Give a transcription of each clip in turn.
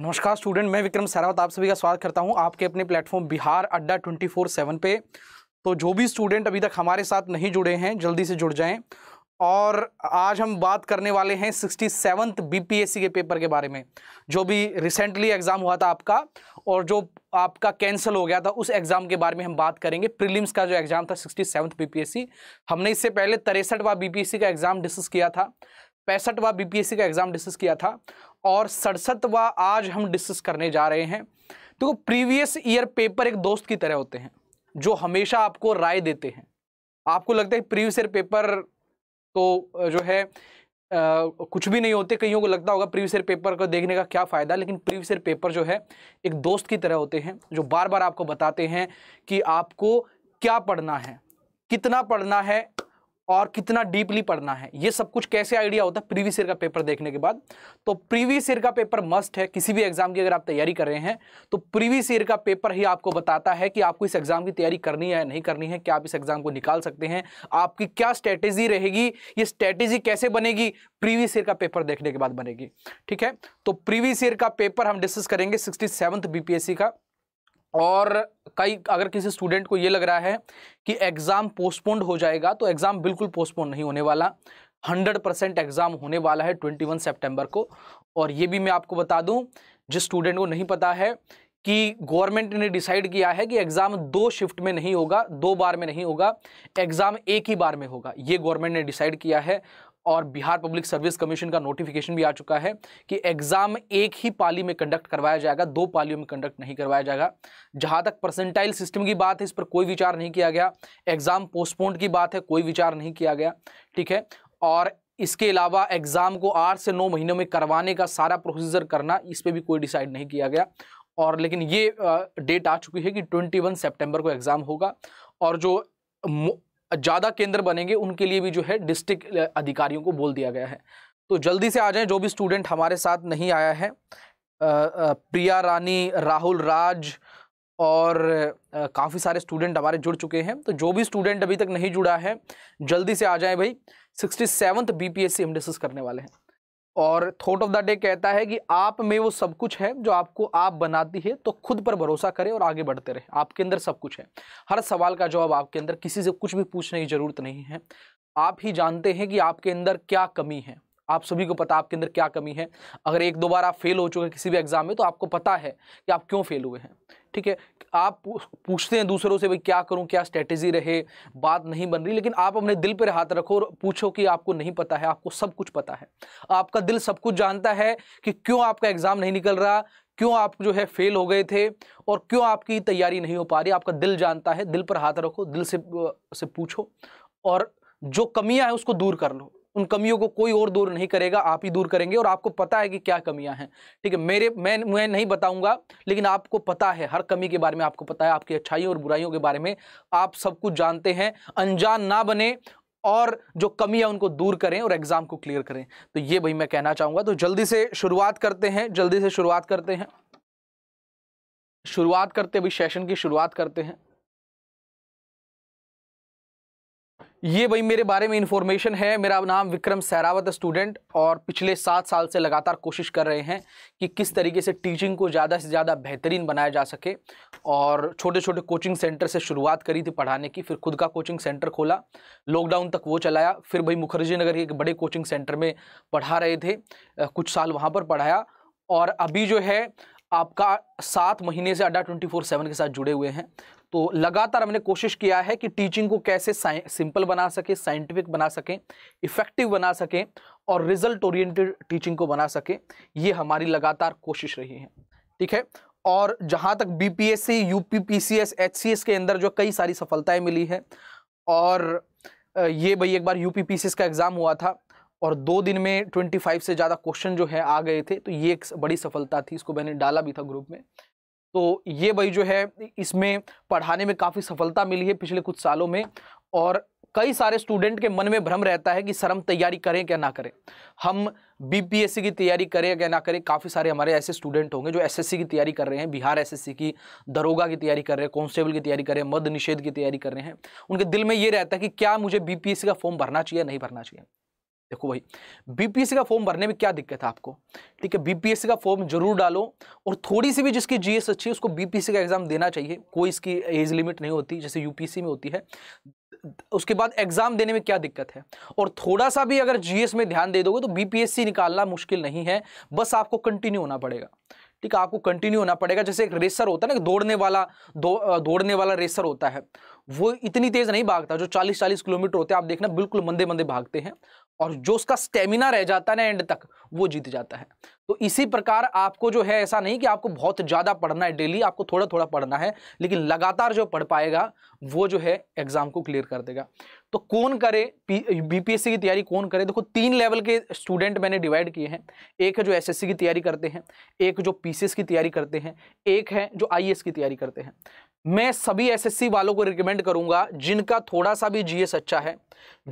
नमस्कार स्टूडेंट मैं विक्रम सरावत आप सभी का स्वागत करता हूं आपके अपने प्लेटफॉर्म बिहार अड्डा 24/7 पे तो जो भी स्टूडेंट अभी तक हमारे साथ नहीं जुड़े हैं जल्दी से जुड़ जाएं और आज हम बात करने वाले हैं सिक्सटी सेवन्थ बी के पेपर के बारे में जो भी रिसेंटली एग्ज़ाम हुआ था आपका और जो आपका कैंसिल हो गया था उस एग्ज़ाम के बारे में हम बात करेंगे प्रीलिम्स का जो एग्ज़ाम था सिक्सटी सेवन्थ बी हमने इससे पहले तिरसठवा बी का एग्ज़ाम डिस्कस किया था पैंसठवा बी का एग्जाम डिस्कस किया था और सड़सठवा आज हम डिस्कस करने जा रहे हैं तो प्रीवियस ईयर पेपर एक दोस्त की तरह होते हैं जो हमेशा आपको राय देते हैं आपको लगता है प्रीवियस ईयर पेपर तो जो है आ, कुछ भी नहीं होते कईयों को लगता होगा प्रीवियस ईयर पेपर को देखने का क्या फ़ायदा लेकिन प्रीवियस ईयर पेपर जो है एक दोस्त की तरह होते हैं जो बार बार आपको बताते हैं कि आपको क्या पढ़ना है कितना पढ़ना है और कितना डीपली पढ़ना है ये सब कुछ कैसे आइडिया होता है प्रीवियस ईयर का पेपर देखने के बाद तो प्रीवियस ईयर का पेपर मस्ट है किसी भी एग्जाम की अगर आप तैयारी कर रहे हैं तो प्रीवियस ईयर का पेपर ही आपको बताता है कि आपको इस एग्जाम की तैयारी करनी है नहीं करनी है क्या आप इस एग्जाम को निकाल सकते हैं आपकी क्या स्ट्रेटेजी रहेगी ये स्ट्रेटेजी कैसे बनेगी प्रीवियस ईयर का पेपर देखने के बाद बनेगी ठीक है तो प्रीवियस ईयर का पेपर हम डिस्कस करेंगे सिक्सटी बीपीएससी का और कई अगर किसी स्टूडेंट को ये लग रहा है कि एग्ज़ाम पोस्टपोन्ड हो जाएगा तो एग्ज़ाम बिल्कुल पोस्टपोन नहीं होने वाला हंड्रेड परसेंट एग्ज़ाम होने वाला है ट्वेंटी वन सेप्टेम्बर को और ये भी मैं आपको बता दूँ जिस स्टूडेंट को नहीं पता है कि गवर्नमेंट ने डिसाइड किया है कि एग्ज़ाम दो शिफ्ट में नहीं होगा दो बार में नहीं होगा एग्ज़ाम एक ही बार में होगा ये गवर्नमेंट ने डिसाइड किया है और बिहार पब्लिक सर्विस कमीशन का नोटिफिकेशन भी आ चुका है कि एग्ज़ाम एक ही पाली में कंडक्ट करवाया जाएगा दो पालियों में कंडक्ट नहीं करवाया जाएगा जहाँ तक परसेंटाइल सिस्टम की बात है इस पर कोई विचार नहीं किया गया एग्ज़ाम पोस्टपोन्ड की बात है कोई विचार नहीं किया गया ठीक है और इसके अलावा एग्ज़ाम को आठ से नौ महीनों में करवाने का सारा प्रोसीजर करना इस पर भी कोई डिसाइड नहीं किया गया और लेकिन ये डेट आ चुकी है कि 21 सितंबर को एग्ज़ाम होगा और जो ज़्यादा केंद्र बनेंगे उनके लिए भी जो है डिस्ट्रिक्ट अधिकारियों को बोल दिया गया है तो जल्दी से आ जाएं जो भी स्टूडेंट हमारे साथ नहीं आया है प्रिया रानी राहुल राज और काफ़ी सारे स्टूडेंट हमारे जुड़ चुके हैं तो जो भी स्टूडेंट अभी तक नहीं जुड़ा है जल्दी से आ जाएं भाई sixty seventh B P S C हम करने वाले हैं और थॉट ऑफ द डे कहता है कि आप में वो सब कुछ है जो आपको आप बनाती है तो खुद पर भरोसा करें और आगे बढ़ते रहें आपके अंदर सब कुछ है हर सवाल का जवाब आपके अंदर किसी से कुछ भी पूछने की ज़रूरत नहीं है आप ही जानते हैं कि आपके अंदर क्या कमी है आप सभी को पता आपके अंदर क्या कमी है अगर एक दो बार आप फेल हो चुके किसी भी एग्ज़ाम में तो आपको पता है कि आप क्यों फेल हुए हैं ठीक है आप पूछते हैं दूसरों से भाई क्या करूं क्या स्ट्रेटेजी रहे बात नहीं बन रही लेकिन आप अपने दिल पर हाथ रखो और पूछो कि आपको नहीं पता है आपको सब कुछ पता है आपका दिल सब कुछ जानता है कि क्यों आपका एग्ज़ाम नहीं निकल रहा क्यों आप जो है फेल हो गए थे और क्यों आपकी तैयारी नहीं हो पा रही आपका दिल जानता है दिल पर हाथ रखो दिल से से पूछो और जो कमियां हैं उसको दूर कर लो उन कमियों को कोई और दूर नहीं करेगा आप ही दूर करेंगे और आपको पता है कि क्या कमियां हैं ठीक है मेरे मैं मैं नहीं बताऊंगा लेकिन आपको पता है हर कमी के बारे में आपको पता है आपकी अच्छाइयों और बुराइयों के बारे में आप सब कुछ जानते हैं अनजान ना बने और जो कमियां उनको दूर करें और एग्ज़ाम को क्लियर करें तो ये भाई मैं कहना चाहूंगा तो जल्दी से शुरुआत करते हैं जल्दी से शुरुआत करते हैं शुरुआत करते अभी सेशन की शुरुआत करते हैं ये भाई मेरे बारे में इन्फॉर्मेशन है मेरा नाम विक्रम सहरावत स्टूडेंट और पिछले सात साल से लगातार कोशिश कर रहे हैं कि किस तरीके से टीचिंग को ज़्यादा से ज़्यादा बेहतरीन बनाया जा सके और छोटे छोटे कोचिंग सेंटर से शुरुआत करी थी पढ़ाने की फिर खुद का कोचिंग सेंटर खोला लॉकडाउन तक वो चलाया फिर भाई मुखर्जी नगर के एक बड़े कोचिंग सेंटर में पढ़ा रहे थे कुछ साल वहाँ पर पढ़ाया और अभी जो है आपका सात महीने से अड्डा ट्वेंटी फोर सेवन के साथ जुड़े हुए हैं तो लगातार हमने कोशिश किया है कि टीचिंग को कैसे सिंपल बना सकें साइंटिफिक बना सकें इफेक्टिव बना सकें और रिजल्ट ओरिएंटेड टीचिंग को बना सकें ये हमारी लगातार कोशिश रही है ठीक है और जहाँ तक B P S C U P P C S H C S के अंदर जो कई सारी सफलताएं मिली हैं और ये भाई एक बार U P P C S का एग्ज़ाम हुआ था और दो दिन में ट्वेंटी फाइव से ज़्यादा क्वेश्चन जो है आ गए थे तो ये एक बड़ी सफलता थी इसको मैंने डाला भी था ग्रुप में तो ये भाई जो है इसमें पढ़ाने में काफ़ी सफलता मिली है पिछले कुछ सालों में और कई सारे स्टूडेंट के मन में भ्रम रहता है कि सर हम तैयारी करें क्या ना करें हम बीपीएससी की तैयारी करें क्या ना करें काफ़ी सारे हमारे ऐसे स्टूडेंट होंगे जो एसएससी की तैयारी कर रहे हैं बिहार एसएससी की दरोगा की तैयारी कर रहे हैं कॉन्स्टेबल की तैयारी कर रहे हैं मद निषेध की तैयारी कर रहे हैं उनके दिल में ये रहता है कि क्या मुझे बी का फॉर्म भरना चाहिए नहीं भरना चाहिए देखो भाई बीपीएससी का फॉर्म भरने में क्या दिक्कत है आपको ठीक है बीपीएससी का फॉर्म जरूर डालो और थोड़ी सी भी जिसकी जीएस अच्छी है उसको बीपीएससी का एग्जाम देना चाहिए कोई इसकी एज लिमिट नहीं होती जैसे यूपीएससी में होती है उसके बाद एग्जाम देने में क्या दिक्कत है और थोड़ा सा भी अगर जीएस में ध्यान दे दोगे तो बीपीएससी निकालना मुश्किल नहीं है बस आपको कंटिन्यू होना पड़ेगा ठीक है आपको कंटिन्यू होना पड़ेगा जैसे एक रेसर होता है ना दौड़ने वाला दौड़ने वाला रेसर होता है वो इतनी तेज़ नहीं भागता जो 40-40 किलोमीटर होते हैं आप देखना बिल्कुल मंदे मंदे भागते हैं और जो उसका स्टेमिना रह जाता है ना एंड तक वो जीत जाता है तो इसी प्रकार आपको जो है ऐसा नहीं कि आपको बहुत ज़्यादा पढ़ना है डेली आपको थोड़ा थोड़ा पढ़ना है लेकिन लगातार जो पढ़ पाएगा वो जो है एग्ज़ाम को क्लियर कर देगा तो कौन करे बीपीएससी की तैयारी कौन करे देखो तीन लेवल के स्टूडेंट मैंने डिवाइड किए हैं एक है जो एसएससी की तैयारी करते हैं एक जो पीसीएस की तैयारी करते हैं एक है जो आईएएस की तैयारी करते हैं मैं सभी एसएससी वालों को रिकमेंड करूंगा जिनका थोड़ा सा भी जीएस अच्छा है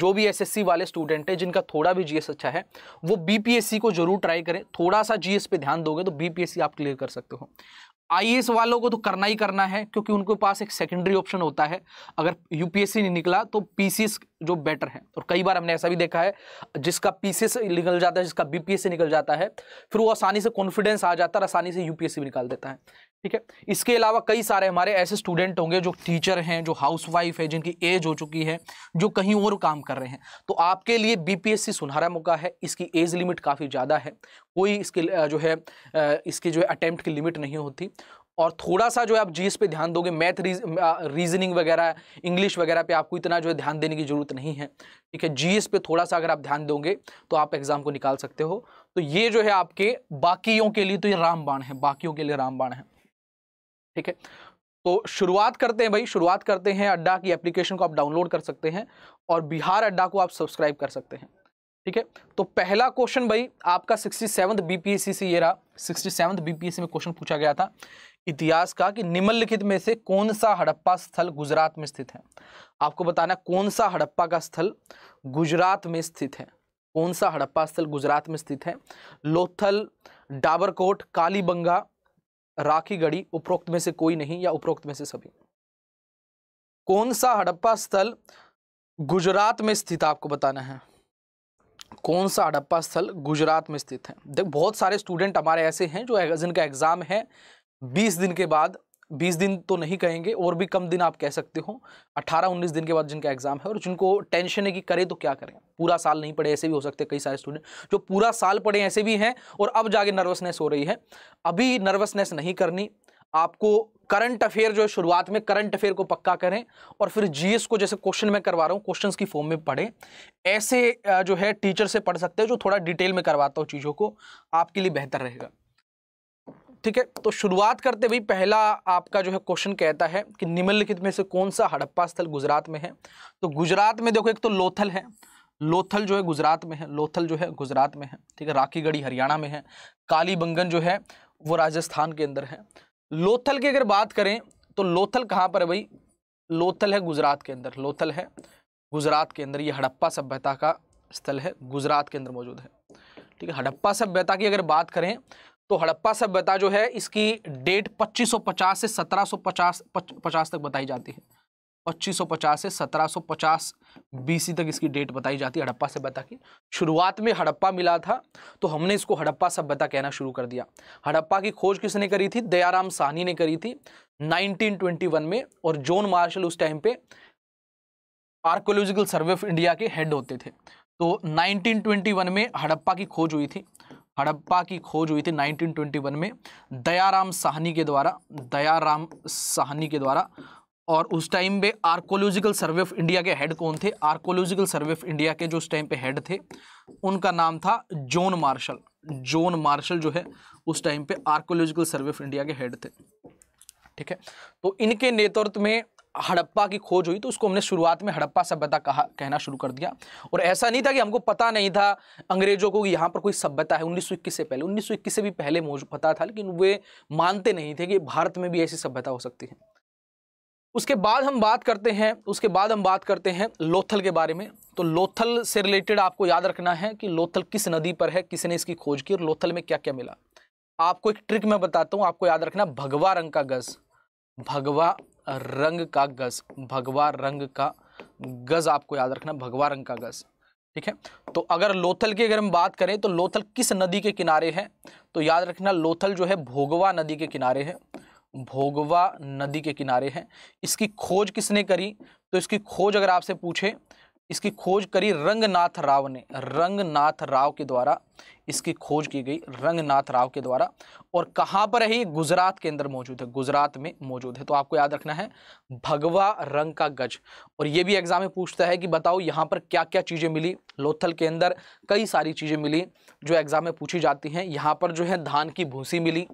जो भी एसएससी वाले स्टूडेंट हैं जिनका थोड़ा भी जीएस अच्छा है वो बीपीएससी को जरूर ट्राई करें थोड़ा सा जीएस पे ध्यान दोगे तो बीपीएससी आप क्लियर कर सकते हो आईएएस वालों को तो करना ही करना है क्योंकि उनके पास एक सेकेंडरी ऑप्शन होता है अगर यूपीएससी नहीं निकला तो पीसीएस जो बेटर है और कई बार हमने ऐसा भी देखा है जिसका पीसीएस निकल जाता है जिसका बीपीएससी निकल जाता है फिर वो आसानी से कॉन्फिडेंस आ जाता है आसानी से यूपीएससी भी निकाल देता है ठीक है इसके अलावा कई सारे हमारे ऐसे स्टूडेंट होंगे जो टीचर हैं जो हाउस वाइफ है जिनकी एज हो चुकी है जो कहीं और काम कर रहे हैं तो आपके लिए बीपीएससी सुनहरा मौका है इसकी एज लिमिट काफ़ी ज़्यादा है कोई इसके जो है इसकी जो है अटैम्प्ट की लिमिट नहीं होती और थोड़ा सा जो है आप जीएस पे ध्यान दोगे मैथ रीज, रीजनिंग वगैरह इंग्लिश वगैरह पे आपको इतना जो है ध्यान देने की ज़रूरत नहीं है ठीक है जीएस पे थोड़ा सा अगर आप ध्यान दोगे तो आप एग्ज़ाम को निकाल सकते हो तो ये जो है आपके बाकियों के लिए तो ये रामबाण है बाकियों के लिए रामबाण है ठीक है तो शुरुआत करते हैं भाई शुरुआत करते हैं अड्डा की एप्लीकेशन को आप डाउनलोड कर सकते हैं और बिहार अड्डा को आप सब्सक्राइब कर सकते हैं ठीक है तो पहला क्वेश्चन भाई आपका सिक्सटी सेवन बीपीएससी से ये रहा सिक्सटी सेवन बीपीएससी में क्वेश्चन पूछा गया था इतिहास का कि निम्नलिखित में से कौन सा हड़प्पा स्थल गुजरात में स्थित है आपको बताना कौन सा हड़प्पा का स्थल गुजरात में स्थित है कौन सा हड़प्पा स्थल गुजरात में स्थित है लोथल डाबरकोट कालीबंगा राखी गढ़ी उपरोक्त में से कोई नहीं या उपरोक्त में से सभी कौन सा हड़प्पा स्थल गुजरात में स्थित आपको बताना है कौन सा हड़प्पा स्थल गुजरात में स्थित है देख बहुत सारे स्टूडेंट हमारे ऐसे हैं जो जिनका एग्ज़ाम है बीस दिन के बाद बीस दिन तो नहीं कहेंगे और भी कम दिन आप कह सकते हो अट्ठारह उन्नीस दिन के बाद जिनका एग्जाम है और जिनको टेंशन है कि करें तो क्या करें पूरा साल नहीं पढ़े ऐसे भी हो सकते कई सारे स्टूडेंट जो पूरा साल पढ़े ऐसे भी हैं और अब जाके नर्वसनेस हो रही है अभी नर्वसनेस नहीं करनी आपको करंट अफेयर जो है शुरुआत में करंट अफेयर को पक्का करें और फिर जीएस को जैसे क्वेश्चन में करवा रहा हूँ क्वेश्चंस की फॉर्म में पढ़ें ऐसे जो है टीचर से पढ़ सकते हैं जो थोड़ा डिटेल में करवाता हूँ चीज़ों को आपके लिए बेहतर रहेगा ठीक है तो शुरुआत करते हुए पहला आपका जो है क्वेश्चन कहता है कि निम्नलिखित में से कौन सा हड़प्पा स्थल गुजरात में है तो गुजरात में देखो एक तो लोथल है लोथल जो है गुजरात में है लोथल जो है गुजरात में है ठीक है राखीगढ़ी हरियाणा में है कालीबंगन जो है वो राजस्थान के अंदर है लोथल की अगर बात करें तो लोथल कहाँ पर है भाई लोथल है गुजरात के अंदर लोथल है गुजरात के अंदर ये हड़प्पा सभ्यता का स्थल है गुजरात के अंदर मौजूद है ठीक है हड़प्पा सभ्यता की अगर बात करें तो हड़प्पा सभ्यता जो है इसकी डेट 2550 से 1750 पचास तक बताई जाती है 2550 से 1750 बीसी तक इसकी डेट बताई जाती है हड़प्पा सभ्यता की शुरुआत में हड़प्पा मिला था तो हमने इसको हड़प्पा सभ्यता कहना शुरू कर दिया हड़प्पा की खोज किसने करी थी दयाराम साहनी ने करी थी 1921 में और जॉन मार्शल उस टाइम पे आर्कोलॉजिकल सर्वे ऑफ इंडिया के हेड होते थे तो 1921 में हड़प्पा की खोज हुई थी हड़प्पा की खोज हुई थी 1921 में दयाराम साहनी के द्वारा दयाराम साहनी के द्वारा और उस टाइम पे आर्कोलॉजिकल सर्वे ऑफ इंडिया के हेड कौन थे आर्कोलॉजिकल सर्वे ऑफ इंडिया के जो उस टाइम पे हेड थे उनका नाम था जोन मार्शल जोन मार्शल जो है उस टाइम पे आर्कोलॉजिकल सर्वे ऑफ इंडिया के हेड थे ठीक है तो इनके नेतृत्व में हड़प्पा की खोज हुई तो उसको हमने शुरुआत में हड़प्पा सभ्यता कहा कहना शुरू कर दिया और ऐसा नहीं था कि हमको पता नहीं था अंग्रेजों को कि यहाँ पर कोई सभ्यता है उन्नीस से पहले उन्नीस से भी पहले पता था लेकिन वे मानते नहीं थे कि भारत में भी ऐसी सभ्यता हो सकती है उसके बाद हम बात करते हैं उसके बाद हम बात करते हैं लोथल के बारे में तो लोथल से रिलेटेड आपको याद रखना है कि लोथल किस नदी पर है किसने इसकी खोज की और लोथल में क्या क्या मिला आपको एक ट्रिक मैं बताता हूँ आपको याद रखना भगवा रंग का गज भगवा रंग का गज भगवा रंग का गज आपको याद रखना भगवा रंग का गज ठीक है तो अगर लोथल की अगर हम बात करें तो लोथल किस नदी के किनारे है तो याद रखना लोथल जो है भोगवा नदी के किनारे है भोगवा नदी के किनारे है इसकी खोज किसने करी तो इसकी खोज अगर आपसे पूछे इसकी खोज करी रंगनाथ राव ने रंगनाथ राव के द्वारा इसकी खोज की गई रंगनाथ राव के द्वारा और कहाँ पर है ये गुजरात के अंदर मौजूद है गुजरात में मौजूद है तो आपको याद रखना है भगवा रंग का गज और ये भी एग्जाम में पूछता है कि बताओ यहाँ पर क्या क्या चीज़ें मिली लोथल के अंदर कई सारी चीज़ें मिली जो एग्ज़ाम में पूछी जाती हैं यहाँ पर जो है धान की भूसी मिली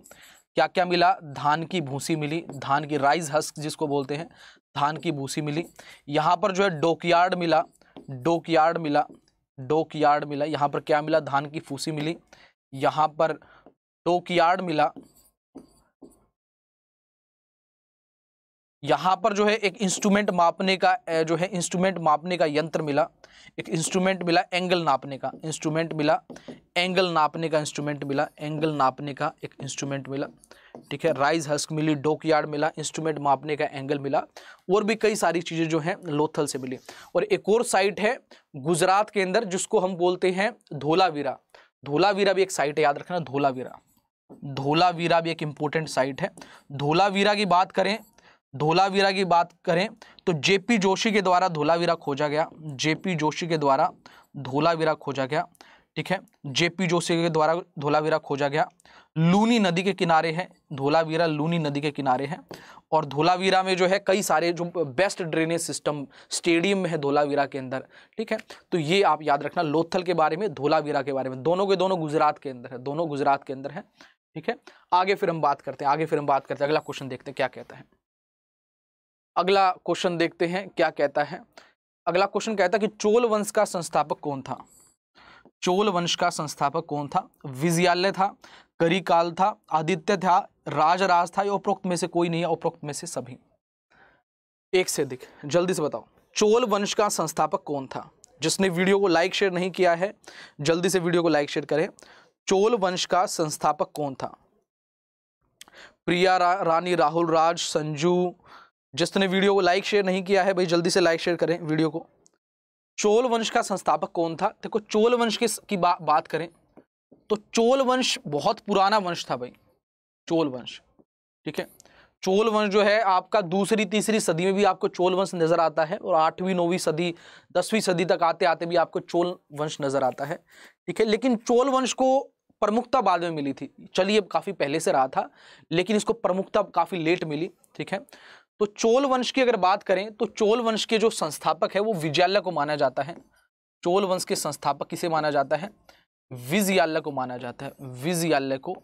क्या क्या मिला धान की भूसी मिली धान की राइस हस्क जिसको बोलते हैं धान की भूसी मिली यहाँ पर जो है डोकयार्ड मिला डोक यार्ड मिला डोक यार्ड मिला यहाँ पर क्या मिला धान की फूसी मिली यहाँ पर यार्ड मिला यहाँ पर जो है एक इंस्ट्रूमेंट मापने का जो है इंस्ट्रूमेंट मापने का यंत्र मिला एक इंस्ट्रूमेंट मिला एंगल नापने का इंस्ट्रूमेंट मिला एंगल नापने का इंस्ट्रूमेंट मिला एंगल नापने का एक इंस्ट्रूमेंट मिला ठीक है राइज हस्क मिली डोक यार्ड मिला इंस्ट्रूमेंट मापने का एंगल मिला और भी कई सारी चीज़ें जो हैं लोथल से मिली और एक और साइट है गुजरात के अंदर जिसको हम बोलते हैं धोलावीरा धोलावीरा भी एक साइट है याद रखना धोलावीरा धोलावीरा भी एक इम्पोर्टेंट साइट है धोलावीरा की बात करें धोलावीरा की बात करें तो जेपी जोशी के द्वारा धोलावीरा खोजा गया जेपी जोशी के द्वारा धोलावीरा खोजा गया ठीक है जेपी जोशी के द्वारा धोलावीरा खोजा गया लूनी नदी के किनारे है धोलावीरा लूनी नदी के किनारे है और धोलावीरा में जो है कई सारे जो बेस्ट ड्रेनेज सिस्टम स्टेडियम में है धोलावीरा के अंदर ठीक है तो ये आप याद रखना लोथल के बारे में धोलावीरा के बारे में दोनों के दोनों गुजरात के अंदर है दोनों गुजरात के अंदर है ठीक है आगे फिर हम बात करते हैं आगे फिर हम बात करते हैं अगला क्वेश्चन देखते हैं क्या कहता है अगला क्वेश्चन देखते हैं क्या कहता है अगला क्वेश्चन कहता है कि चोल वंश का संस्थापक कौन था चोल वंश का संस्थापक कौन था विजयालय था करिकाल था आदित्य था राजराज था या उपरोक्त में से कोई नहीं है उपरोक्त में से सभी एक से अधिक जल्दी से बताओ चोल वंश का संस्थापक कौन था जिसने वीडियो को लाइक शेयर नहीं किया है जल्दी से वीडियो को लाइक शेयर करें चोल वंश का संस्थापक कौन था प्रिया रा, रानी राहुल राज संजू जिसने वीडियो को लाइक शेयर नहीं किया है भाई जल्दी से लाइक शेयर करें वीडियो को चोल वंश का संस्थापक कौन था देखो चोल वंश की, की बा, बात करें तो चोल वंश बहुत पुराना वंश था भाई चोल वंश ठीक है चोल वंश जो है आपका दूसरी तीसरी सदी में भी आपको चोल वंश नज़र आता है और आठवीं नौवीं सदी दसवीं सदी तक आते आते भी आपको चोल वंश नज़र आता है ठीक है लेकिन चोल वंश को प्रमुखता बाद में मिली थी चलिए अब काफ़ी पहले से रहा था लेकिन इसको प्रमुखता काफ़ी लेट मिली ठीक है तो चोल वंश की अगर बात करें तो चोल वंश के जो संस्थापक है वो विजयालय को माना जाता है चोल वंश के संस्थापक किसे माना जाता है विजयालय को माना जाता है विजयालय को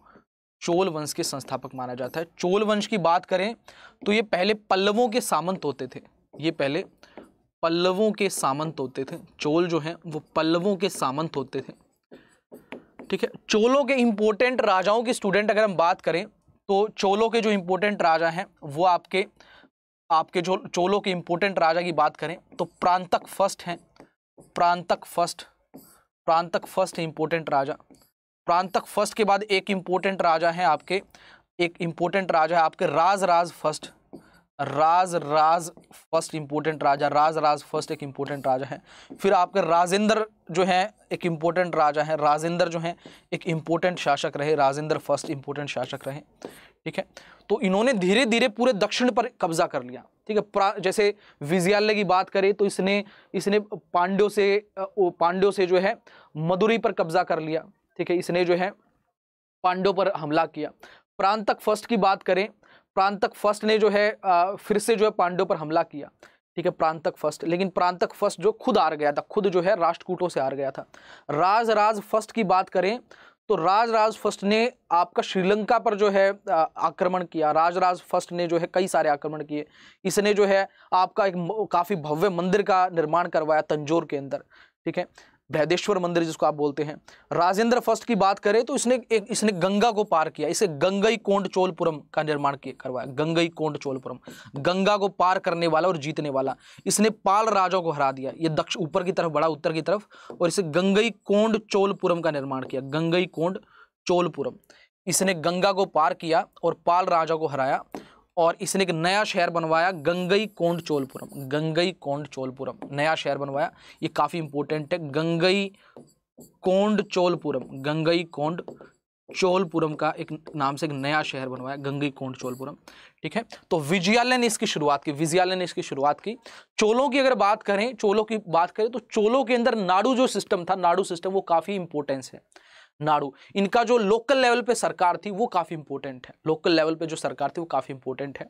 चोल वंश के संस्थापक माना जाता है चोल वंश की बात करें तो ये पहले पल्लवों के सामंत होते थे ये पहले पल्लवों के सामंत होते थे चोल जो हैं वो पल्लवों के सामंत होते थे ठीक है चोलों के इम्पोर्टेंट राजाओं की स्टूडेंट अगर हम बात करें तो चोलों के जो इम्पोर्टेंट राजा हैं वो आपके आपके जो चोलों के इम्पोर्टेंट राजा की बात करें तो प्रांतक फर्स्ट हैं Parantaka first Parantaka first important राजा प्रांतक फर्स्ट के बाद एक इंपोर्टेंट राजा है आपके एक इंपोर्टेंट राजा है आपके Raja Raja first Raja Raja first important राजा राज राज फर्स्ट एक इम्पोर्टेंट राजा है फिर आपके राजेंद्र जो है एक इंपोर्टेंट राजा है राजेंद्र जो है एक इम्पोर्टेंट शासक रहे राजेंद्र फर्स्ट इम्पोर्टेंट शासक रहे ठीक है तो इन्होंने धीरे धीरे पूरे दक्षिण पर कब्जा कर लिया ठीक है जैसे विजयालय की बात करें तो इसने इसने पांड्यों से पांड्यों से जो है मदुरई पर कब्जा कर लिया ठीक है इसने जो है पांड्यों पर हमला किया प्रांतक फर्स्ट की बात करें प्रांतक फर्स्ट ने जो है फिर से जो है पांड्यों पर हमला किया ठीक है प्रांतक फर्स्ट लेकिन प्रांतक फर्स्ट जो खुद आ गया था खुद जो है राष्ट्रकूटों से आ गया था राज फर्स्ट की बात करें तो राज राज फर्स्ट ने आपका श्रीलंका पर जो है आक्रमण किया राज राज फर्स्ट ने जो है कई सारे आक्रमण किए इसने जो है आपका एक काफ़ी भव्य मंदिर का निर्माण करवाया तंजोर के अंदर ठीक है भैदेश्वर मंदिर जिसको आप बोलते हैं राजेंद्र फर्स्ट की बात करें तो इसने एक इसने गंगा को पार किया इसे गंगई कोंड चोलपुरम का निर्माण करवाया गंगई कोंड चोलपुरम गंगा को पार करने वाला और जीतने वाला इसने पाल राजा को हरा दिया ये दक्ष ऊपर की तरफ बड़ा उत्तर की तरफ और इसे गंगई कोंड चोलपुरम का निर्माण किया गंगई कोंड चोलपुरम इसने गंगा को पार किया और पाल राजा को हराया और इसने एक नया शहर बनवाया गंगई कोंड चोलपुरम गंगई कोंड चोलपुरम नया शहर बनवाया ये काफ़ी इंपॉर्टेंट है गंगई कोंड चोलपुरम गंगई कोंड चोलपुरम का एक नाम से एक नया शहर बनवाया गंगई कोंड चोलपुरम ठीक है तो विजयालय ने इसकी शुरुआत की विजयालय ने इसकी शुरुआत की चोलों की अगर बात करें चोलों की बात करें तो चोलों के अंदर नाडू जो सिस्टम था नाडू सिस्टम वो काफ़ी इंपॉर्टेंस है नाडू इनका जो लोकल लेवल पे सरकार थी वो काफ़ी इंपोर्टेंट है लोकल लेवल पे जो सरकार थी वो काफ़ी इंपोर्टेंट है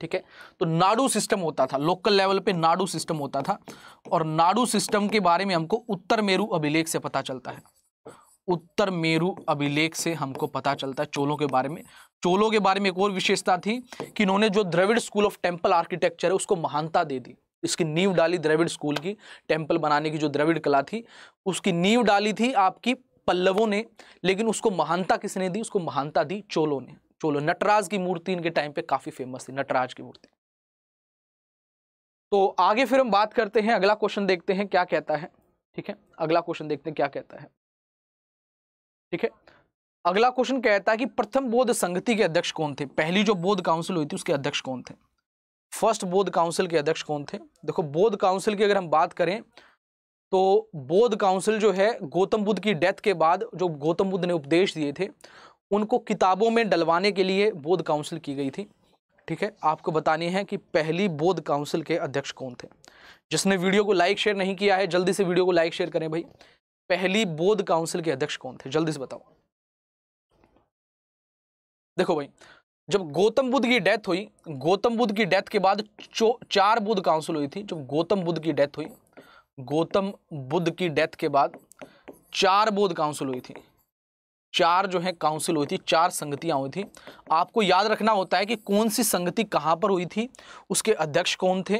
ठीक है तो नाडू सिस्टम होता था लोकल लेवल पे नाडू सिस्टम होता था और नाडू सिस्टम के बारे में हमको उत्तर मेरू अभिलेख से पता चलता है उत्तर मेरू अभिलेख से हमको पता चलता है चोलों के बारे में चोलों के बारे में एक और विशेषता थी कि इन्होंने जो Dravida school of temple architecture है उसको महानता दे दी इसकी नींव डाली द्रविड़ स्कूल की टेम्पल बनाने की जो द्रविड़ कला थी उसकी नींव डाली थी आपकी पल्लवों ने लेकिन उसको महानता किसने दी उसको महानता दी चोलों ने चोलो नटराज की मूर्ति इनके टाइम पे काफ़ी फेमस थी नटराज की मूर्ति तो आगे फिर हम बात करते हैं अगला क्वेश्चन देखते हैं क्या कहता है ठीक है अगला क्वेश्चन देखते हैं क्या कहता है ठीक है अगला क्वेश्चन कहता है कि प्रथम बोध संगति के अध्यक्ष कौन थे पहली जो बोध काउंसिल हुई थी उसके अध्यक्ष कौन थे फर्स्ट बोध काउंसिल के अध्यक्ष कौन थे देखो बोध काउंसिल की अगर हम बात करें तो बोध काउंसिल जो है गौतम बुद्ध की डेथ के बाद जो गौतम बुद्ध ने उपदेश दिए थे उनको किताबों में डलवाने के लिए बोध काउंसिल की गई थी ठीक है आपको बतानी है कि पहली बोध काउंसिल के अध्यक्ष कौन थे जिसने वीडियो को लाइक शेयर नहीं किया है जल्दी से वीडियो को लाइक शेयर करें भाई पहली बोध काउंसिल के अध्यक्ष कौन थे जल्दी से बताओ देखो भाई जब गौतम बुद्ध की डेथ हुई गौतम बुद्ध की डेथ के बाद चार बुद्ध काउंसिल हुई थी जब गौतम बुद्ध की डेथ हुई गौतम बुद्ध की डेथ के बाद चार बोध काउंसिल हुई थी चार जो है काउंसिल हुई थी चार संगतियां हुई थी आपको याद रखना होता है कि कौन सी संगति कहां पर हुई थी उसके अध्यक्ष कौन थे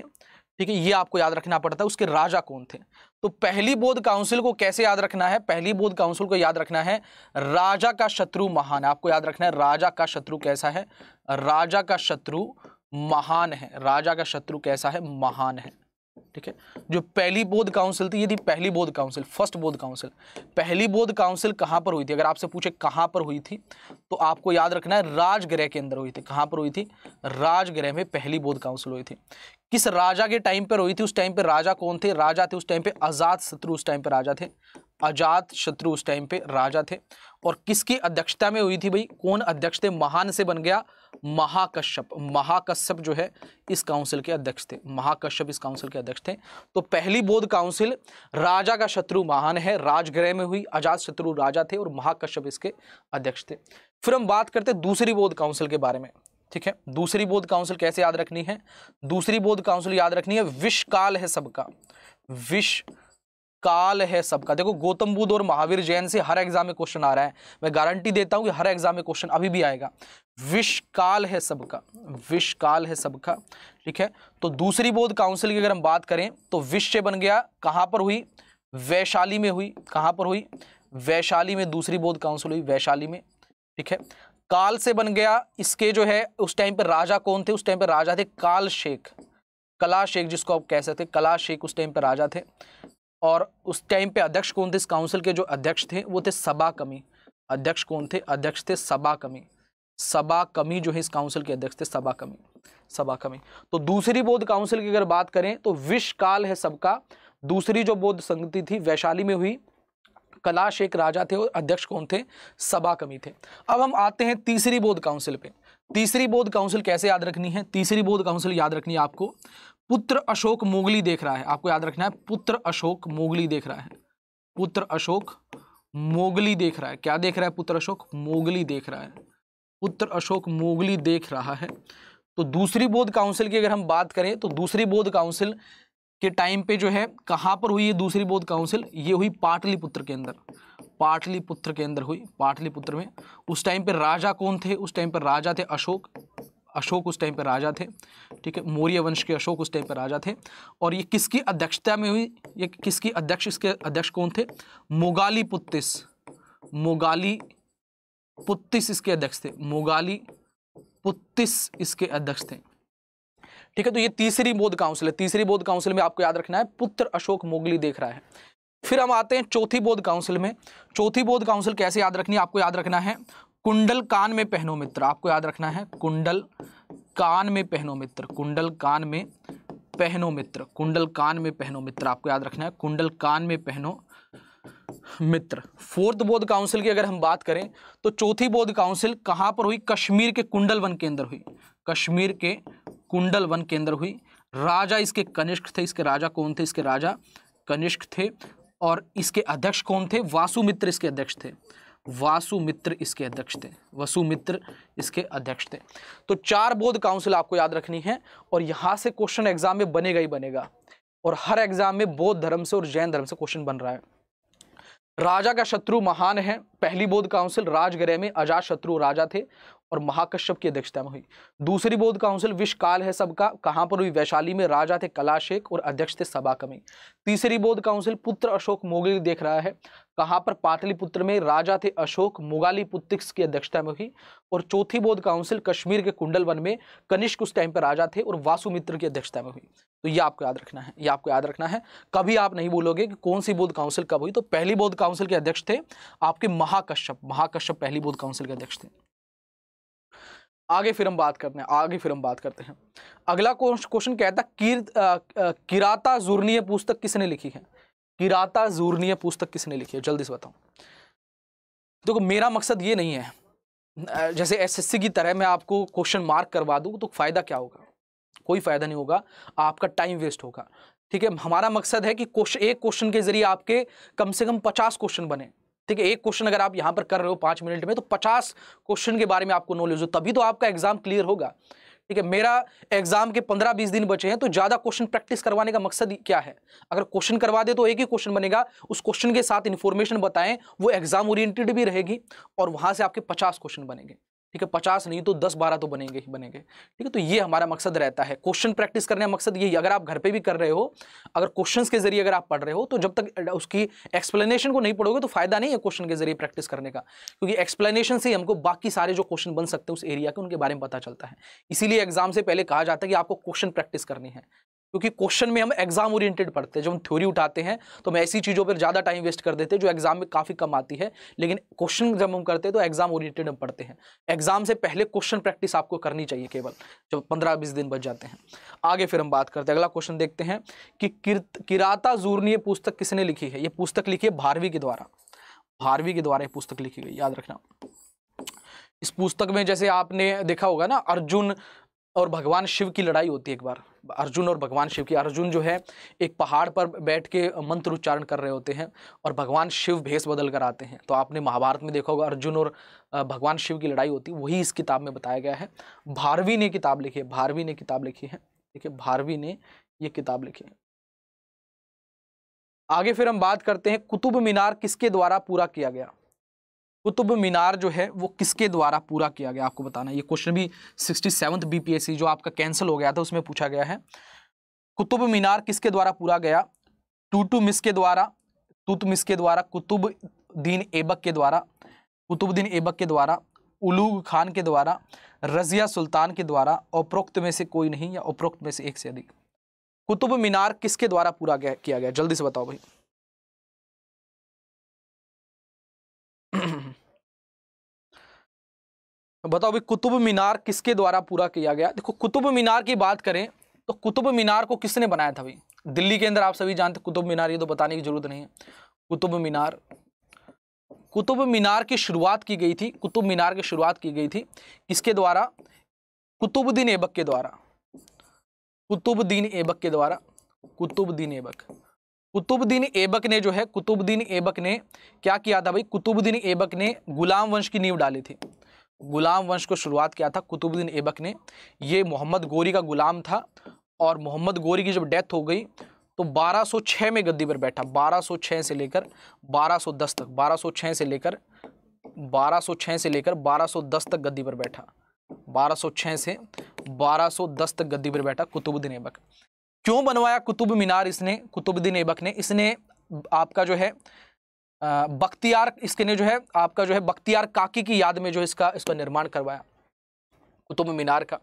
ठीक है ये आपको याद रखना पड़ता है उसके राजा कौन थे तो पहली बोध काउंसिल को कैसे याद रखना है पहली बोध काउंसिल को याद रखना है राजा का शत्रु महान आपको याद रखना है राजा का शत्रु कैसा है राजा का शत्रु महान है राजा का शत्रु कैसा है महान है ठीक है जो पहली बोध काउंसिल थी ये थी पहली बोध काउंसिल फर्स्ट बोध काउंसिल पहली बोध काउंसिल कहाँ पर हुई थी अगर आपसे पूछे कहाँ पर हुई थी तो आपको याद रखना है राजगृह के अंदर हुई थी कहाँ पर हुई थी राजगृह में पहली बोध काउंसिल हुई थी किस राजा के टाइम पर हुई थी उस टाइम पर राजा कौन थे राजा थे उस टाइम पर आज़ाद शत्रु उस टाइम पर राजा थे आजाद शत्रु उस टाइम पे राजा थे और किसकी अध्यक्षता में हुई थी भाई कौन अध्यक्ष थे महान से बन गया महाकश्यप महाकश्यप जो है इस काउंसिल के अध्यक्ष थे महाकश्यप इस काउंसिल के अध्यक्ष थे तो पहली बोध काउंसिल राजा का शत्रु महान है राजगृह में हुई अजात शत्रु राजा थे और महाकश्यप इसके अध्यक्ष थे फिर हम बात करते हैं दूसरी बोध काउंसिल के बारे में ठीक है दूसरी बोध काउंसिल कैसे याद रखनी है दूसरी बोध काउंसिल याद रखनी है विश काल है सबका विश्व काल है सबका देखो गौतम बुद्ध और महावीर जैन से हर एग्जाम में क्वेश्चन आ रहा है मैं गारंटी देता हूं कि हर एग्जाम में क्वेश्चन अभी भी आएगा विष काल है सबका विष काल है सबका ठीक है तो दूसरी बोध काउंसिल की अगर हम बात करें तो विश्व बन गया कहां पर हुई वैशाली में हुई कहां पर हुई वैशाली में दूसरी बोध काउंसिल हुई वैशाली में ठीक है काल से बन गया इसके जो है उस टाइम पर राजा कौन थे उस टाइम पर राजा थे काल शेख कला शेख जिसको आप कह सकते कला शेख उस टाइम पर राजा थे और उस टाइम पे अध्यक्ष कौन थे इस काउंसिल के जो अध्यक्ष थे वो थे सबा कमी अध्यक्ष कौन थे अध्यक्ष थे सबा कमी सबा कमी जो है इस काउंसिल के अध्यक्ष थे सबा कमी सबा कमी तो दूसरी बौद्ध काउंसिल की अगर बात करें तो विश्व काल है सबका दूसरी जो बौद्ध संगति थी वैशाली में हुई कलाश एक राजा थे और अध्यक्ष कौन थे सबा कमी थे अब हम आते हैं तीसरी बौद्ध काउंसिल पे तीसरी बौद्ध काउंसिल कैसे याद रखनी है तीसरी बौद्ध काउंसिल याद रखनी है आपको पुत्र अशोक मोगली देख रहा है आपको याद रखना है पुत्र अशोक मोगली देख रहा है पुत्र अशोक मोगली देख रहा है क्या देख रहा है पुत्र अशोक मोगली देख रहा है पुत्र अशोक मोगली देख रहा है तो दूसरी बोध काउंसिल की अगर हम बात करें तो दूसरी बोध काउंसिल के टाइम पे जो है कहाँ पर हुई है दूसरी बोध काउंसिल ये हुई पाटलिपुत्र के अंदर पाटलिपुत्र के अंदर हुई पाटलिपुत्र में उस टाइम पे राजा कौन थे उस टाइम पर राजा थे अशोक अशोक उस टाइम पर राजा थे ठीक है मौर्य वंश के अशोक उस टाइम पर राजा थे और ये किसकी अध्यक्षता में हुई ये किसकी अध्यक्ष इसके अध्यक्ष कौन थे मोगाली पुत्तिस मोगाली पुत्तिस इसके अध्यक्ष थे मोगाली पुत्तिस इसके अध्यक्ष थे ठीक है तो ये तीसरी बौद्ध काउंसिल है तीसरी बौद्ध काउंसिल में आपको याद रखना है पुत्र अशोक मोगली देख रहा है फिर हम आते हैं चौथी बौद्ध काउंसिल में चौथी बौद्ध काउंसिल कैसे याद रखनी है आपको याद रखना है कुंडल कान में पहनो मित्र आपको याद रखना है कुंडल कान में पहनो मित्र कुंडल कान में पहनो मित्र कुंडल कान में पहनो मित्र आपको याद रखना है कुंडल कान में पहनो मित्र फोर्थ बोध काउंसिल की अगर हम बात करें तो चौथी बोध काउंसिल कहां पर हुई कश्मीर के कुंडल वन के अंदर हुई कश्मीर के कुंडल वन के अंदर हुई राजा इसके कनिष्क थे इसके राजा कौन थे इसके राजा कनिष्क थे और इसके अध्यक्ष कौन थे वासुमित्र इसके अध्यक्ष थे वासुमित्र इसके अध्यक्ष थे वसुमित्र इसके अध्यक्ष थे तो चार बोध काउंसिल आपको याद रखनी है और यहाँ से क्वेश्चन एग्जाम में बनेगा ही बनेगा और हर एग्जाम में बौद्ध धर्म से और जैन धर्म से क्वेश्चन बन रहा है राजा का शत्रु महान है पहली बोध काउंसिल राजगृह में अजात शत्रु राजा थे और महाकश्यप की अध्यक्षता में हुई दूसरी बौद्ध काउंसिल विश्वकाल काल है सबका कहाँ पर हुई वैशाली में राजा थे कलाशेख और अध्यक्ष थे सबा कमी तीसरी बौद्ध काउंसिल पुत्र अशोक मोगली देख रहा है कहाँ पर पाटलिपुत्र में राजा थे अशोक मुगाली पुत्रिक्स की अध्यक्षता में हुई और चौथी बौद्ध काउंसिल कश्मीर के कुंडल वन में कनिष्क उस टाइम पर राजा थे और वासुमित्र की अध्यक्षता में हुई तो ये आपको याद रखना है ये आपको याद रखना है कभी आप नहीं बोलोगे कि कौन सी बौद्ध काउंसिल कब हुई तो पहली बौद्ध काउंसिल के अध्यक्ष थे आपके महाकश्यप महाकश्यप पहली बौद्ध काउंसिल के अध्यक्ष थे आगे फिर हम बात करते हैं आगे फिर हम बात करते हैं अगला क्वेश्चन कहता है किराता जूर्णीय पुस्तक किसने लिखी है किराता जूर्णीय पुस्तक किसने लिखी है जल्दी से बताओ देखो मेरा मकसद ये नहीं है जैसे एसएससी की तरह मैं आपको क्वेश्चन मार्क करवा दूँ तो फ़ायदा क्या होगा कोई फ़ायदा नहीं होगा आपका टाइम वेस्ट होगा ठीक है हमारा मकसद है कि क्वेश्चन एक क्वेश्चन के जरिए आपके कम से कम पचास क्वेश्चन बने ठीक है एक क्वेश्चन अगर आप यहाँ पर कर रहे हो पाँच मिनट में तो पचास क्वेश्चन के बारे में आपको नॉलेज हो तभी तो आपका एग्जाम क्लियर होगा ठीक है मेरा एग्जाम के पंद्रह बीस दिन बचे हैं तो ज़्यादा क्वेश्चन प्रैक्टिस करवाने का मकसद क्या है अगर क्वेश्चन करवा दे तो एक ही क्वेश्चन बनेगा उस क्वेश्चन के साथ इन्फॉर्मेशन बताएं वो एग्जाम ओरिएंटेड भी रहेगी और वहाँ से आपके पचास क्वेश्चन बनेंगे ठीक है पचास नहीं तो दस बारह तो बनेंगे ही बनेंगे ठीक है तो ये हमारा मकसद रहता है क्वेश्चन प्रैक्टिस करने का मकसद यही अगर आप घर पे भी कर रहे हो अगर क्वेश्चन के जरिए अगर आप पढ़ रहे हो तो जब तक उसकी एक्सप्लेनेशन को नहीं पढ़ोगे तो फायदा नहीं है क्वेश्चन के जरिए प्रैक्टिस करने का क्योंकि एक्सप्लेनेशन से हमको बाकी सारे जो क्वेश्चन बन सकते हैं उस एरिया के उनके बारे में पता चलता है इसीलिए एग्जाम से पहले कहा जाता है कि आपको क्वेश्चन प्रैक्टिस करनी है क्योंकि क्वेश्चन में हम एग्जाम ओरिएंटेड पढ़ते हैं जब हम थ्योरी उठाते हैं तो हम ऐसी चीज़ों पर ज़्यादा टाइम वेस्ट कर देते हैं जो एग्जाम में काफ़ी कम आती है लेकिन क्वेश्चन जब हम करते हैं तो एग्जाम ओरिएंटेड हम पढ़ते हैं एग्जाम से पहले क्वेश्चन प्रैक्टिस आपको करनी चाहिए केवल जब पंद्रह बीस दिन बच जाते हैं आगे फिर हम बात करते हैं अगला क्वेश्चन देखते हैं कि किराता जूर्णीय पुस्तक किसने लिखी है ये पुस्तक लिखी है भारवी के द्वारा भारवी के द्वारा ये पुस्तक लिखी गई याद रखना इस पुस्तक में जैसे आपने देखा होगा ना अर्जुन और भगवान शिव की लड़ाई होती है एक बार अर्जुन और भगवान शिव की अर्जुन जो है एक पहाड़ पर बैठ के मंत्र उच्चारण कर रहे होते हैं और भगवान शिव भेष बदल कर आते हैं तो आपने महाभारत में देखा होगा अर्जुन और भगवान शिव की लड़ाई होती है वही इस किताब में बताया गया है भारवी ने किताब लिखी है भारवी ने किताब लिखी है ठीक है भारवी ने ये किताब लिखी है आगे फिर हम बात करते हैं कुतुब मीनार किसके द्वारा पूरा किया गया कुतुब मीनार जो है वो किसके द्वारा पूरा किया गया आपको बताना ये क्वेश्चन भी सिक्सटी सेवन्थ बीपीएससी जो आपका कैंसिल हो गया था उसमें पूछा गया है कुतुब मीनार किसके द्वारा पूरा गया टूटू मिस के द्वारा तुत मिस के द्वारा दीन ऐबक के द्वारा कुतुबुद्दीन ऐबक के द्वारा उलूग खान के द्वारा रजिया सुल्तान के द्वारा उपरोक्त में से कोई नहीं या उपरोक्त में से एक से अधिक कुतुब मीनार किसके द्वारा पूरा गया किया गया जल्दी से बताओ भाई बताओ भाई कुतुब मीनार किसके द्वारा पूरा किया गया देखो कुतुब मीनार की बात करें तो कुतुब मीनार को किसने बनाया था भाई दिल्ली के अंदर आप सभी जानते कुतुब मीनार ये तो बताने की जरूरत नहीं है कुतुब मीनार कुतुब मीनार की शुरुआत की गई थी कुतुब मीनार की शुरुआत की गई थी किसके द्वारा कुतुबुद्दीन ऐबक के द्वारा कुतुबुद्दीन ऐबक के द्वारा कुतुबुद्दीन ऐबक कुतुबुद्दीन ऐबक ने जो है कुतुबुद्दीन ऐबक ने क्या किया था भाई कुतुबुद्दीन ऐबक ने गुलाम वंश की नींव डाली थी गुलाम वंश को शुरुआत किया था कुतुबुद्दीन ऐबक ने ये मोहम्मद गोरी का गुलाम था और मोहम्मद गोरी की जब डेथ हो गई तो 1206 में गद्दी पर बैठा 1206 से लेकर 1210 तक 1206 से लेकर 1206 से लेकर 1210 तक गद्दी पर बैठा 1206 से 1210 तक गद्दी पर बैठा कुतुबुद्दीन ऐबक क्यों बनवाया कुतुब मीनार इसने कुतुबुद्दीन ऐबक ने इसने आपका जो है बख्तियार इसके ने जो है आपका जो है बख्तियार काकी की याद में जो इसका इसका निर्माण करवाया कुतुब मीनार का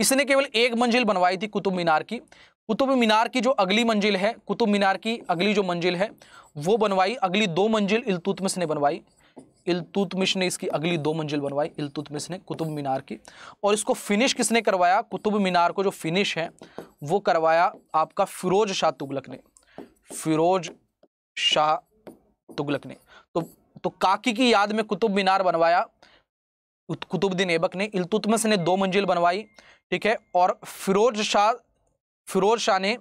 इसने केवल एक मंजिल बनवाई थी कुतुब मीनार की कुतुब मीनार की जो अगली मंजिल है कुतुब मीनार की अगली जो मंजिल है वो बनवाई अगली दो मंजिल इलतुतमिस ने बनवाई इलतुतमिश ने इसकी अगली दो मंजिल बनवाई इलतुतमिश ने कुतुब मीनार की और इसको फिनिश किसने करवाया कुतुब मीनार को जो फिनिश है वो करवाया आपका फिरोज शाह तुगलक ने फिरोज शाह तुगलक ने तो तो काकी की याद में कुतुब मीनार बनवाया कुतुबुद्दीन ऐबक ने इलतुतमस ने दो मंजिल बनवाई ठीक है और फिरोज शाह फिरोज शाह ने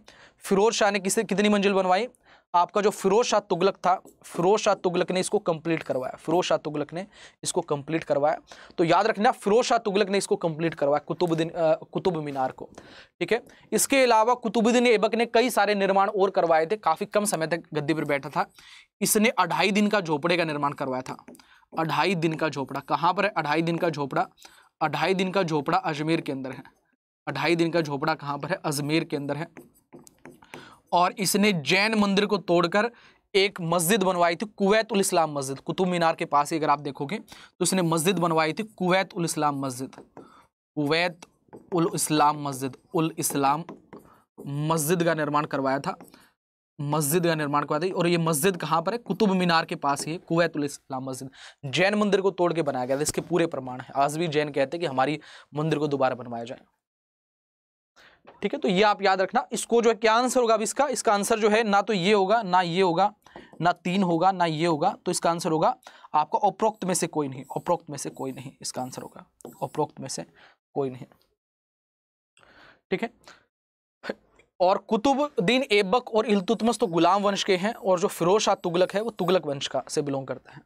फिरोज शाह ने किसे कितनी मंजिल बनवाई आपका जो फिरोज शाह तुगलक था फिरोज शाह तुगलक ने इसको कंप्लीट करवाया फिरोज शाह तुगलक ने इसको कंप्लीट करवाया तो याद रखना फिरोज शाह तुगलक ने इसको कंप्लीट करवाया कुतुबुद्दीन कुतुब मीनार को ठीक है इसके अलावा कुतुबुद्दीन ऐबक ने कई सारे निर्माण और करवाए थे काफ़ी कम समय तक गद्दी पर बैठा था इसने अढ़ाई दिन का झोपड़े का निर्माण करवाया था अढ़ाई दिन का झोपड़ा कहाँ पर है अढ़ाई दिन का झोपड़ा अढ़ाई दिन का झोपड़ा अजमेर के अंदर है अढ़ाई दिन का झोपड़ा कहाँ पर है अजमेर के अंदर है और इसने जैन मंदिर को तोड़कर एक मस्जिद बनवाई थी कुवैत उल इस्लाम मस्जिद कुतुब मीनार के पास ही अगर आप देखोगे तो इसने मस्जिद बनवाई थी कुवैत उल इस्लाम मस्जिद कुवैत उल इस्लाम मस्जिद उल इस्लाम मस्जिद का निर्माण करवाया था मस्जिद का निर्माण करवाया था और ये मस्जिद कहाँ पर है कुतुब मीनार के पास ही है कुवैत उल इस्लाम मस्जिद जैन मंदिर को तोड़ के बनाया गया था इसके पूरे प्रमाण है आज भी जैन कहते हैं कि हमारी मंदिर को दोबारा बनवाया जाए ठीक है तो ये आप याद रखना इसको जो है क्या आंसर होगा अब इसका इसका आंसर जो है ना तो ये होगा ना ये होगा ना तीन होगा ना ये होगा तो इसका आंसर होगा आपका उपरोक्त में से कोई नहीं उपरोक्त में से कोई नहीं इसका आंसर होगा उपरोक्त में से कोई नहीं ठीक है और कुतुबुद्दीन ऐबक और इलतुतमस तो गुलाम वंश के हैं और जो फिरोज शाह तुगलक है वो तुगलक वंश का से बिलोंग करता है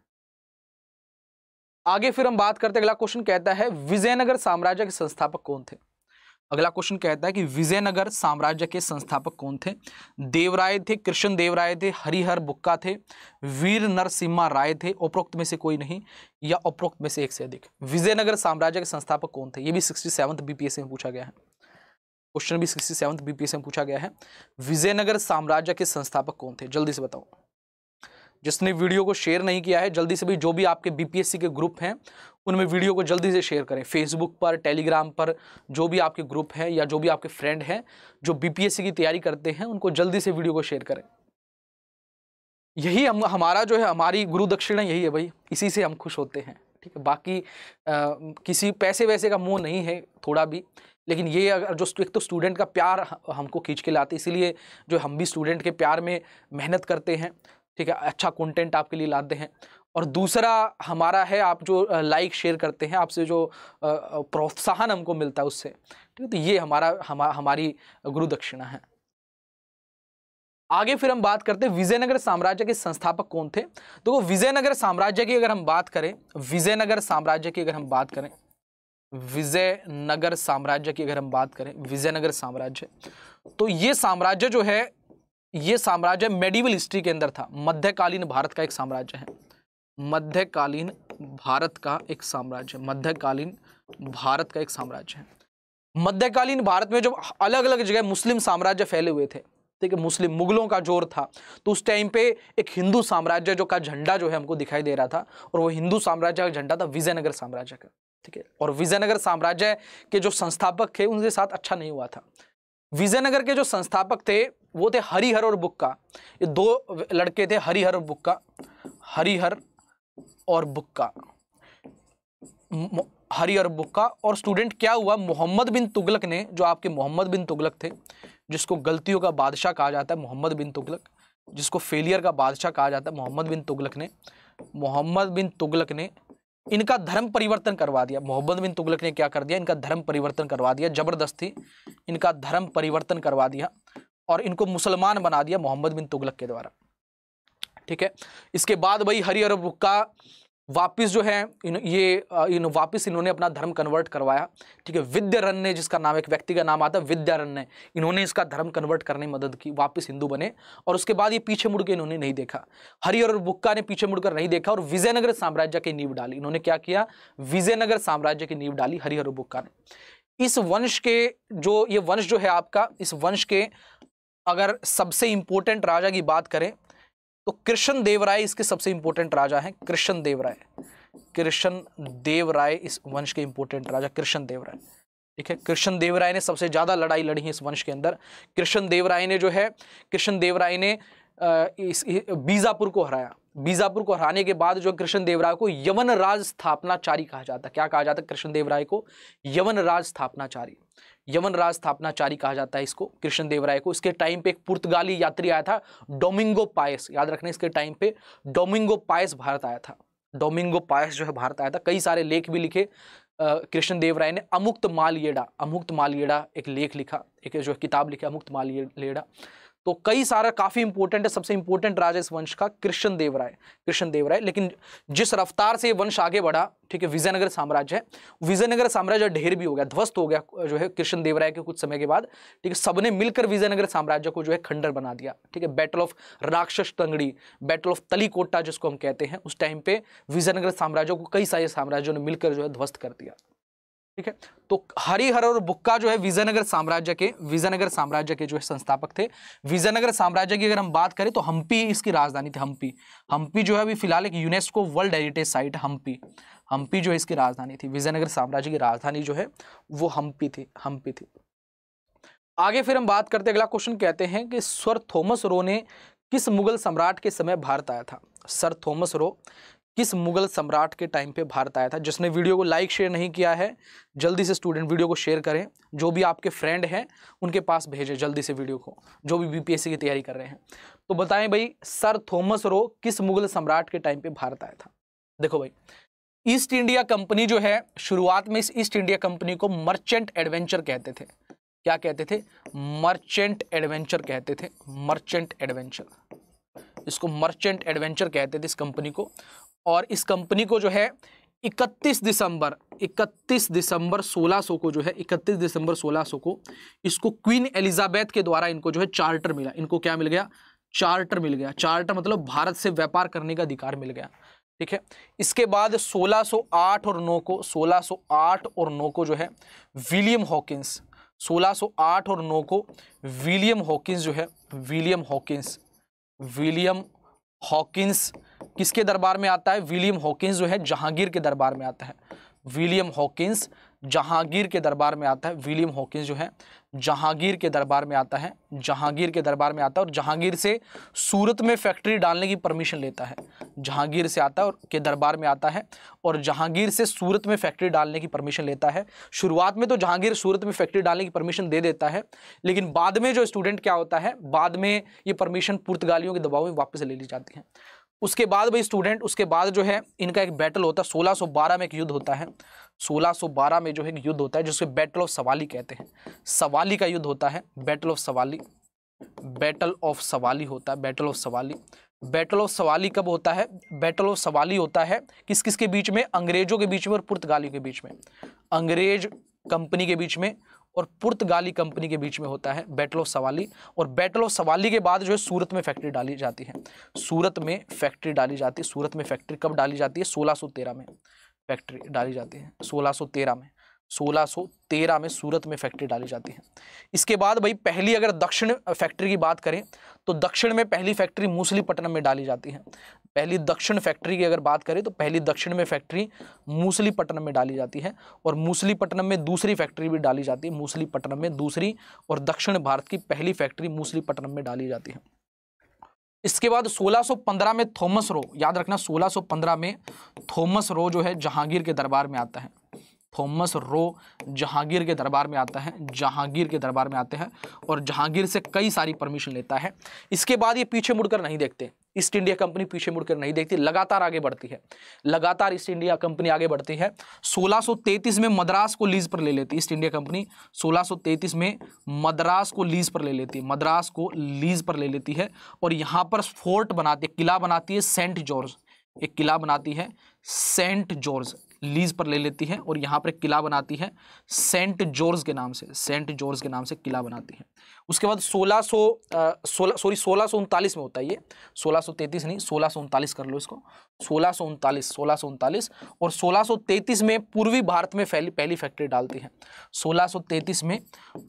आगे फिर हम बात करते हैं अगला क्वेश्चन कहता है विजयनगर साम्राज्य के संस्थापक कौन थे अगला क्वेश्चन कहता है कि विजयनगर साम्राज्य के संस्थापक कौन थे देवराय थे कृष्ण देवराय थे हरिहर बुक्का थे वीर नरसिम्हा राय थे उपरोक्त में से कोई नहीं या उपरोक्त में से एक से अधिक विजयनगर साम्राज्य के संस्थापक कौन थे ये भी सिक्सटी सेवंथ बीपीएस में पूछा गया है क्वेश्चन भी सिक्सटी सेवंथ बीपीएस में पूछा गया है विजयनगर साम्राज्य के संस्थापक कौन थे जल्दी से बताओ जिसने वीडियो को शेयर नहीं किया है जल्दी से भी जो भी आपके बीपीएससी के ग्रुप हैं उनमें वीडियो को जल्दी से शेयर करें फेसबुक पर टेलीग्राम पर जो भी आपके ग्रुप हैं या जो भी आपके फ्रेंड हैं जो बीपीएससी की तैयारी करते हैं उनको जल्दी से वीडियो को शेयर करें यही हम हमारा जो है हमारी गुरु दक्षिणा यही है भाई इसी से हम खुश होते हैं ठीक है बाकी आ, किसी पैसे वैसे का मोह नहीं है थोड़ा भी लेकिन ये अगर जो एक तो स्टूडेंट का प्यार हमको खींच के लाते इसीलिए जो हम भी स्टूडेंट के प्यार में मेहनत करते हैं ठीक है अच्छा कंटेंट आपके लिए लाते हैं और दूसरा हमारा है आप जो लाइक शेयर करते हैं आपसे जो प्रोत्साहन हमको मिलता है उससे ठीक है तो ये हमारा हम, हमारी गुरु दक्षिणा है आगे फिर हम बात करते हैं विजयनगर साम्राज्य के संस्थापक कौन थे देखो तो विजयनगर साम्राज्य की अगर हम बात करें विजयनगर साम्राज्य की अगर हम बात करें विजयनगर साम्राज्य की अगर हम बात करें विजयनगर साम्राज्य तो ये साम्राज्य जो है ये साम्राज्य मेडिवल हिस्ट्री के अंदर था मध्यकालीन भारत का एक साम्राज्य है मध्यकालीन भारत का एक साम्राज्य मध्यकालीन भारत का एक साम्राज्य है मध्यकालीन भारत में जब अलग अलग जगह मुस्लिम साम्राज्य फैले हुए थे ठीक है मुस्लिम मुगलों का जोर था तो उस टाइम पे एक हिंदू साम्राज्य जो का झंडा जो है हमको दिखाई दे रहा था और वो हिंदू साम्राज्य का झंडा था विजयनगर साम्राज्य का ठीक है और विजयनगर साम्राज्य के जो संस्थापक थे उनके साथ अच्छा नहीं हुआ था विजयनगर के जो संस्थापक थे वो थे हरिहर और बुक्का ये दो लड़के थे हरिहर और बुक्का हरिहर और बुक्का हरिहर बुक्का और स्टूडेंट क्या हुआ मोहम्मद बिन तुगलक ने जो आपके मोहम्मद बिन तुगलक थे जिसको गलतियों का बादशाह कहा जाता है मोहम्मद बिन तुगलक जिसको फेलियर का बादशाह कहा जाता है मोहम्मद बिन तुगलक ने मोहम्मद बिन तुगलक ने इनका धर्म परिवर्तन करवा दिया मोहम्मद बिन तुगलक ने क्या कर दिया इनका धर्म परिवर्तन करवा दिया जबरदस्ती इनका धर्म परिवर्तन करवा दिया और इनको मुसलमान बना दिया मोहम्मद बिन तुगलक के द्वारा ठीक है इसके बाद भाई हरिहर अरब का वापस जो है इन, ये इन वापस इन्होंने अपना धर्म कन्वर्ट करवाया ठीक है विद्यारण्य जिसका नाम एक व्यक्ति का नाम आता है विद्यारण्य इन्होंने इसका धर्म कन्वर्ट करने में मदद की वापस हिंदू बने और उसके बाद ये पीछे मुड़ के इन्होंने नहीं देखा हरिहर और बुक्का ने पीछे मुड़कर नहीं देखा और विजयनगर साम्राज्य की नींव डाली इन्होंने क्या किया विजयनगर साम्राज्य की नींव डाली हरिहर और बुक्का ने इस वंश के जो ये वंश जो है आपका इस वंश के अगर सबसे इंपॉर्टेंट राजा की बात करें तो कृष्ण देवराय इसके सबसे इंपॉर्टेंट राजा हैं कृष्ण देवराय कृष्ण देवराय इस वंश के इंपॉर्टेंट राजा कृष्ण देवराय ठीक है कृष्ण देवराय ने सबसे ज़्यादा लड़ाई लड़ी है इस वंश के अंदर कृष्ण देवराय ने जो है कृष्ण देवराय ने इस बीजापुर को हराया बीजापुर को हराने के बाद जो कृष्ण देवराय को यवन राज स्थापनाचारी कहा जाता है क्या कहा जाता है कृष्ण देवराय को यवन राज स्थापनाचारी यमन राज स्थापनाचारी कहा जाता है इसको कृष्णदेव राय को इसके टाइम पे एक पुर्तगाली यात्री आया था डोमिंगो पायस याद रखना इसके टाइम पे डोमिंगो पायस भारत आया था डोमिंगो पायस जो है भारत आया था कई सारे लेख भी लिखे कृष्णदेव राय ने अमुक्त मालयेड़ा अमुक्त मालयेड़ा एक लेख लिखा एक जो किताब लिखी अमुक्त मालयेड़ा तो कई सारा काफ़ी इंपोर्टेंट है सबसे इंपोर्टेंट राजा इस वंश का कृष्ण देवराय कृष्ण देवराय लेकिन जिस रफ्तार से वंश आगे बढ़ा ठीक है विजयनगर साम्राज्य है विजयनगर साम्राज्य ढेर भी हो गया ध्वस्त हो गया जो है कृष्ण देवराय के कुछ समय के बाद ठीक है सबने मिलकर विजयनगर साम्राज्य को जो है खंडर बना दिया ठीक है बैटल ऑफ राक्षस तंगड़ी बैटल ऑफ तलीकोटा जिसको हम कहते हैं उस टाइम पे विजयनगर साम्राज्य को कई सारे साम्राज्यों ने मिलकर जो है ध्वस्त कर दिया ठीक है तो हरिहर और बुक्का जो है विजयनगर साम्राज्य के विजयनगर साम्राज्य के जो है संस्थापक थे विजयनगर साम्राज्य की अगर हम बात करें तो हम्पी इसकी राजधानी थी हम्पी हम्पी जो है अभी फिलहाल एक UNESCO world heritage site Hampi Hampi जो है इसकी राजधानी थी विजयनगर साम्राज्य की राजधानी जो है वो हम्पी थी हम्पी थी आगे फिर हम बात करते अगला क्वेश्चन कहते हैं कि सर थॉमस रो ने किस मुगल सम्राट के समय भारत आया था सर थॉमस रो किस मुगल सम्राट के टाइम पे भारत आया था जिसने वीडियो को लाइक शेयर नहीं किया है जल्दी से स्टूडेंट वीडियो को शेयर करें जो भी आपके फ्रेंड हैं उनके पास भेजें जल्दी से वीडियो को जो भी बीपीएससी की तैयारी कर रहे हैं तो बताएं भाई सर थॉमस रो किस मुगल सम्राट के टाइम पे भारत आया था देखो भाई ईस्ट इंडिया कंपनी जो है शुरुआत में इस ईस्ट इंडिया कंपनी को मर्चेंट एडवेंचर कहते थे क्या कहते थे मर्चेंट एडवेंचर कहते थे मर्चेंट एडवेंचर इसको मर्चेंट एडवेंचर कहते थे इस कंपनी को और इस कंपनी को जो है 31 दिसंबर 31 दिसंबर 1600 को जो है 31 दिसंबर 1600 को इसको क्वीन एलिजाबेथ के द्वारा इनको जो है चार्टर मिला इनको क्या मिल गया चार्टर मिल गया चार्टर मतलब भारत से व्यापार करने का अधिकार मिल गया ठीक है इसके बाद 1608 और 9 को 1608 और 9 को जो है विलियम हॉकिंस 1608 और 9 को विलियम हॉकिंस जो है विलियम हॉकिंस विलियम हॉकिंस किसके दरबार में आता है विलियम हॉकिंस जो है जहांगीर के दरबार में आता है विलियम हॉकिंस जहांगीर के दरबार में आता है विलियम हॉकिंस जो है जहांगीर के दरबार में आता है जहांगीर के दरबार में आता है और जहांगीर से सूरत में फैक्ट्री डालने की परमिशन लेता है जहांगीर से आता है और के दरबार में आता है और जहांगीर से सूरत में फैक्ट्री डालने की परमिशन लेता है शुरुआत में तो जहांगीर सूरत में फैक्ट्री डालने की परमिशन दे देता है लेकिन बाद में जो स्टूडेंट क्या होता है बाद में ये परमिशन पुर्तगालियों के दबाव में वापस ले ली जाती है उसके बाद भाई स्टूडेंट उसके बाद जो है इनका एक बैटल होता है सोलह में एक युद्ध होता है 1612 में जो है युद्ध होता है जिसको बैटल ऑफ सवाली कहते हैं सवाली का युद्ध होता है battle of Swally battle of Swally होता है battle of Swally battle of Swally कब होता है बैटल ऑफ सवाली होता है किस किस के बीच में अंग्रेजों के बीच में और पुर्तगालियों के बीच में अंग्रेज कंपनी के बीच में और पुर्तगाली कंपनी के बीच में होता है बैटल ऑफ सवाली और बैटल ऑफ सवाली के बाद जो है सूरत में फैक्ट्री डाली जाती है सूरत में फैक्ट्री डाली जाती है सूरत में फैक्ट्री कब डाली जाती है तेरह में फैक्ट्री डाली जाती है 1613 में 1613 में सूरत में फैक्ट्री डाली जाती है इसके बाद भाई पहली अगर दक्षिण फैक्ट्री की बात करें तो दक्षिण में पहली फैक्ट्री मूसलीपट्टनम में डाली जाती है पहली दक्षिण फैक्ट्री की अगर बात करें तो पहली दक्षिण में फैक्ट्री मूसलीपट्टनम में डाली जाती है और मूसलीपट्टनम में दूसरी फैक्ट्री भी डाली जाती है मूसलीपट्टनम में दूसरी और दक्षिण भारत की पहली फैक्ट्री मूसलीपट्टनम में डाली जाती है इसके बाद 1615 में थॉमस रो याद रखना 1615 में थॉमस रो जो है जहांगीर के दरबार में आता है थॉमस रो जहांगीर के दरबार में आता है जहांगीर के दरबार में आते हैं और जहांगीर से कई सारी परमिशन लेता है इसके बाद ये पीछे मुड़कर नहीं देखते ईस्ट इंडिया कंपनी पीछे मुड़कर नहीं देखती लगातार आगे बढ़ती है लगातार ईस्ट इंडिया कंपनी आगे बढ़ती है 1633 में मद्रास को लीज पर ले लेती ईस्ट इंडिया कंपनी 1633 में मद्रास को लीज पर ले लेती है मद्रास को लीज पर ले लेती है और यहाँ पर फोर्ट बनाती है किला बनाती है सेंट जॉर्ज एक किला बनाती है सेंट जॉर्ज लीज पर ले लेती है और यहाँ पर किला बनाती है सेंट जॉर्ज के नाम से सेंट जॉर्ज के नाम से किला बनाती है उसके बाद सोलह सौ सोलह सॉरी सोलह सौ उनतालीस में होता है ये सोलह सौ तैंतीस नहीं सोलह सौ उनतालीस कर लो इसको सोलह सौ उनतालीस सोलह सौ उनतालीस और सोलह सौ तैंतीस में पूर्वी भारत में फैली पहली फैक्ट्री डालती है सोलह सौ तैंतीस में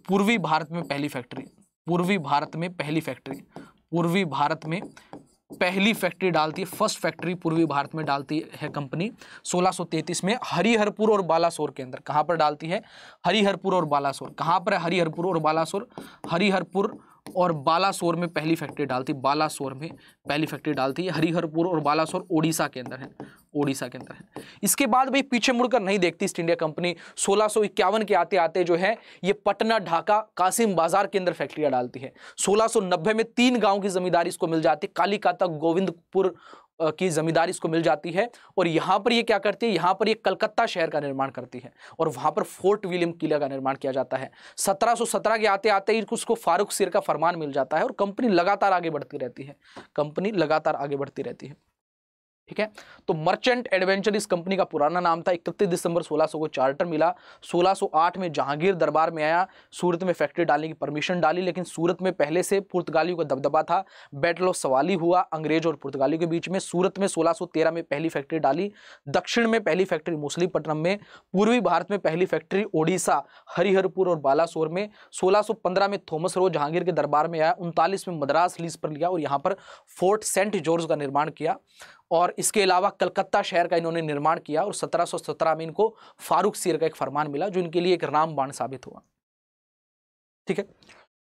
पूर्वी भारत में पहली फैक्ट्री पूर्वी भारत में पहली फैक्ट्री पूर्वी भारत में पहली फैक्ट्री डालती है फर्स्ट फैक्ट्री पूर्वी भारत में डालती है कंपनी 1633 में हरिहरपुर और बालासोर के अंदर कहाँ पर डालती है हरिहरपुर और बालासोर कहाँ पर है हरिहरपुर और बालासोर हरिहरपुर और बालासोर में पहली फैक्ट्री डालती बालासोर में पहली फैक्ट्री डालती है हरिहरपुर और बालासोर ओडिशा के अंदर है ओडिशा के अंदर है इसके बाद भाई पीछे मुड़कर नहीं देखती ईस्ट इंडिया कंपनी सोलह के आते आते जो है ये पटना ढाका कासिम बाजार के अंदर फैक्ट्रियाँ डालती है सोलह में तीन गाँव की जमींदारी इसको मिल जाती है कालीकाता गोविंदपुर की ज़मींदारी इसको मिल जाती है और यहाँ पर ये यह क्या करती है यहाँ पर ये यह कलकत्ता शहर का निर्माण करती है और वहाँ पर फोर्ट विलियम किले का निर्माण किया जाता है 1717 के आते आते ही उसको फारूक सिर का फरमान मिल जाता है और कंपनी लगातार आगे बढ़ती रहती है कंपनी लगातार आगे बढ़ती रहती है ठीक है तो मर्चेंट एडवेंचर इस कंपनी का पुराना नाम था इकतीस दिसंबर 1600 को चार्टर मिला 1608 में जहांगीर दरबार में आया सूरत में फैक्ट्री डालने की परमिशन डाली लेकिन सूरत में पहले से पुर्तगालियों का दबदबा था बैटल ऑफ सवाली हुआ अंग्रेज और पुर्तगालियों के बीच में सूरत में सोलह में पहली फैक्ट्री डाली दक्षिण में पहली फैक्ट्री मुसलीपट्टनम में पूर्वी भारत में पहली फैक्ट्री ओडिशा हरिहरपुर और बालासोर में 1615 में थॉमस रो जहांगीर के दरबार में आया उनतालीस में मद्रास लीज पर लिया और यहाँ पर फोर्ट सेंट जॉर्ज का निर्माण किया और इसके अलावा कलकत्ता शहर का इन्होंने निर्माण किया और 1717 में इनको फारूक सीर का एक फरमान मिला जो इनके लिए एक रामबाण साबित हुआ ठीक है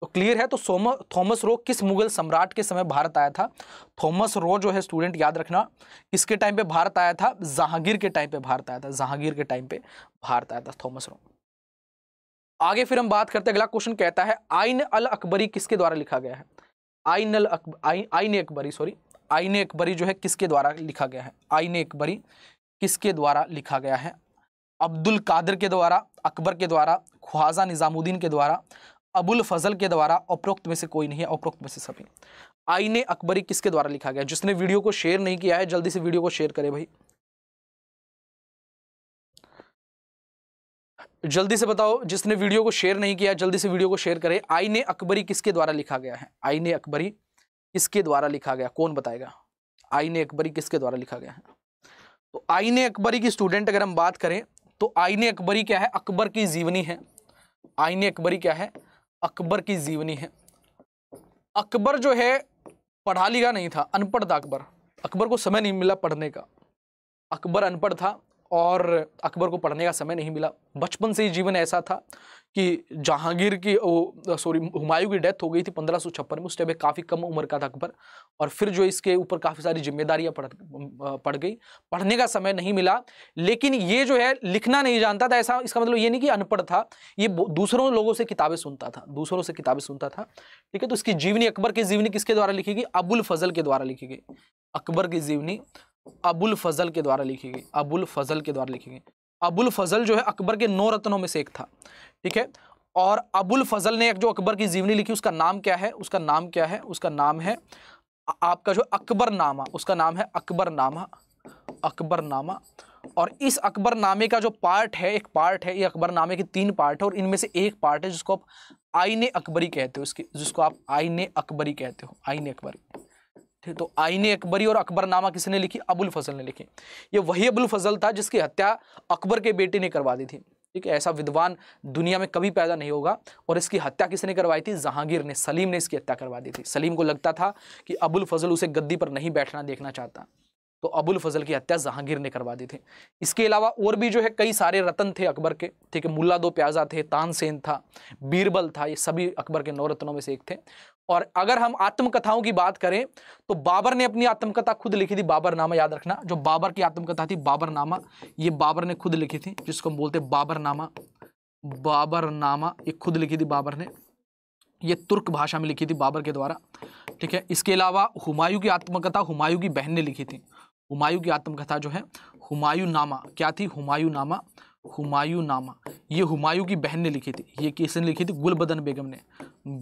तो क्लियर है तो सोम थॉमस रो किस मुगल सम्राट के समय भारत आया था थॉमस रो जो है स्टूडेंट याद रखना किसके टाइम पे भारत आया था जहांगीर के टाइम पे भारत आया था जहांगीर के टाइम पे भारत आया था थॉमस रो आगे फिर हम बात करते हैं अगला क्वेश्चन कहता है आइन अल अकबरी किसके द्वारा लिखा गया है आइन अल अकबर आइन अकबरी सॉरी आईने अकबरी जो है किसके द्वारा लिखा गया है आईने अकबरी किसके द्वारा लिखा गया है अब्दुल कादर के द्वारा अकबर के द्वारा ख्वाजा निज़ामुद्दीन के द्वारा अबुल फजल के द्वारा उपरोक्त में से कोई नहीं है उपरोक्त में से सभी आईने अकबरी किसके द्वारा लिखा गया जिसने वीडियो को शेयर नहीं किया है जल्दी से वीडियो को शेयर करें भाई जल्दी से बताओ जिसने वीडियो को शेयर नहीं किया जल्दी से वीडियो को शेयर करें आईने अकबरी किसके द्वारा लिखा गया है आईने अकबरी किसके द्वारा लिखा गया कौन बताएगा आईने अकबरी किसके द्वारा लिखा गया है तो आईने अकबरी की स्टूडेंट अगर हम बात करें तो आईने अकबरी क्या है अकबर की जीवनी है आईने अकबरी क्या है अकबर की जीवनी है अकबर जो है पढ़ा लिखा नहीं था अनपढ़ था अकबर अकबर को समय नहीं मिला पढ़ने का अकबर अनपढ़ था और अकबर को पढ़ने का समय नहीं मिला बचपन से ही जीवन ऐसा था कि जहांगीर की सॉरी हुमायूं की डेथ हो गई थी पंद्रह सौ छप्पन में उस टाइम काफ़ी कम उम्र का था अकबर और फिर जो इसके ऊपर काफ़ी सारी जिम्मेदारियां पड़ पड़ गई पढ़ने का समय नहीं मिला लेकिन ये जो है लिखना नहीं जानता था ऐसा इसका मतलब ये नहीं कि अनपढ़ था ये दूसरों लोगों से किताबें सुनता था दूसरों से किताबें सुनता था ठीक है तो इसकी जीवनी अकबर की जीवनी किसके द्वारा लिखी गई अबुल फजल के द्वारा लिखी गई अकबर की जीवनी अबुल फजल के द्वारा लिखी गई अबुल फजल के द्वारा लिखी गई अबुल फजल जो है अकबर के नौ रत्नों में से एक था ठीक है और अबुल फजल ने एक जो अकबर की जीवनी लिखी उसका नाम क्या है उसका नाम क्या है उसका नाम है आपका जो अकबर नामा उसका नाम है अकबर नामा अकबर नामा और इस अकबर नामे का जो पार्ट है एक पार्ट है ये अकबर नामे के तीन पार्ट है और इनमें से एक पार्ट है जिसको आप आईने अकबरी कहते हो इसके जिसको आप आईने अकबरी कहते हो आईने अकबरी ठीक तो आईने अकबरी और अकबरनामा किसने लिखी अबुल फजल ने लिखी ये वही अबुल फजल था जिसकी हत्या अकबर के बेटे ने करवा दी थी ठीक है ऐसा विद्वान दुनिया में कभी पैदा नहीं होगा और इसकी हत्या किसने करवाई थी जहांगीर ने सलीम ने इसकी हत्या करवा दी थी सलीम को लगता था कि अबुल फजल उसे गद्दी पर नहीं बैठना देखना चाहता तो अबुल फजल की हत्या जहांगीर ने करवा दी थी इसके अलावा और भी जो है कई सारे रतन थे अकबर के ठीक है मुला दो प्याजा थे तानसेन था बीरबल था ये सभी अकबर के नौ रत्नों में से एक थे और अगर हम आत्मकथाओं की बात करें तो बाबर ने अपनी आत्मकथा खुद लिखी थी नामा याद रखना जो बाबर की आत्मकथा थी नामा ये बाबर ने खुद लिखी थी जिसको हम बोलते बाबर नामा ये खुद लिखी थी बाबर ने ये तुर्क भाषा में लिखी थी बाबर के द्वारा ठीक है इसके अलावा हुमायूं की आत्मकथा हुमायूं की बहन ने लिखी थी हुमायूं की आत्मकथा जो है हुमायूं नामा क्या थी हुमायूं नामा हुमायूं नामा ये हुमायूं की बहन ने लिखी थी ये किसने लिखी थी गुलबदन बेगम ने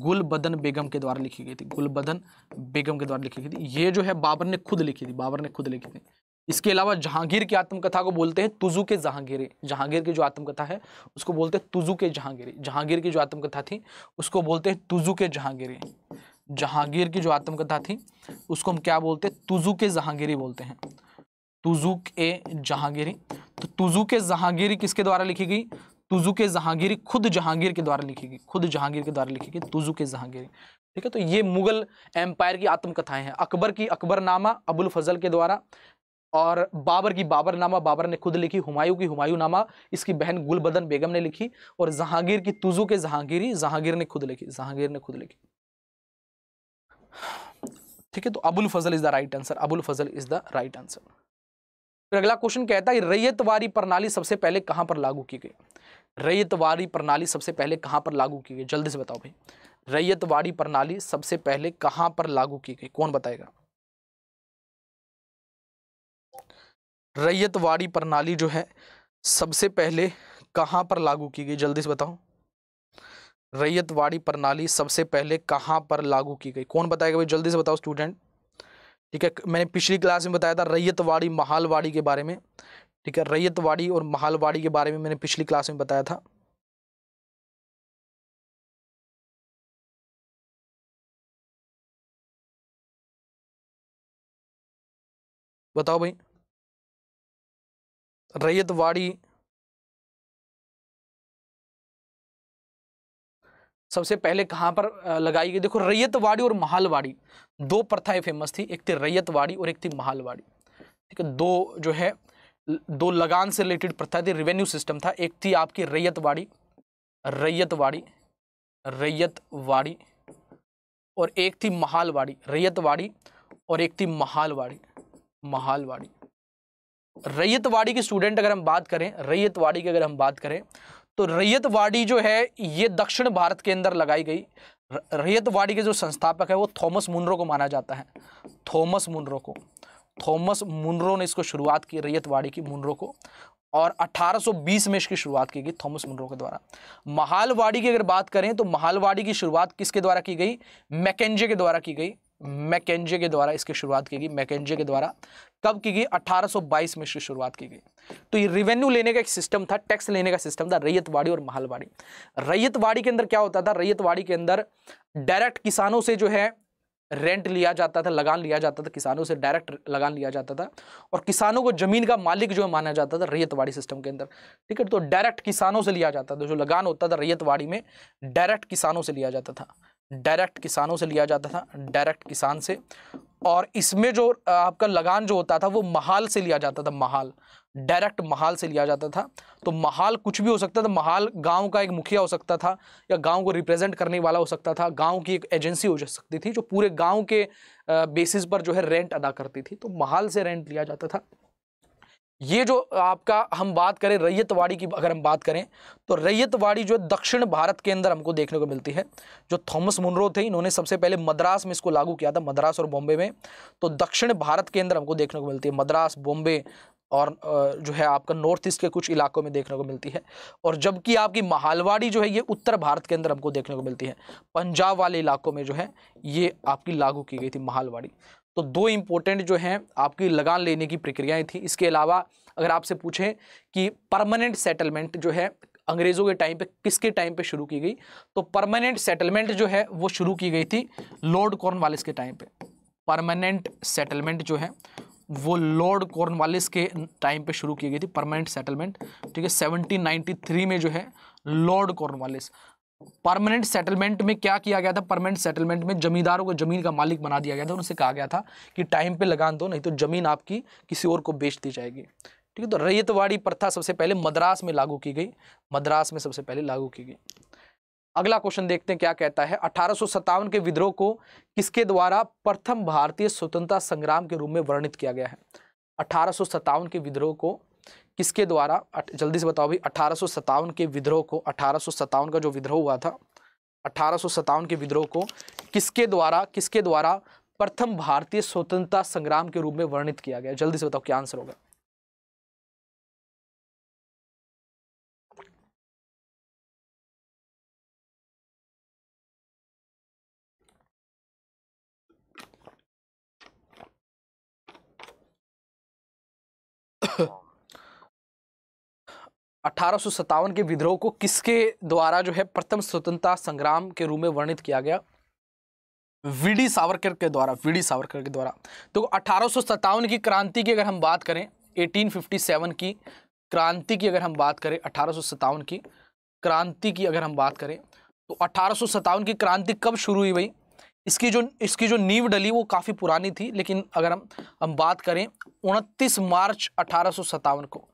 गुलबदन बेगम के द्वारा लिखी गई थी गुलबदन बेगम के द्वारा लिखी गई थी ये जो है बाबर ने खुद लिखी थी बाबर ने खुद लिखी थी इसके अलावा जहांगीर की आत्मकथा को बोलते हैं तुजू के जहांगीर जहांगीर की जो आत्मकथा है उसको बोलते हैं तुजू के जहांगीर जहांगीर की जो आत्मकथा थी उसको बोलते हैं तुजू के जहांगीर जहांगीर की जो आत्मकथा थी उसको हम क्या बोलते हैं तुजू के जहांगीरी बोलते हैं तुजुक ए जहांगीरी तो तुजुक ए जहांगीरी किसके द्वारा लिखी गई तुजुक जहांगीरी खुद जहांगीर के द्वारा लिखी गई खुद जहांगीर के द्वारा लिखी गई तुजुक जहांगीरी ठीक है तो ये मुगल एम्पायर की आत्मकथाएं हैं अकबर की अकबर नामा अबुल फजल के द्वारा और बाबर की बाबर नामा बाबर ने खुद लिखी हुमायूं की हुमायूं नामा इसकी बहन गुलबदन बेगम ने लिखी और जहांगीर की तुजू के जहांगीरी जहांगीर ने खुद लिखी जहांगीर ने खुद लिखी ठीक है तो Abul Fazal is the right answer Abul Fazal is the right answer फिर अगला क्वेश्चन कहता है रैयतवारी प्रणाली सबसे पहले कहाँ पर लागू की गई रैयतवारी प्रणाली सबसे पहले कहाँ पर लागू की गई जल्दी से बताओ भाई रैयतवाड़ी प्रणाली सबसे पहले कहाँ पर लागू की गई कौन बताएगा रैयतवाड़ी प्रणाली जो है सबसे पहले कहाँ पर लागू की गई जल्दी से बताओ रैयतवाड़ी प्रणाली सबसे पहले कहाँ पर लागू की गई कौन बताएगा भाई जल्दी से बताओ स्टूडेंट ठीक है मैंने पिछली क्लास में बताया था रैयतवाड़ी महालवाड़ी के बारे में ठीक है रैयतवाड़ी और महालवाड़ी के बारे में मैंने पिछली क्लास में बताया था बताओ भाई रैयतवाड़ी सबसे पहले कहाँ पर लगाई गई देखो रैयतवाड़ी और महालवाड़ी दो प्रथाएं फेमस थी एक थी रैयतवाड़ी और एक थी महालवाड़ी ठीक है दो जो है दो लगान से रिलेटेड प्रथा थी रेवेन्यू सिस्टम था एक थी आपकी रैयतवाड़ी रैयतवाड़ी रैयतवाड़ी और एक थी महालवाड़ी रैयतवाड़ी और एक थी महालवाड़ी महालवाड़ी रैयतवाड़ी के स्टूडेंट अगर हम बात करें रैयतवाड़ी की अगर हम बात करें तो रैयतवाड़ी जो है ये दक्षिण भारत के अंदर लगाई गई रैयतवाड़ी के जो संस्थापक है वो थॉमस मुनरो को माना जाता है थॉमस मुनरो को थॉमस मुनरो ने इसको शुरुआत की रैयतवाड़ी की मुनरो को और 1820 में इसकी शुरुआत की गई थॉमस मुनरो के द्वारा महालवाड़ी की अगर बात करें तो महालवाड़ी की शुरुआत किसके द्वारा की गई मैकेंजे के द्वारा की गई मैकेंजे के द्वारा इसकी शुरुआत की गई मैकेंजे के द्वारा कब की गई 1822 में इसकी शुरुआत की गई तो ये रिवेन्यू लेने का एक सिस्टम था टैक्स लेने का सिस्टम था रैयतवाड़ी और महलवाड़ी रैयतवाड़ी के अंदर क्या होता था रैयतवाड़ी के अंदर डायरेक्ट किसानों से जो है रेंट लिया जाता था लगान लिया जाता था किसानों से डायरेक्ट लगान लिया जाता था और किसानों को जमीन का मालिक जो है माना जाता था रैयतवाड़ी सिस्टम के अंदर ठीक है तो डायरेक्ट किसानों से लिया जाता था जो लगान होता था रैयतवाड़ी में डायरेक्ट किसानों से लिया जाता था डायरेक्ट किसानों से लिया जाता था डायरेक्ट किसान से और इसमें जो आपका लगान जो होता था वो महाल से लिया जाता था महाल डायरेक्ट महाल से लिया जाता था तो महाल कुछ भी हो सकता था महाल गांव का एक मुखिया हो सकता था या गांव को रिप्रेजेंट करने वाला हो सकता था गांव की एक एजेंसी हो सकती थी जो पूरे गांव के बेसिस पर जो है रेंट अदा करती थी तो महाल से रेंट लिया जाता था ये जो आपका हम बात करें रैयतवाड़ी की अगर हम बात करें तो रैयतवाड़ी जो दक्षिण भारत के अंदर हमको देखने को मिलती है जो थॉमस मुनरो थे इन्होंने सबसे पहले मद्रास में इसको लागू किया था मद्रास और बॉम्बे में तो दक्षिण भारत के अंदर हमको देखने को मिलती है मद्रास बॉम्बे और जो है आपका नॉर्थ ईस्ट के कुछ इलाकों में देखने को मिलती है और जबकि आपकी महालवाड़ी जो है ये उत्तर भारत के अंदर हमको देखने को मिलती है पंजाब वाले इलाकों में जो है ये आपकी लागू की गई थी महालवाड़ी तो दो इम्पोर्टेंट जो हैं आपकी लगान लेने की प्रक्रियाएं थी इसके अलावा अगर आपसे पूछें कि परमानेंट सेटलमेंट जो है अंग्रेज़ों के टाइम पे किसके टाइम पे शुरू की गई तो परमानेंट सेटलमेंट जो है वो शुरू की गई थी लॉर्ड कॉर्नवालिस के टाइम पे परमानेंट सेटलमेंट जो है वो लॉर्ड कॉर्नवालिस के टाइम पे शुरू की गई थी परमानेंट सेटलमेंट ठीक है 1793 में जो है लॉर्ड कॉर्नवालिस परमानेंट सेटलमेंट में क्या किया गया था परमानेंट सेटलमेंट में जमींदारों को जमीन का मालिक बना दिया गया था उनसे कहा गया था कि टाइम पे लगान दो नहीं तो जमीन आपकी किसी और को बेच दी जाएगी ठीक है तो रैयतवाड़ी प्रथा सबसे पहले मद्रास में लागू की गई मद्रास में सबसे पहले लागू की गई अगला क्वेश्चन देखते हैं क्या कहता है अठारह के विद्रोह को किसके द्वारा प्रथम भारतीय स्वतंत्रता संग्राम के रूप में वर्णित किया गया है अठारह के विद्रोह को किसके द्वारा जल्दी से बताओ भाई अठारह के विद्रोह को अठारह का जो विद्रोह हुआ था अठारह के विद्रोह को किसके द्वारा किसके द्वारा प्रथम भारतीय स्वतंत्रता संग्राम के रूप में वर्णित किया गया जल्दी से बताओ क्या आंसर होगा अठारह के विद्रोह को किसके द्वारा जो है प्रथम स्वतंत्रता संग्राम के रूप में वर्णित किया गया वीडी सावरकर के द्वारा वीडी सावरकर के द्वारा तो अठारह की क्रांति की अगर हम बात करें 1857 की क्रांति की अगर हम बात करें अठारह की क्रांति की अगर हम बात करें तो अठारह की क्रांति कब शुरू हुई भाई इसकी जो इसकी जो नींव डली वो काफ़ी पुरानी थी लेकिन अगर हम हम बात करें उनतीस मार्च अठारह को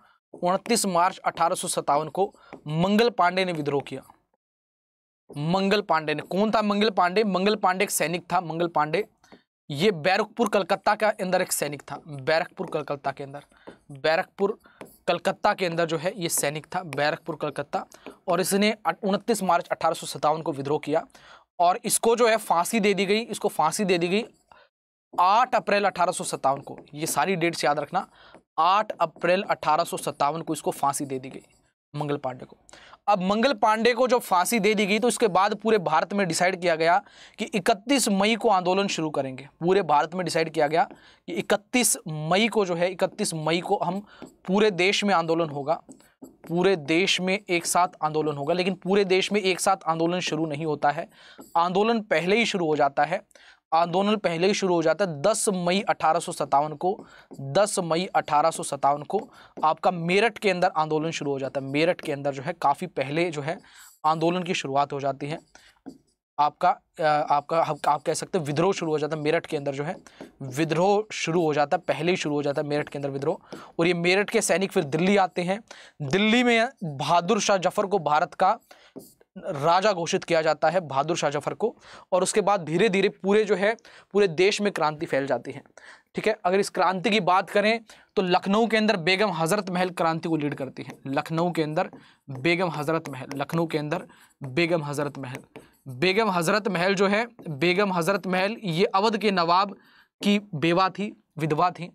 उनतीस मार्च अठारह को मंगल पांडे ने विद्रोह किया मंगल पांडे ने कौन था मंगल पांडे मंगल पांडे एक सैनिक था मंगल पांडे ये बैरकपुर कलकत्ता के अंदर एक सैनिक था बैरकपुर कलकत्ता के अंदर बैरकपुर कलकत्ता के अंदर जो है ये सैनिक था बैरकपुर कलकत्ता और इसने उनतीस मार्च अठारह को विद्रोह किया और इसको जो है फांसी दे दी गई इसको फांसी दे दी गई आठ अप्रैल अठारह को ये सारी डेट्स याद रखना 8 अप्रैल अठारह को इसको फांसी दे दी गई मंगल पांडे को अब मंगल पांडे को जब फांसी दे दी गई तो इसके बाद पूरे भारत में डिसाइड किया गया कि 31 मई को आंदोलन शुरू करेंगे पूरे भारत में डिसाइड किया गया कि 31 मई को जो है 31 मई को हम पूरे देश में आंदोलन होगा पूरे देश में एक साथ आंदोलन होगा लेकिन पूरे देश में एक साथ आंदोलन शुरू नहीं होता है आंदोलन पहले ही शुरू हो जाता है आंदोलन पहले ही शुरू हो जाता है दस मई अठारह को दस मई अठारह को आपका मेरठ के अंदर आंदोलन शुरू हो जाता है मेरठ के अंदर जो है काफ़ी पहले जो है आंदोलन की शुरुआत हो जाती है आपका आपका आप कह सकते हैं विद्रोह शुरू हो जाता है मेरठ के अंदर जो है विद्रोह शुरू हो जाता है पहले ही शुरू हो जाता है मेरठ के अंदर विद्रोह और ये मेरठ के सैनिक फिर दिल्ली आते हैं दिल्ली में बहादुर शाह जफर को भारत का राजा घोषित किया जाता है बहादुर शाह जफर को और उसके बाद धीरे धीरे पूरे जो है पूरे देश में क्रांति फैल जाती है ठीक है अगर इस क्रांति की बात करें तो लखनऊ के अंदर बेगम हज़रत महल क्रांति को लीड करती है लखनऊ के अंदर बेगम हज़रत महल लखनऊ के अंदर बेगम हज़रत महल बेगम हज़रत महल जो है बेगम हज़रत महल ये अवध के नवाब की बेवा थी विधवा थी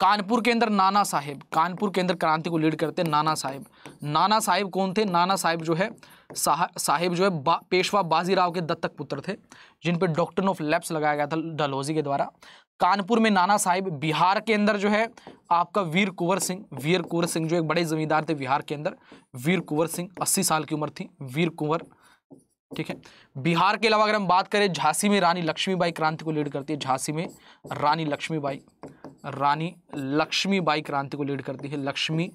कानपुर के अंदर नाना साहेब कानपुर के अंदर क्रांति को लीड करते नाना साहेब नाना साहेब कौन थे नाना साहेब जो है साहब साहेब जो है बा, पेशवा बाजीराव के दत्तक पुत्र थे जिन पर डॉक्टर ऑफ लैप्स लगाया गया था डलहौजी के द्वारा कानपुर में नाना साहेब बिहार के अंदर जो है आपका वीर कुंवर सिंह वीर कुंवर सिंह जो एक बड़े जमींदार थे बिहार के अंदर वीर कुंवर सिंह अस्सी साल की उम्र थी वीर कुंवर ठीक है बिहार के अलावा अगर हम बात करें झांसी में रानी लक्ष्मीबाई क्रांति को लीड करती है झांसी में रानी लक्ष्मीबाई रानी लक्ष्मी बाई क्रांति को लीड करती है लक्ष्मी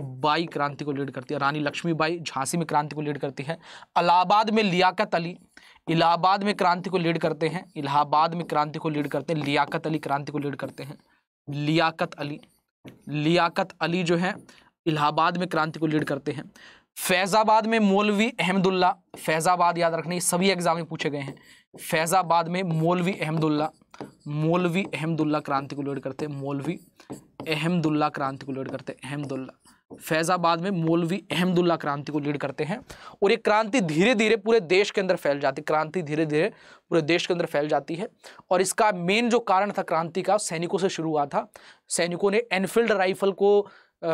बाई क्रांति को लीड करती है रानी लक्ष्मी बाई झांसी में क्रांति को लीड करती है अलाहाबाद में लियाकत अली इलाहाबाद में क्रांति को लीड करते हैं इलाहाबाद में क्रांति को लीड करते हैं लियाकत अली क्रांति को लीड करते हैं लियाकत अली लियाकत अली जो है इलाहाबाद में क्रांति को लीड करते हैं फैज़ाबाद में मौलवी अहमदुल्ला फैज़ाबाद याद रखने सभी एग्जाम में पूछे गए हैं फैज़ाबाद में मौलवी अहमदुल्ला मौलवी अहमदुल्ला क्रांति को लीड करते मौलवी अहमदुल्ला क्रांति को लीड करते अहमदुल्ला फैज़ाबाद में मौलवी अहमदुल्ला क्रांति को लीड करते हैं और ये क्रांति धीरे धीरे पूरे देश के अंदर फैल जाती क्रांति धीरे धीरे पूरे देश के अंदर फैल जाती है और इसका मेन जो कारण था क्रांति का सैनिकों से शुरू हुआ था सैनिकों ने एनफील्ड राइफल को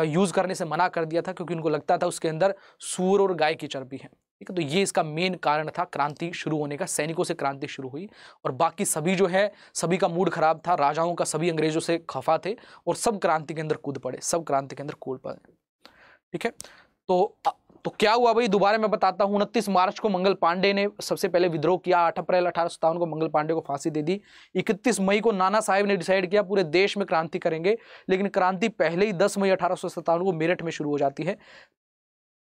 यूज़ करने से मना कर दिया था क्योंकि उनको लगता था उसके अंदर सूर और गाय की चर्बी है ठीक है तो ये इसका मेन कारण था क्रांति शुरू होने का सैनिकों से क्रांति शुरू हुई और बाकी सभी जो है सभी का मूड खराब था राजाओं का सभी अंग्रेजों से खफा थे और सब क्रांति के अंदर कूद पड़े सब क्रांति के अंदर कूद पड़े ठीक है तो तो क्या हुआ भाई दोबारा मैं बताता हूँ उनतीस मार्च को मंगल पांडे ने सबसे पहले विद्रोह किया आठ अप्रैल अठारह को मंगल पांडे को फांसी दे दी इकतीस मई को नाना साहेब ने डिसाइड किया पूरे देश में क्रांति करेंगे लेकिन क्रांति पहले ही दस मई अठारह को मेरठ में शुरू हो जाती है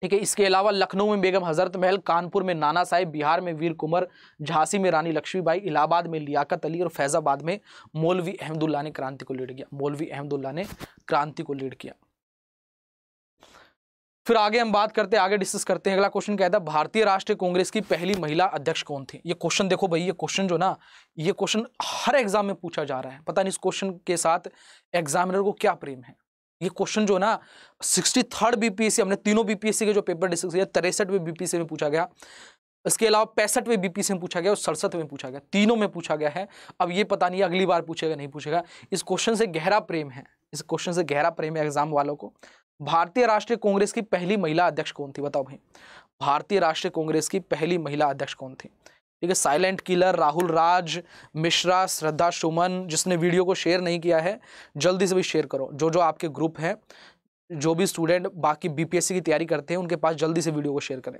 ठीक है इसके अलावा लखनऊ में बेगम हजरत महल कानपुर में नाना साहेब बिहार में वीर कुंवर झांसी में रानी लक्ष्मीबाई इलाहाबाद में लियाकत अली और फैज़ाबाद में मौलवी अहमदुल्ला ने क्रांति को लीड किया मौलवी अहमदुल्ला ने क्रांति को लीड किया फिर आगे हम बात करते हैं आगे डिस्कस करते हैं अगला क्वेश्चन कहता है भारतीय राष्ट्रीय कांग्रेस की पहली महिला अध्यक्ष कौन थी ये क्वेश्चन देखो भाई ये क्वेश्चन जो ना ये क्वेश्चन हर एग्जाम में पूछा जा रहा है पता नहीं इस क्वेश्चन के साथ एग्जामिनर को क्या प्रेम है ये क्वेश्चन जो ना सिक्सटी थर्ड बीपीएससी हमने तीनों बीपीएससी के जो पेपर डिस्कस किया तिरसठ में बीपीएससी में पूछा गया इसके अलावा पैंसठ में बीपीएससी में पूछा गया और सड़सठ में पूछा गया तीनों में पूछा गया है अब ये पता नहीं अगली बार पूछेगा नहीं पूछेगा इस क्वेश्चन से गहरा प्रेम है इस क्वेश्चन से गहरा प्रेम है एग्जाम वालों को भारतीय राष्ट्रीय कांग्रेस की पहली महिला अध्यक्ष कौन थी बताओ भाई भारतीय राष्ट्रीय कांग्रेस की पहली महिला अध्यक्ष कौन थी ठीक है साइलेंट किलर राहुल राज मिश्रा श्रद्धा सुमन जिसने वीडियो को शेयर नहीं किया है जल्दी से भी शेयर करो जो जो आपके ग्रुप हैं जो भी स्टूडेंट बाकी बीपीएससी की तैयारी करते हैं उनके पास जल्दी से वीडियो को शेयर करें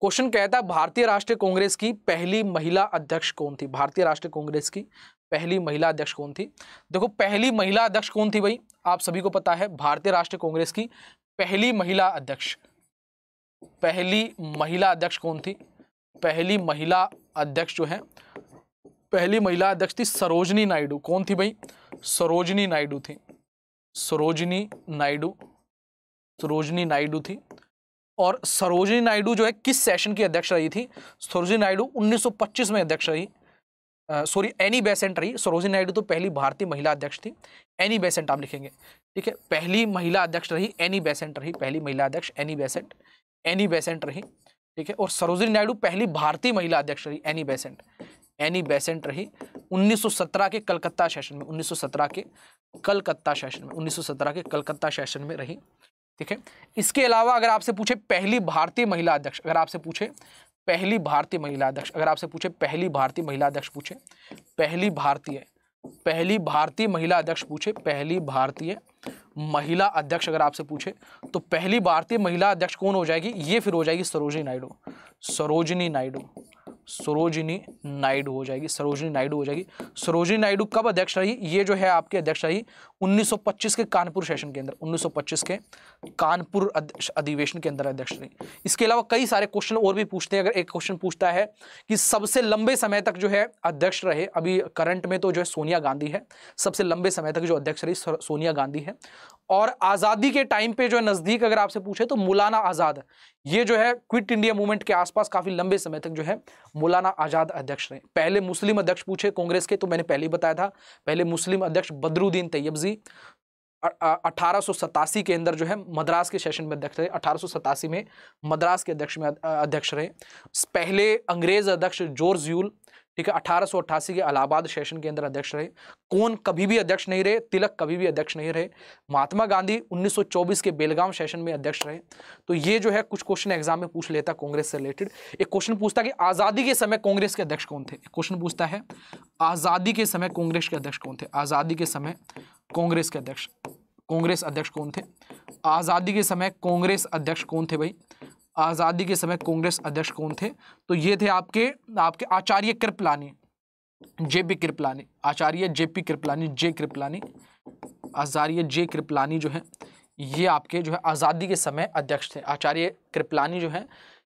क्वेश्चन कहता है भारतीय राष्ट्रीय कांग्रेस की पहली महिला अध्यक्ष कौन थी भारतीय राष्ट्रीय कांग्रेस की पहली महिला अध्यक्ष कौन थी देखो पहली महिला अध्यक्ष कौन थी भाई आप सभी को पता है भारतीय राष्ट्रीय कांग्रेस की पहली महिला अध्यक्ष पहली महिला अध्यक्ष कौन थी पहली महिला अध्यक्ष जो है पहली महिला अध्यक्ष थी सरोजनी नायडू कौन थी भाई सरोजनी नायडू थी सरोजनी नायडू सरोजनी नायडू थी और सरोजनी नायडू जो है किस सेशन की अध्यक्ष रही थी सरोजनी नायडू 1925 में अध्यक्ष रही सॉरी एनी बेसेंट रही सरोजनी नायडू तो पहली भारतीय महिला अध्यक्ष थी एनी बेसेंट आप लिखेंगे ठीक है पहली महिला अध्यक्ष रही एनी बेसेंट रही पहली महिला अध्यक्ष एनी बेसेंट एनी बेसेंट रही ठीक है और सरोजनी नायडू पहली भारतीय महिला अध्यक्ष रही एनी बेसेंट एनी बेसेंट रही 1917 के कलकत्ता सेशन में 1917 के कलकत्ता सेशन में 1917 के कलकत्ता सेशन में रही ठीक है इसके अलावा अगर आपसे पूछे पहली भारतीय महिला अध्यक्ष अगर आपसे पूछे पहली भारतीय महिला अध्यक्ष अगर आपसे पूछे पहली भारतीय महिला अध्यक्ष पूछे पहली भारतीय पहली भारतीय महिला अध्यक्ष पूछे पहली भारतीय महिला अध्यक्ष अगर आपसे पूछे तो पहली भारतीय महिला अध्यक्ष कौन हो जाएगी ये फिर हो जाएगी सरोजिनी नायडू सरोजिनी नायडू सरोजिनी नायडू हो जाएगी सरोजिनी नायडू हो जाएगी सरोजिनी नायडू कब अध्यक्ष रही ये जो है आपके अध्यक्ष रही 1925 के कानपुर सेशन के अंदर 1925 के कानपुर अधिवेशन के अंदर अध्यक्ष रही इसके अलावा कई सारे क्वेश्चन और भी पूछते हैं अगर एक क्वेश्चन पूछता है कि सबसे लंबे समय तक जो है अध्यक्ष रहे अभी करंट में तो जो है सोनिया गांधी है सबसे लंबे समय तक जो अध्यक्ष रही सोनिया गांधी है और आज़ादी के टाइम पे जो है नज़दीक अगर आपसे पूछे तो मौलाना आज़ाद ये जो है क्विट इंडिया मूवमेंट के आसपास काफ़ी लंबे समय तक जो है मौलाना आज़ाद अध्यक्ष रहे पहले मुस्लिम अध्यक्ष पूछे कांग्रेस के तो मैंने पहले ही बताया था पहले मुस्लिम अध्यक्ष बदरुद्दीन तैयब जी अठारह के अंदर जो है मद्रास के सेशन में अध्यक्ष रहे अठारह में मद्रास के अध्यक्ष में अध्यक्ष रहे पहले अंग्रेज अध्यक्ष जॉर्ज यूल ठीक है अठारह के इलाहाबाद सेशन के अंदर अध्यक्ष रहे कौन कभी भी अध्यक्ष नहीं रहे तिलक कभी भी अध्यक्ष नहीं रहे महात्मा गांधी 1924 के बेलगाम सेशन में अध्यक्ष रहे तो ये जो है कुछ क्वेश्चन एग्जाम में पूछ लेता कांग्रेस से रिलेटेड एक क्वेश्चन पूछता कि आज़ादी के समय कांग्रेस के अध्यक्ष कौन थे क्वेश्चन पूछता है आज़ादी के समय कांग्रेस के अध्यक्ष कौन थे आज़ादी के समय कांग्रेस के अध्यक्ष कांग्रेस अध्यक्ष कौन थे आज़ादी के समय कांग्रेस अध्यक्ष कौन थे भाई आज़ादी के समय कांग्रेस अध्यक्ष कौन थे तो ये थे आपके आपके Acharya Kripalani J P Kripalani Acharya J P Kripalani J Kripalani Acharya J Kripalani जो है ये आपके जो है आज़ादी के समय अध्यक्ष थे आचार्य कृपलानी जो है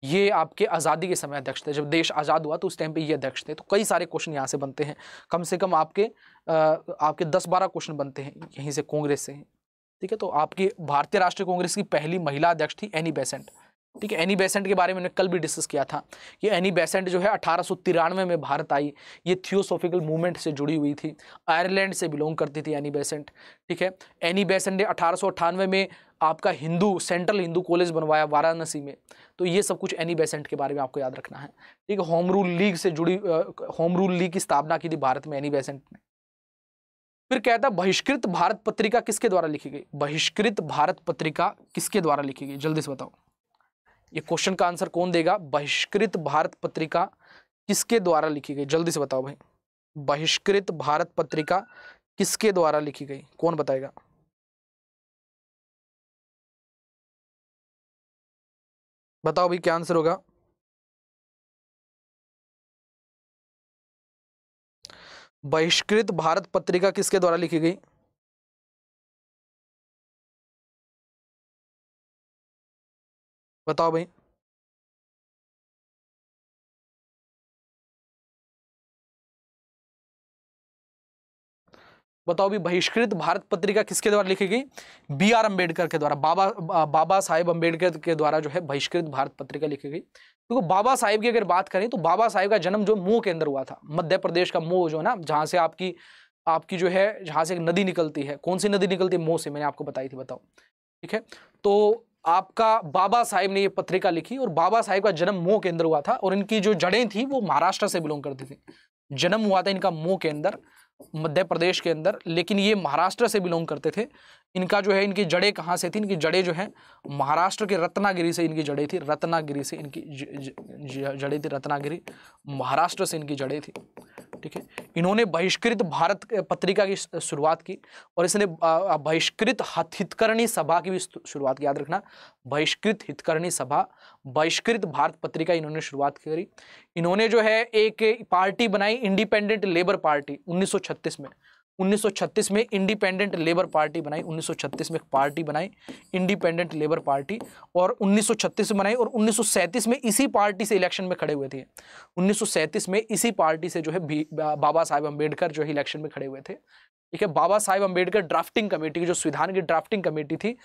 ये आपके आज़ादी के समय अध्यक्ष थे जब देश आज़ाद हुआ तो उस टाइम पे ये अध्यक्ष थे तो कई सारे क्वेश्चन यहाँ से बनते हैं कम से कम आपके आ, आपके दस बारह क्वेश्चन बनते हैं यहीं से कांग्रेस से ठीक है तो आपकी भारतीय राष्ट्रीय कांग्रेस की पहली महिला अध्यक्ष थी एनी बेसेंट ठीक है एनी बेसेंट के बारे में कल भी डिस्कस किया था ये एनी बेसेंट जो है अठारह में भारत आई ये थियोसोफिकल मूवमेंट से जुड़ी हुई थी आयरलैंड से बिलोंग करती थी एनी बेसेंट ठीक है एनी बेसेंट ने अठारह में आपका हिंदू सेंट्रल हिंदू कॉलेज बनवाया वाराणसी में तो ये सब कुछ एनी बेसेंट के बारे में आपको याद रखना है ठीक है होम रूल लीग से जुड़ी होम रूल लीग की स्थापना की थी भारत में एनी बेसेंट ने फिर कहता बहिष्कृत भारत पत्रिका किसके द्वारा लिखी गई बहिष्कृत भारत पत्रिका किसके द्वारा लिखी गई जल्दी से बताओ ये क्वेश्चन का आंसर कौन देगा बहिष्कृत भारत पत्रिका किसके द्वारा लिखी गई जल्दी से बताओ भाई बहिष्कृत भारत पत्रिका किसके द्वारा लिखी गई कौन बताएगा बताओ भाई क्या आंसर होगा बहिष्कृत भारत पत्रिका किसके द्वारा लिखी गई बताओ भाई बताओ भी बहिष्कृत भारत पत्रिका किसके द्वारा लिखी गई बी आर अम्बेडकर के द्वारा बाबा बाबा साहेब अम्बेडकर के द्वारा जो है बहिष्कृत भारत पत्रिका लिखी गई देखो तो बाबा साहेब की अगर बात करें तो बाबा साहेब का जन्म जो मोह के अंदर हुआ था मध्य प्रदेश का मोह जो है ना जहाँ से आपकी आपकी जो है जहाँ से एक नदी निकलती है कौन सी नदी निकलती है मोह से मैंने आपको बताई थी बताओ ठीक है तो आपका बाबा साहेब ने ये पत्रिका लिखी और बाबा साहेब का जन्म मोह के अंदर हुआ था और इनकी जो जड़ें थी वो महाराष्ट्र से बिलोंग करती थी जन्म हुआ था इनका मोह के अंदर मध्य प्रदेश के अंदर लेकिन ये महाराष्ट्र से बिलोंग करते थे इनका जो है इनकी जड़ें कहाँ से थी इनकी जड़ें जो है महाराष्ट्र के रत्नागिरी से इनकी जड़ें थी रत्नागिरी से इनकी जड़ें थी रत्नागिरी महाराष्ट्र से इनकी जड़ें थी ठीक है इन्होंने बहिष्कृत भारत पत्रिका की शुरुआत की और इसने बहिष्कृत हितकरणी सभा की भी शुरुआत की याद रखना बहिष्कृत हितकरणी सभा बहिष्कृत भारत पत्रिका इन्होंने शुरुआत करी इन्होंने जो है एक पार्टी बनाई इंडिपेंडेंट लेबर पार्टी उन्नीस में 1936 में इंडिपेंडेंट लेबर पार्टी बनाई 1936 में एक पार्टी बनाई इंडिपेंडेंट लेबर पार्टी और 1936 में बनाई और 1937 में इसी पार्टी से इलेक्शन में खड़े हुए थे 1937 में इसी पार्टी से जो है बाबा साहेब अम्बेडकर जो है इलेक्शन में खड़े हुए थे ठीक है बाबा साहेब अम्बेडकर ड्राफ्टिंग कमेटी की जो संविधान की ड्राफ्टिंग कमेटी थी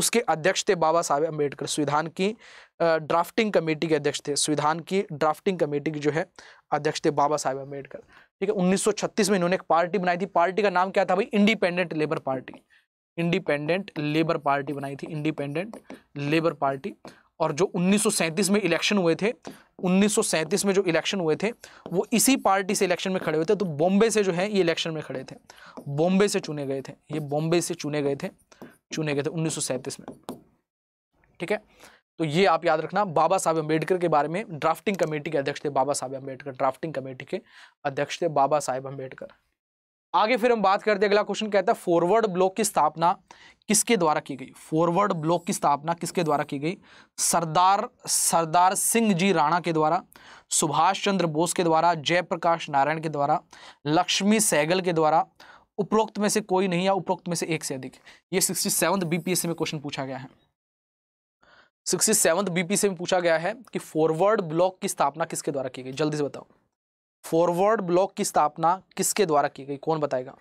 उसके अध्यक्ष थे बाबा साहेब अम्बेडकर संविधान की ड्राफ्टिंग कमेटी के अध्यक्ष थे संविधान की ड्राफ्टिंग कमेटी की जो है अध्यक्ष थे बाबा साहेब अम्बेडकर ठीक है 1936 में इन्होंने एक पार्टी बनाई थी पार्टी का नाम क्या था भाई independent labour party independent labour party बनाई थी इंडिपेंडेंट लेबर पार्टी और जो 1937 में इलेक्शन हुए थे 1937 में जो इलेक्शन हुए थे वो इसी पार्टी से इलेक्शन में खड़े हुए थे तो बॉम्बे से जो है ये इलेक्शन में खड़े थे बॉम्बे से चुने गए थे ये बॉम्बे से चुने गए थे चुने गए थे 1937 में ठीक है तो ये आप याद रखना बाबा साहब अम्बेडकर के बारे में ड्राफ्टिंग कमेटी के अध्यक्ष थे बाबा साहब अम्बेडकर ड्राफ्टिंग कमेटी के अध्यक्ष थे बाबा साहेब अम्बेडकर आगे फिर हम बात करते हैं अगला क्वेश्चन कहता है फॉरवर्ड ब्लॉक की स्थापना किसके द्वारा की गई फॉरवर्ड ब्लॉक की स्थापना किसके द्वारा की गई सरदार सरदार सिंह जी राणा के द्वारा सुभाष चंद्र बोस के द्वारा जयप्रकाश नारायण के द्वारा लक्ष्मी सहगल के द्वारा उपरोक्त में से कोई नहीं या उपरोक्त में से एक से अधिक ये सिक्सटी सेवन बीपीएससी में क्वेश्चन पूछा गया है सिक्सटी सेवन्थ बीपी तो से भी पूछा गया है कि फॉरवर्ड ब्लॉक की स्थापना किसके द्वारा की गई जल्दी से बताओ फॉरवर्ड ब्लॉक की स्थापना किसके द्वारा की गई कौन बताएगा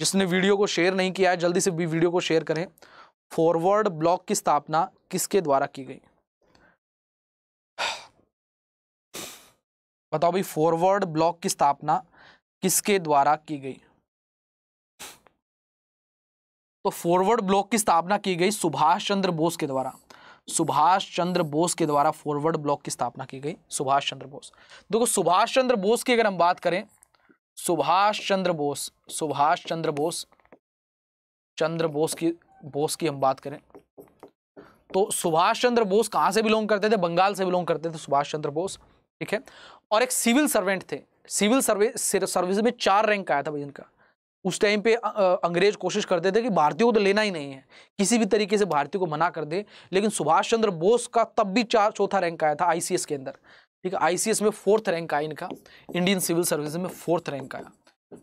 जिसने वीडियो को शेयर नहीं किया है जल्दी से भी वीडियो को शेयर करें फॉरवर्ड ब्लॉक की स्थापना किसके द्वारा की गई बताओ भाई फॉरवर्ड ब्लॉक की स्थापना किसके द्वारा की गई तो फॉरवर्ड ब्लॉक की स्थापना की गई सुभाष चंद्र बोस के द्वारा सुभाष चंद्र बोस के द्वारा फॉरवर्ड ब्लॉक की स्थापना की गई सुभाष चंद्र बोस देखो सुभाष चंद्र बोस की अगर हम बात करें सुभाष चंद्र बोस सुभाष चंद्र बोस चंद्र बोस की बोस की हम बात करें तो सुभाष चंद्र बोस कहां से बिलोंग करते थे बंगाल से बिलोंग करते थे सुभाष चंद्र बोस ठीक है और एक सिविल सर्वेंट थे सिविल सर्विस सर्विस में चार रैंक आया था भाई इनका उस टाइम पे अंग्रेज कोशिश करते थे कि भारतीयों को तो लेना ही नहीं है किसी भी तरीके से भारतीय को मना कर दे लेकिन सुभाष चंद्र बोस का तब भी चार चौथा रैंक आया था आईसीएस के अंदर ठीक है आईसीएस में फोर्थ रैंक आया इनका इंडियन सिविल सर्विस में फोर्थ रैंक आया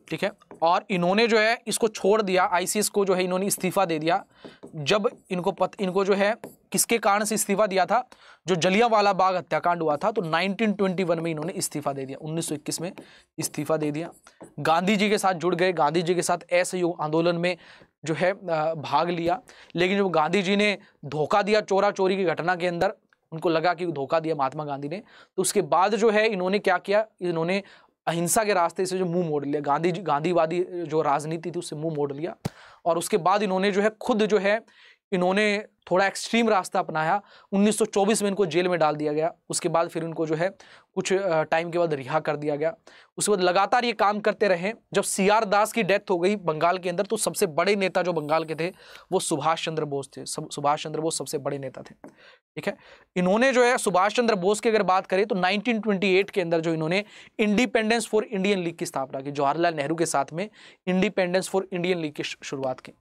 ठीक है और इन्होंने जो है इसको छोड़ दिया आईसीएस को जो है इन्होंने इस्तीफा दे दिया जब इनको पत इनको जो है किसके कारण से इस्तीफा दिया था जो जलियावाला बाग हत्याकांड हुआ था तो 1921 में इन्होंने इस्तीफा दे दिया 1921 में इस्तीफा दे दिया गांधी जी के साथ जुड़ गए गांधी जी के साथ असहयोग आंदोलन में जो है भाग लिया लेकिन जब गांधी जी ने धोखा दिया चोरा चोरी की घटना के अंदर उनको लगा कि धोखा दिया महात्मा गांधी ने तो उसके बाद जो है इन्होंने क्या किया इन्होंने अहिंसा के रास्ते से जो मुंह मोड़ लिया गांधी गांधीवादी जो राजनीति थी उससे मुंह मोड़ लिया और उसके बाद इन्होंने जो है खुद जो है इन्होंने थोड़ा एक्सट्रीम रास्ता अपनाया 1924 में इनको जेल में डाल दिया गया उसके बाद फिर इनको जो है कुछ टाइम के बाद रिहा कर दिया गया उसके बाद लगातार ये काम करते रहे जब सी आर दास की डेथ हो गई बंगाल के अंदर तो सबसे बड़े नेता जो बंगाल के थे वो सुभाष चंद्र बोस थे सुभाष चंद्र बोस सबसे बड़े नेता थे ठीक है इन्होंने जो है सुभाष चंद्र बोस की अगर बात करें तो नाइनटीन के अंदर जो इन्होंने इंडिपेंडेंस फॉर इंडियन लीग की स्थापना की जवाहरलाल नेहरू के साथ में इंडिपेंडेंस फॉर इंडियन लीग की शुरुआत की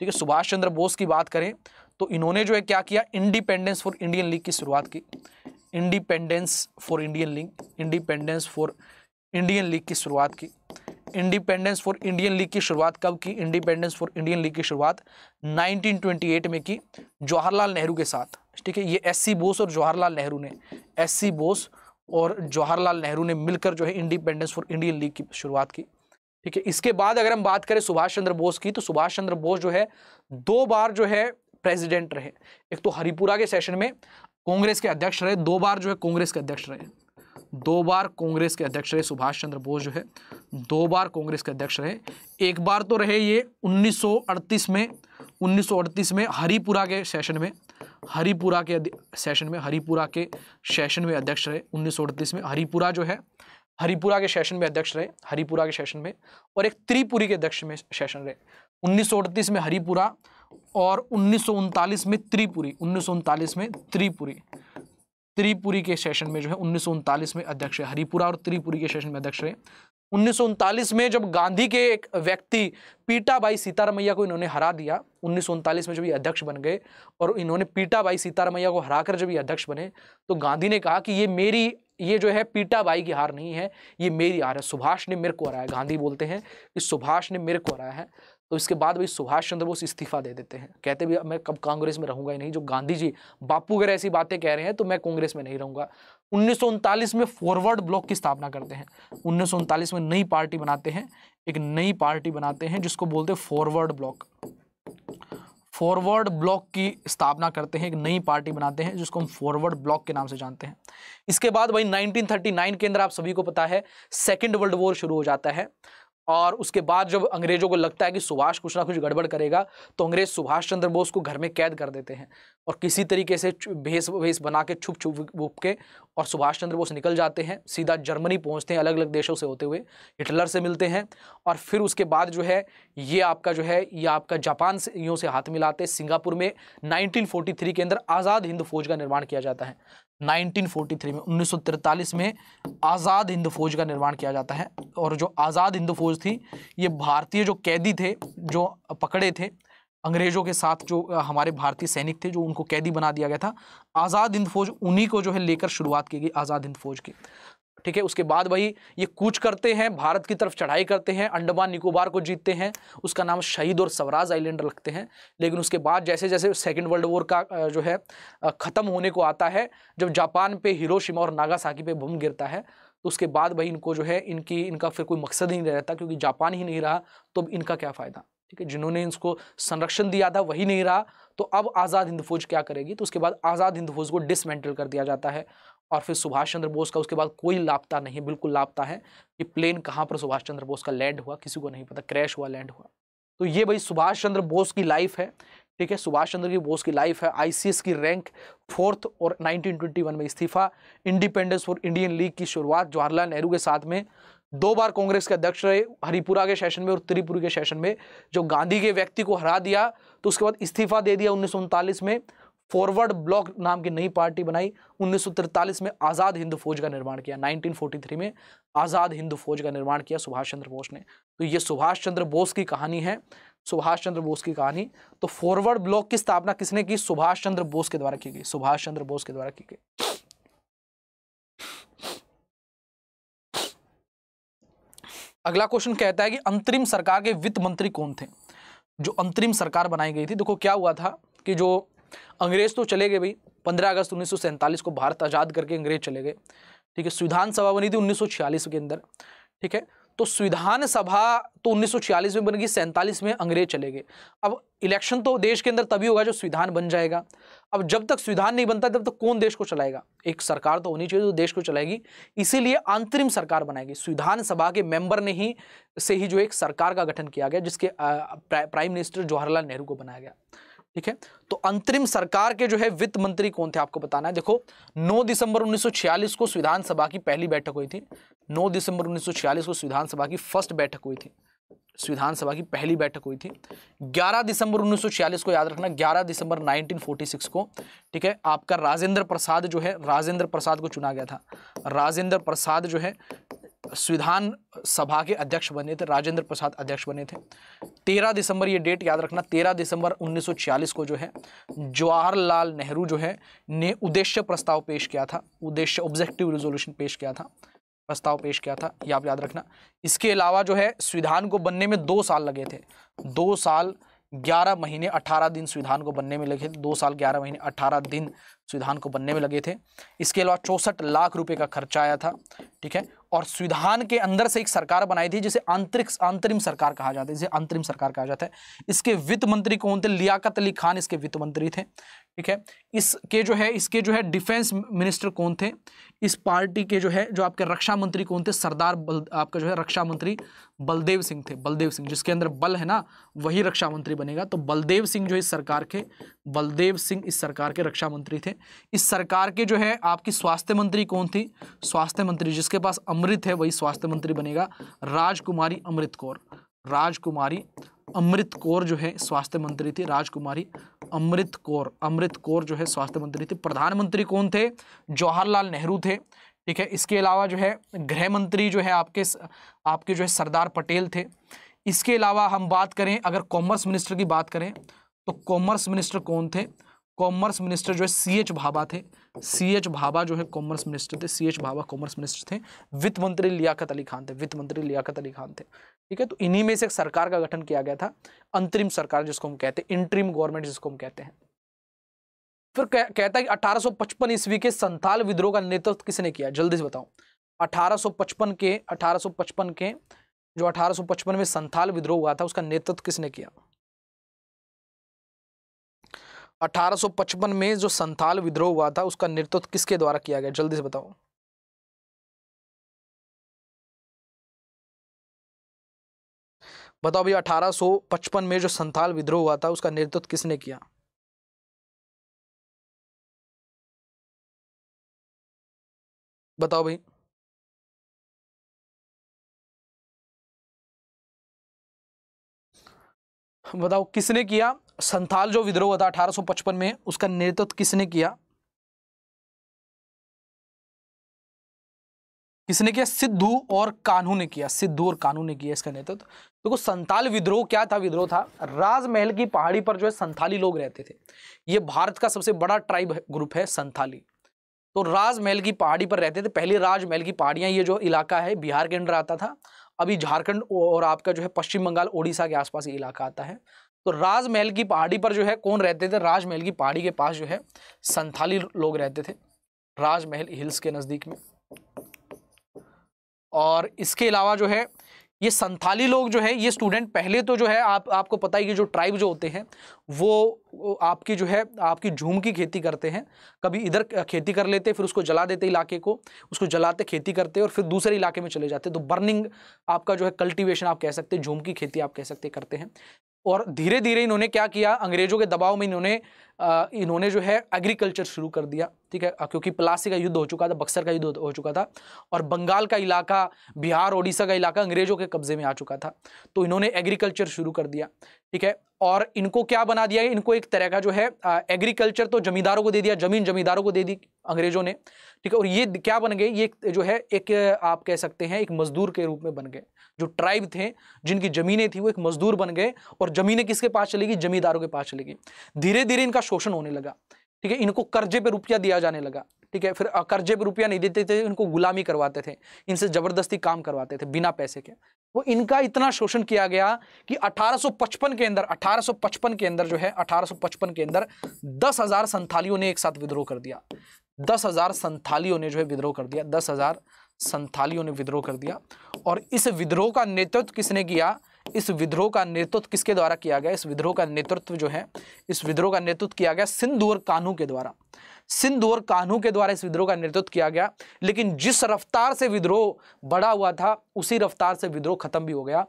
ठीक है सुभाष चंद्र बोस की बात करें तो इन्होंने जो है क्या किया इंडिपेंडेंस फॉर इंडियन लीग की शुरुआत की independence for Indian league independence for Indian league की शुरुआत की इंडिपेंडेंस फॉर इंडियन लीग की शुरुआत कब की इंडिपेंडेंस फॉर इंडियन लीग की शुरुआत 1928 में की जवाहरलाल नेहरू के साथ ठीक है ये एससी बोस और जवाहरलाल नेहरू ने एससी बोस और जवाहरलाल नेहरू ने मिलकर जो है इंडिपेंडेंस फॉर इंडियन लीग की शुरुआत की ठीक है इसके बाद अगर हम बात करें सुभाष चंद्र बोस की तो सुभाष चंद्र बोस जो है दो बार जो है प्रेसिडेंट रहे एक तो हरिपुरा के सेशन में कांग्रेस के अध्यक्ष रहे दो बार जो है कांग्रेस के अध्यक्ष रहे दो बार कांग्रेस के अध्यक्ष रहे सुभाष चंद्र बोस जो है दो बार कांग्रेस के अध्यक्ष रहे एक बार तो रहे ये 1938 में 1938 में हरिपुरा के सेशन में हरिपुरा के सेशन में हरिपुरा के सेशन में अध्यक्ष रहे 1938 में हरिपुरा जो है हरिपुरा के सेशन में अध्यक्ष रहे हरिपुरा के सेशन में और एक त्रिपुरी के अध्यक्ष में सेशन रहे उन्नीस में हरिपुरा और उन्नीस में त्रिपुरी उन्नीस में त्रिपुरी त्रिपुरी के सेशन में जो है उन्नीस में अध्यक्ष है हरिपुरा और त्रिपुरी के सेशन में अध्यक्ष रहे उन्नीस में जब गांधी के एक व्यक्ति पीटाबाई सीतारमैया को इन्होंने हरा दिया उन्नीस में जब ये अध्यक्ष बन गए और इन्होंने पीटाबाई सीतारमैया को हराकर जब ये अध्यक्ष बने तो गांधी ने कहा कि ये मेरी ये जो है पीटाबाई की हार नहीं है ये मेरी हार है सुभाष ने मेरे को हराया गांधी बोलते हैं कि सुभाष ने मेरे को हराया है तो इसके बाद भाई सुभाष चंद्र बोस इस्तीफा दे देते हैं कहते भी मैं कब कांग्रेस में रहूंगा ही नहीं जो गांधी जी बापू अगर ऐसी बातें कह रहे हैं तो मैं कांग्रेस में नहीं रहूंगा उन्नीस में फॉरवर्ड ब्लॉक की स्थापना करते हैं उन्नीस में नई पार्टी बनाते हैं एक नई पार्टी बनाते हैं जिसको बोलते हैं फॉरवर्ड ब्लॉक फॉरवर्ड ब्लॉक की स्थापना करते हैं एक नई पार्टी बनाते हैं जिसको हम फॉरवर्ड ब्लॉक के नाम से जानते हैं इसके बाद भाई 1939 के अंदर आप सभी को पता है सेकेंड वर्ल्ड वॉर शुरू हो जाता है और उसके बाद जब अंग्रेजों को लगता है कि सुभाष कुछ ना कुछ गड़बड़ करेगा तो अंग्रेज सुभाष चंद्र बोस को घर में कैद कर देते हैं और किसी तरीके से भेस भेस बना के छुप छुप वुप के और सुभाष चंद्र बोस निकल जाते हैं सीधा जर्मनी पहुंचते हैं अलग अलग देशों से होते हुए हिटलर से मिलते हैं और फिर उसके बाद जो है ये आपका जो है ये आपका जापान से यूँ से हाथ मिलाते सिंगापुर में नाइनटीन के अंदर आज़ाद हिंद फौज का निर्माण किया जाता है 1943 में उन्नीस में आज़ाद हिंद फौज का निर्माण किया जाता है और जो आज़ाद हिंद फौज थी ये भारतीय जो कैदी थे जो पकड़े थे अंग्रेज़ों के साथ जो हमारे भारतीय सैनिक थे जो उनको कैदी बना दिया गया था आज़ाद हिंद फौज उन्हीं को जो है लेकर शुरुआत की गई आज़ाद हिंद फौज की ठीक है उसके बाद भाई ये कूच करते हैं भारत की तरफ चढ़ाई करते हैं अंडमान निकोबार को जीतते हैं उसका नाम शहीद और स्वराज आइलैंड रखते हैं लेकिन उसके बाद जैसे जैसे सेकेंड वर्ल्ड वॉर का जो है ख़त्म होने को आता है जब जापान पे हिरोशिमा और नागासाकी पे बम गिरता है तो उसके बाद भाई इनको जो है इनकी इनका फिर कोई मकसद ही नहीं रहता क्योंकि जापान ही नहीं रहा तो अब इनका क्या फ़ायदा ठीक है जिन्होंने इसको संरक्षण दिया था वही नहीं रहा तो अब आज़ाद हिंद फौज क्या करेगी तो उसके बाद आज़ाद हिंद फौज को डिसमेंटल कर दिया जाता है और फिर सुभाष चंद्र बोस का उसके बाद कोई लापता नहीं बिल्कुल लापता है कि प्लेन कहाँ पर सुभाष चंद्र बोस का लैंड हुआ किसी को नहीं पता क्रैश हुआ लैंड हुआ तो ये भाई सुभाष चंद्र बोस की लाइफ है ठीक है सुभाष चंद्र की बोस की लाइफ है आईसीएस की रैंक फोर्थ और 1921 में इस्तीफा इंडिपेंडेंस फॉर इंडियन लीग की शुरुआत जवाहरलाल नेहरू के साथ में दो बार कांग्रेस के अध्यक्ष रहे हरिपुरा के सेशन में और त्रिपुरी के सेशन में जो गांधी के व्यक्ति को हरा दिया तो उसके बाद इस्तीफा दे दिया उन्नीस में फॉरवर्ड ब्लॉक नाम की नई पार्टी बनाई 1943 में आज़ाद हिंद फौज का निर्माण किया 1943 में आज़ाद हिंद फौज का निर्माण किया सुभाष चंद्र बोस ने तो ये सुभाष चंद्र बोस की कहानी है सुभाष चंद्र बोस की कहानी तो फॉरवर्ड ब्लॉक की स्थापना किसने की सुभाष चंद्र बोस के द्वारा की गई सुभाष चंद्र बोस के द्वारा की गई अगला क्वेश्चन कहता है कि अंतरिम सरकार के वित्त मंत्री कौन थे जो अंतरिम सरकार बनाई गई थी देखो क्या हुआ था कि जो अंग्रेज़ तो चले गए भाई पंद्रह अगस्त उन्नीस को भारत आज़ाद करके अंग्रेज चले गए ठीक है संविधान सभा बनी थी उन्नीस के अंदर ठीक है तो संविधान सभा तो 1946 में बन गई सैंतालीस में अंग्रेज चले गए अब इलेक्शन तो देश के अंदर तभी होगा जो संविधान बन जाएगा अब जब तक संविधान नहीं बनता तब तक कौन देश को चलाएगा एक सरकार तो होनी चाहिए जो देश को चलाएगी इसीलिए अंतरिम सरकार बनाएगी संविधान सभा के मेंबर ने ही से ही जो एक सरकार का गठन किया गया जिसके प्राइम मिनिस्टर जवाहरलाल नेहरू को बनाया गया ठीक है तो अंतरिम सरकार के जो है वित्त मंत्री कौन थे आपको बताना है देखो 9 दिसंबर 1946 को संविधान सभा की पहली बैठक हुई थी 9 दिसंबर 1946 को संविधान सभा की फर्स्ट बैठक हुई थी संविधान सभा की पहली बैठक हुई थी 11 दिसंबर 1946 को याद रखना 11 दिसंबर 1946 को ठीक है आपका राजेंद्र प्रसाद जो है राजेंद्र प्रसाद को चुना गया था राजेंद्र प्रसाद जो है संविधान सभा के अध्यक्ष बने थे राजेंद्र प्रसाद अध्यक्ष बने थे तेरह दिसंबर ये डेट याद रखना तेरह दिसंबर 1946 को जो है जवाहरलाल नेहरू जो है ने उद्देश्य प्रस्ताव पेश किया था उद्देश्य ऑब्जेक्टिव रिजोल्यूशन पेश किया था प्रस्ताव पेश किया था ये आप याद रखना इसके अलावा जो है संविधान को बनने में दो साल लगे थे दो साल ग्यारह महीने अट्ठारह दिन संविधान को बनने में लगे थे दो साल ग्यारह महीने अट्ठारह दिन संविधान को बनने में लगे थे इसके अलावा चौंसठ लाख रुपए का खर्चा आया था ठीक है और संविधान के अंदर से एक सरकार बनाई थी जिसे आंतरिक अंतरिम सरकार कहा जाता है जिसे अंतरिम सरकार कहा जाता है इसके वित्त मंत्री कौन थे लियाकत अली खान इसके वित्त मंत्री थे ठीक है इसके जो है इसके जो है डिफेंस मिनिस्टर कौन थे इस पार्टी के जो है जो आपके रक्षा मंत्री कौन थे सरदार बल आपका जो है रक्षा मंत्री बलदेव सिंह थे बलदेव सिंह जिसके अंदर बल है ना वही रक्षा मंत्री बनेगा तो बलदेव सिंह जो इस सरकार के बलदेव सिंह इस सरकार के रक्षा मंत्री थे इस सरकार के जो है आपकी स्वास्थ्य मंत्री कौन थी स्वास्थ्य मंत्री जिसके पास अमृत है वही स्वास्थ्य मंत्री बनेगा राजकुमारी अमृत कौर राजकुमारी अमृत कौर जो है स्वास्थ्य मंत्री थी राजकुमारी अमृत कौर अमृत कौर जो है स्वास्थ्य मंत्री थी प्रधानमंत्री कौन थे जवाहरलाल नेहरू थे ठीक है इसके अलावा जो है गृह मंत्री जो है आपके आपके जो है सरदार पटेल थे इसके अलावा हम बात करें अगर कॉमर्स मिनिस्टर की बात करें तो कॉमर्स मिनिस्टर कौन थे कॉमर्स मिनिस्टर जो है सी एच भाभा थे सी एच भाभा जो है कॉमर्स मिनिस्टर थे C H Bhabha commerce minister थे वित्त मंत्री लियाकत अली खान थे वित्त मंत्री लियाकत अली खान थे ठीक है तो इन्हीं में से एक सरकार का गठन किया गया था अंतरिम सरकार जिसको हम कहते हैं इंट्रीम गवर्नमेंट जिसको हम कहते हैं फिर कह, कहता है कि 1855 ईस्वी के संथाल विद्रोह का नेतृत्व किसने किया जल्दी से बताओ 1855 के 1855 के जो 1855 में संथाल विद्रोह हुआ था उसका नेतृत्व किसने किया 1855 में जो संथाल विद्रोह हुआ था उसका नेतृत्व किसके द्वारा किया गया जल्दी से बताओ बताओ भैया पचपन में जो संथाल विद्रोह हुआ था उसका नेतृत्व किसने किया बताओ भाई बताओ किसने किया संथाल जो विद्रोह हुआ था पचपन में उसका नेतृत्व किसने किया किसने किया सिद्धू और कानू ने किया सिद्धू और कानू ने किया इसका नेतृत्व देखो तो संताल विद्रोह क्या था विद्रोह था राजमहल की पहाड़ी पर जो है संथाली लोग रहते थे ये भारत का सबसे बड़ा ट्राइब ग्रुप है संथाली तो राजमहल की पहाड़ी पर रहते थे पहले राजमहल की पहाड़ियाँ ये जो इलाका है बिहार के अंडर आता था अभी झारखंड और आपका जो है पश्चिम बंगाल ओडिशा के आसपास ये इलाका आता है तो राजमहल की पहाड़ी पर जो है कौन रहते थे राजमहल की पहाड़ी के पास जो है संथाली लोग रहते थे राजमहल हिल्स के नज़दीक में और इसके अलावा जो है ये संथाली लोग जो है ये स्टूडेंट पहले तो जो है आप आपको पता ही कि जो ट्राइब जो होते हैं वो आपकी जो है आपकी झूम की खेती करते हैं कभी इधर खेती कर लेते फिर उसको जला देते इलाके को उसको जलाते खेती करते और फिर दूसरे इलाके में चले जाते तो बर्निंग आपका जो है कल्टीवेशन आप कह सकते झूम की खेती आप कह सकते करते हैं और धीरे धीरे इन्होंने क्या किया अंग्रेजों के दबाव में इन्होंने इन्होंने जो है एग्रीकल्चर शुरू कर दिया ठीक है क्योंकि प्लासी का युद्ध हो चुका था बक्सर का युद्ध हो चुका था और बंगाल का इलाका बिहार ओडिशा का इलाका अंग्रेजों के कब्जे में आ चुका था तो इन्होंने एग्रीकल्चर शुरू कर दिया ठीक है और इनको क्या बना दिया इनको एक तरह का जो है एग्रीकल्चर तो जमींदारों को दे दिया जमीन जमींदारों को दे दी अंग्रेजों ने ठीक है और ये क्या बन गए ये जो है एक आप कह सकते हैं एक मजदूर के रूप में बन गए जो ट्राइब थे जिनकी ज़मीनें थी वो एक मजदूर बन गए और ज़मीनें किसके पास चलेगी जमींदारों के पास चलेगी धीरे धीरे इनका शोषण होने लगा ठीक है इनको कर्जे पे रुपया दिया जाने लगा ठीक है फिर कर्जे पे रुपया नहीं देते थे इनको गुलामी करवाते थे इनसे ज़बरदस्ती काम करवाते थे बिना पैसे के वो इनका इतना शोषण किया गया कि 1855 के अंदर 1855 के अंदर जो है 1855 के अंदर दस हज़ार संथालियों ने एक साथ विद्रोह कर दिया दस हज़ार संथालियों ने जो है विद्रोह कर दिया दस हज़ार संथालियों ने विद्रोह कर दिया और इस विद्रोह का नेतृत्व किसने किया इस विद्रोह का नेतृत्व किसके द्वारा किया गया इस विद्रोह का नेतृत्व जो है इस विद्रोह का नेतृत्व किया गया सिंधु और कानू के द्वारा सिंधु और कानू के द्वारा इस विद्रोह का नेतृत्व किया गया लेकिन जिस रफ्तार से विद्रोह बढ़ा हुआ था उसी रफ्तार से विद्रोह खत्म भी हो गया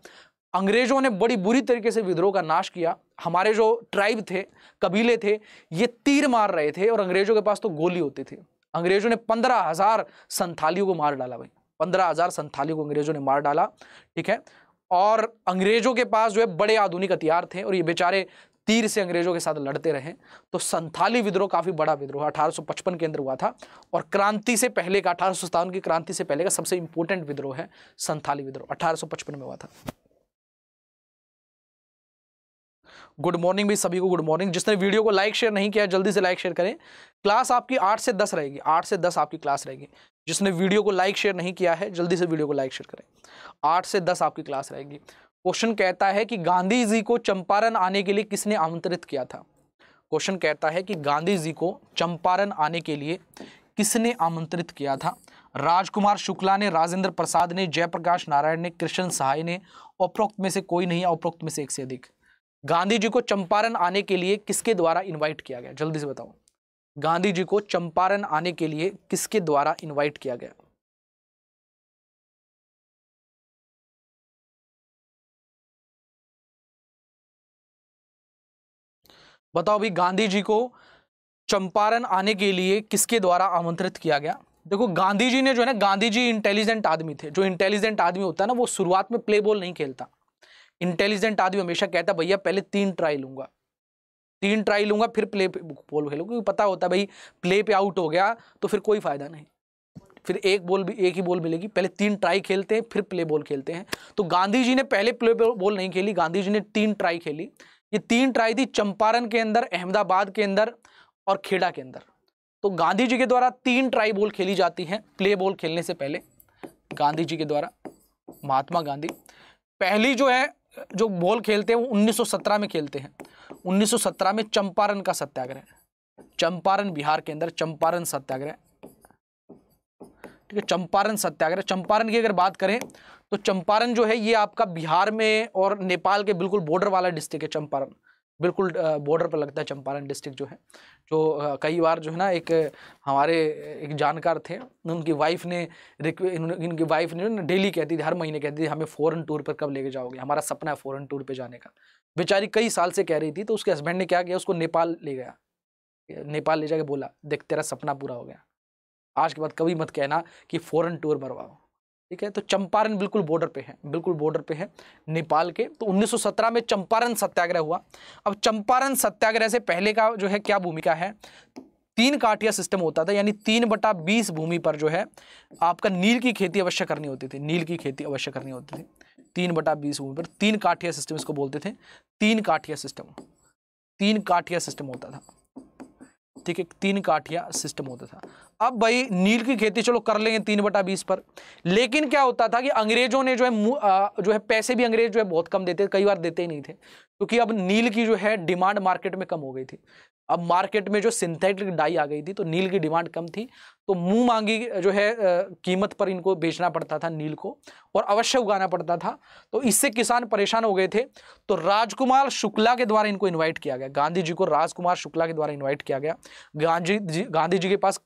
अंग्रेजों ने बड़ी बुरी तरीके से विद्रोह का नाश किया हमारे जो ट्राइब थे कबीले थे ये तीर मार रहे थे और अंग्रेजों के पास तो गोली होती थी अंग्रेजों ने पंद्रह हजार संथालियों को मार डाला भाई पंद्रह हजार संथालियों को अंग्रेजों ने मार डाला ठीक है और अंग्रेजों के पास जो है बड़े आधुनिक हथियार थे और ये बेचारे तीर से अंग्रेजों के साथ लड़ते रहे तो संथाली विद्रोह काफ़ी बड़ा विद्रोह 1855 के अंदर हुआ था और क्रांति से पहले का अठारह की क्रांति से पहले का सबसे इंपॉर्टेंट विद्रोह है संथाली विद्रोह 1855 में हुआ था गुड मॉर्निंग भी सभी को गुड मॉर्निंग जिसने वीडियो को लाइक शेयर नहीं किया जल्दी से लाइक शेयर करें क्लास आपकी आठ से दस रहेगी आठ से दस आपकी क्लास रहेगी जिसने वीडियो को लाइक शेयर नहीं किया है जल्दी से वीडियो को लाइक शेयर करें आठ से दस आपकी क्लास रहेगी क्वेश्चन कहता है कि गांधी जी को चंपारण आने के लिए किसने आमंत्रित किया था क्वेश्चन कहता है कि गांधी जी को चंपारण आने के लिए किसने आमंत्रित किया था राजकुमार शुक्ला ने राजेंद्र प्रसाद ने जयप्रकाश नारायण ने कृष्ण सहाय ने उपरोक्त में से कोई नहीं उपरोक्त में से एक से अधिक गांधी जी को चंपारण आने के लिए किसके द्वारा इनवाइट किया गया जल्दी से बताओ गांधी जी को चंपारण आने के लिए किसके द्वारा इनवाइट किया गया बताओ भी गांधी जी को चंपारण आने के लिए किसके द्वारा आमंत्रित किया गया देखो गांधी जी ने जो है ना गांधी जी इंटेलिजेंट आदमी थे जो इंटेलिजेंट आदमी होता है ना वो शुरुआत में प्ले बॉल नहीं खेलता इंटेलिजेंट आदमी हमेशा कहता है भैया पहले तीन ट्राई लूंगा तीन ट्राई लूंगा फिर प्ले पे बॉल खेलूंगा क्योंकि पता होता है भाई प्ले पे आउट हो गया तो फिर कोई फायदा नहीं फिर एक बॉल भी एक ही बॉल मिलेगी पहले तीन ट्राई खेलते हैं फिर प्ले बॉल खेलते हैं तो गांधी जी ने पहले प्ले बॉल नहीं खेली गांधी जी ने तीन ट्राई खेली ये तीन ट्राई थी चंपारण के अंदर अहमदाबाद के अंदर और खेड़ा के अंदर तो गांधी जी के द्वारा तीन ट्राई बॉल खेली जाती हैं प्ले बॉल खेलने से पहले गांधी जी के द्वारा महात्मा गांधी पहली जो है जो बॉल खेलते हैं वो 1917 में खेलते हैं 1917 में चंपारण का सत्याग्रह चंपारण बिहार के अंदर चंपारण सत्याग्रह ठीक है चंपारण सत्याग्रह चंपारण की अगर बात करें तो चंपारण जो है ये आपका बिहार में और नेपाल के बिल्कुल बॉर्डर वाला डिस्ट्रिक्ट है चंपारण बिल्कुल बॉर्डर पर लगता है चंपारण डिस्ट्रिक्ट जो है जो कई बार जो है ना एक हमारे एक जानकार थे उनकी वाइफ ने इनकी वाइफ ने ना डेली कहती थी हर महीने कहती थी हमें फ़ॉरन टूर पर कब लेके जाओगे हमारा सपना है फ़ॉरन टूर पे जाने का बेचारी कई साल से कह रही थी तो उसके हस्बैंड ने क्या किया उसको नेपाल ले गया नेपाल ले जाके बोला देख तेरा सपना पूरा हो गया आज के बाद कभी मत कहना कि फ़ॉरन टूर मरवाओ ठीक है तो चंपारण बिल्कुल बॉर्डर पे है बिल्कुल बॉर्डर पे है नेपाल के तो 1917 में चंपारण सत्याग्रह हुआ अब चंपारण सत्याग्रह से पहले का जो है क्या भूमिका है तीन काठिया सिस्टम होता था यानी तीन बटा बीस भूमि पर जो है आपका नील की खेती अवश्य करनी होती थी नील की खेती अवश्य करनी होती थी तीन बटा बीस भूमि पर तीन काठिया सिस्टम इसको बोलते थे तीन काठिया सिस्टम तीन काठिया सिस्टम होता था ठीक है तीन काठिया सिस्टम होता था अब भाई नील की खेती चलो कर लेंगे तीन बटा बीस पर लेकिन क्या होता था कि अंग्रेजों ने जो है जो है पैसे भी अंग्रेज जो है बहुत कम देते कई बार देते ही नहीं थे क्योंकि अब नील की जो है डिमांड मार्केट में कम हो गई थी अब मार्केट में जो सिंथेटिक डाई आ गई थी तो नील की डिमांड कम थी तो मुंह मांगी जो है कीमत पर इनको बेचना पड़ता था नील को और अवश्य उगाना पड़ता था तो इससे किसान परेशान हो गए थे तो राजकुमार शुक्ला के द्वारा इनको इनवाइट किया गया गांधी जी को राजकुमार शुक्ला के द्वारा इनवाइट किया गया गांधी जी गांधी जी के पास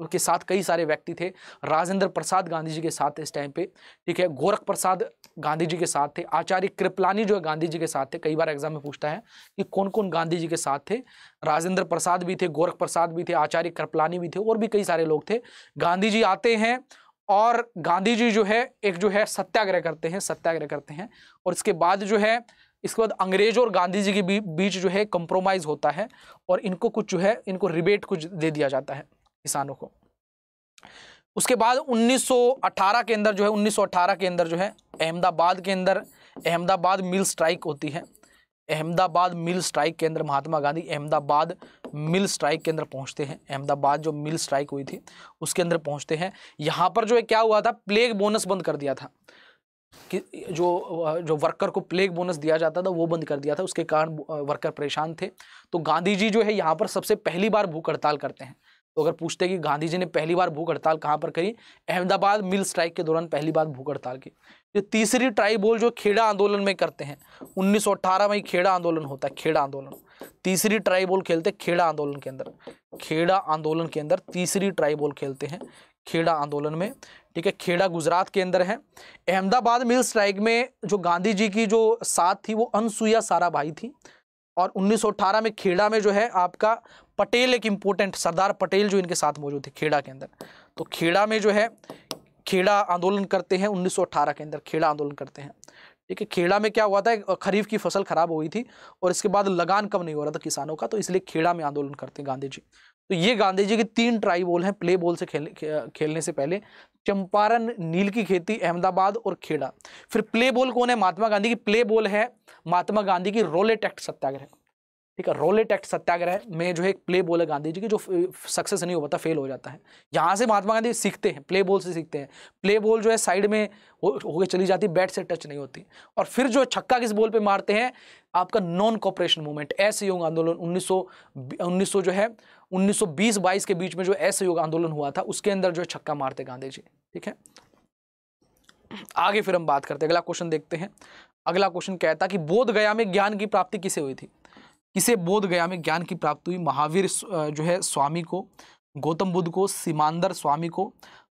उनके साथ कई सारे व्यक्ति थे राजेंद्र प्रसाद गांधी जी के साथ थे इस टाइम पे ठीक है गोरख प्रसाद गांधी जी के साथ थे आचार्य कृपलानी जो है गांधी जी के साथ थे कई बार एग्जाम में पूछता है कि कौन कौन गांधी जी के साथ थे राजेंद्र प्रसाद भी थे गोरख प्रसाद भी थे आचार्य कृपलानी भी थे और भी कई सारे लोग थे गांधी जी आते हैं और गांधी जी जो है एक जो है सत्याग्रह करते हैं सत्याग्रह करते हैं और इसके बाद जो है इसके बाद अंग्रेज और गांधी जी के बीच जो है कंप्रोमाइज़ होता है और इनको कुछ जो है इनको रिबेट कुछ दे दिया जाता है किसानों को उसके बाद 1918 के अंदर जो है 1918 के अंदर जो है अहमदाबाद के अंदर अहमदाबाद मिल स्ट्राइक होती है अहमदाबाद मिल स्ट्राइक के अंदर महात्मा गांधी अहमदाबाद मिल स्ट्राइक के अंदर पहुंचते हैं अहमदाबाद जो मिल स्ट्राइक हुई थी उसके अंदर पहुंचते हैं यहाँ पर जो है क्या हुआ था प्लेग बोनस बंद कर दिया था कि जो जो वर्कर को प्लेग बोनस दिया जाता था वो बंद कर दिया था उसके कारण वर्कर परेशान थे तो गांधी जी जो है यहाँ पर सबसे पहली बार भूख हड़ताल करते हैं तो अगर पूछते कि गांधी जी ने पहली बार भूख हड़ताल कहाँ पर करी अहमदाबाद मिल स्ट्राइक के दौरान पहली बार भूख हड़ताल की ये तीसरी ट्राइबोल जो खेड़ा आंदोलन में करते हैं 1918 में खेड़ा आंदोलन होता है खेड़ा आंदोलन तीसरी ट्राइबोल खेलते खेड़ा आंदोलन के अंदर खेड़ा आंदोलन के अंदर तीसरी ट्राइबोल खेलते हैं खेड़ा आंदोलन में ठीक है खेड़ा गुजरात के अंदर है अहमदाबाद मिल स्ट्राइक में जो गांधी जी की जो साथ थी वो अनसुईया भाई थी और 1918 में खेड़ा में जो है आपका पटेल एक इम्पोर्टेंट सरदार पटेल जो इनके साथ मौजूद थे खेड़ा के अंदर तो खेड़ा में जो है खेड़ा आंदोलन करते हैं 1918 के अंदर खेड़ा आंदोलन करते हैं ठीक है खेड़ा में क्या हुआ था खरीफ की फसल खराब हो गई थी और इसके बाद लगान कम नहीं हो रहा था किसानों का तो इसलिए खेड़ा में आंदोलन करते हैं गांधी जी तो ये गांधी जी के तीन ट्राई बॉल हैं प्ले बॉल से खेल खेलने से पहले चंपारण नील की खेती अहमदाबाद और खेड़ा फिर प्ले बॉल कौन है महात्मा गांधी की प्ले बॉल है महात्मा गांधी की रोलेट एक्ट सत्याग्रह ठीक है रोलेट एक्ट सत्याग्रह में जो है एक प्ले बोल है गांधी जी की जो सक्सेस नहीं हो पाता फेल हो जाता है यहाँ से महात्मा गांधी सीखते हैं प्ले बोल से सीखते हैं प्ले बोल जो है साइड में होके चली जाती बैट से टच नहीं होती और फिर जो छक्का किस बॉल पे मारते हैं आपका नॉन कॉपरेशन मूवमेंट असहयोग आंदोलन उन्नीस सौ जो है उन्नीस सौ के बीच में जो असहयोग आंदोलन हुआ था उसके अंदर जो है छक्का मारते गांधी जी ठीक है आगे फिर हम बात करते हैं अगला क्वेश्चन देखते हैं अगला क्वेश्चन कहता कि बोध गया में ज्ञान की प्राप्ति किसे हुई थी किसे बोध गया में ज्ञान की प्राप्ति हुई महावीर जो है स्वामी को गौतम बुद्ध को सीमांदर स्वामी को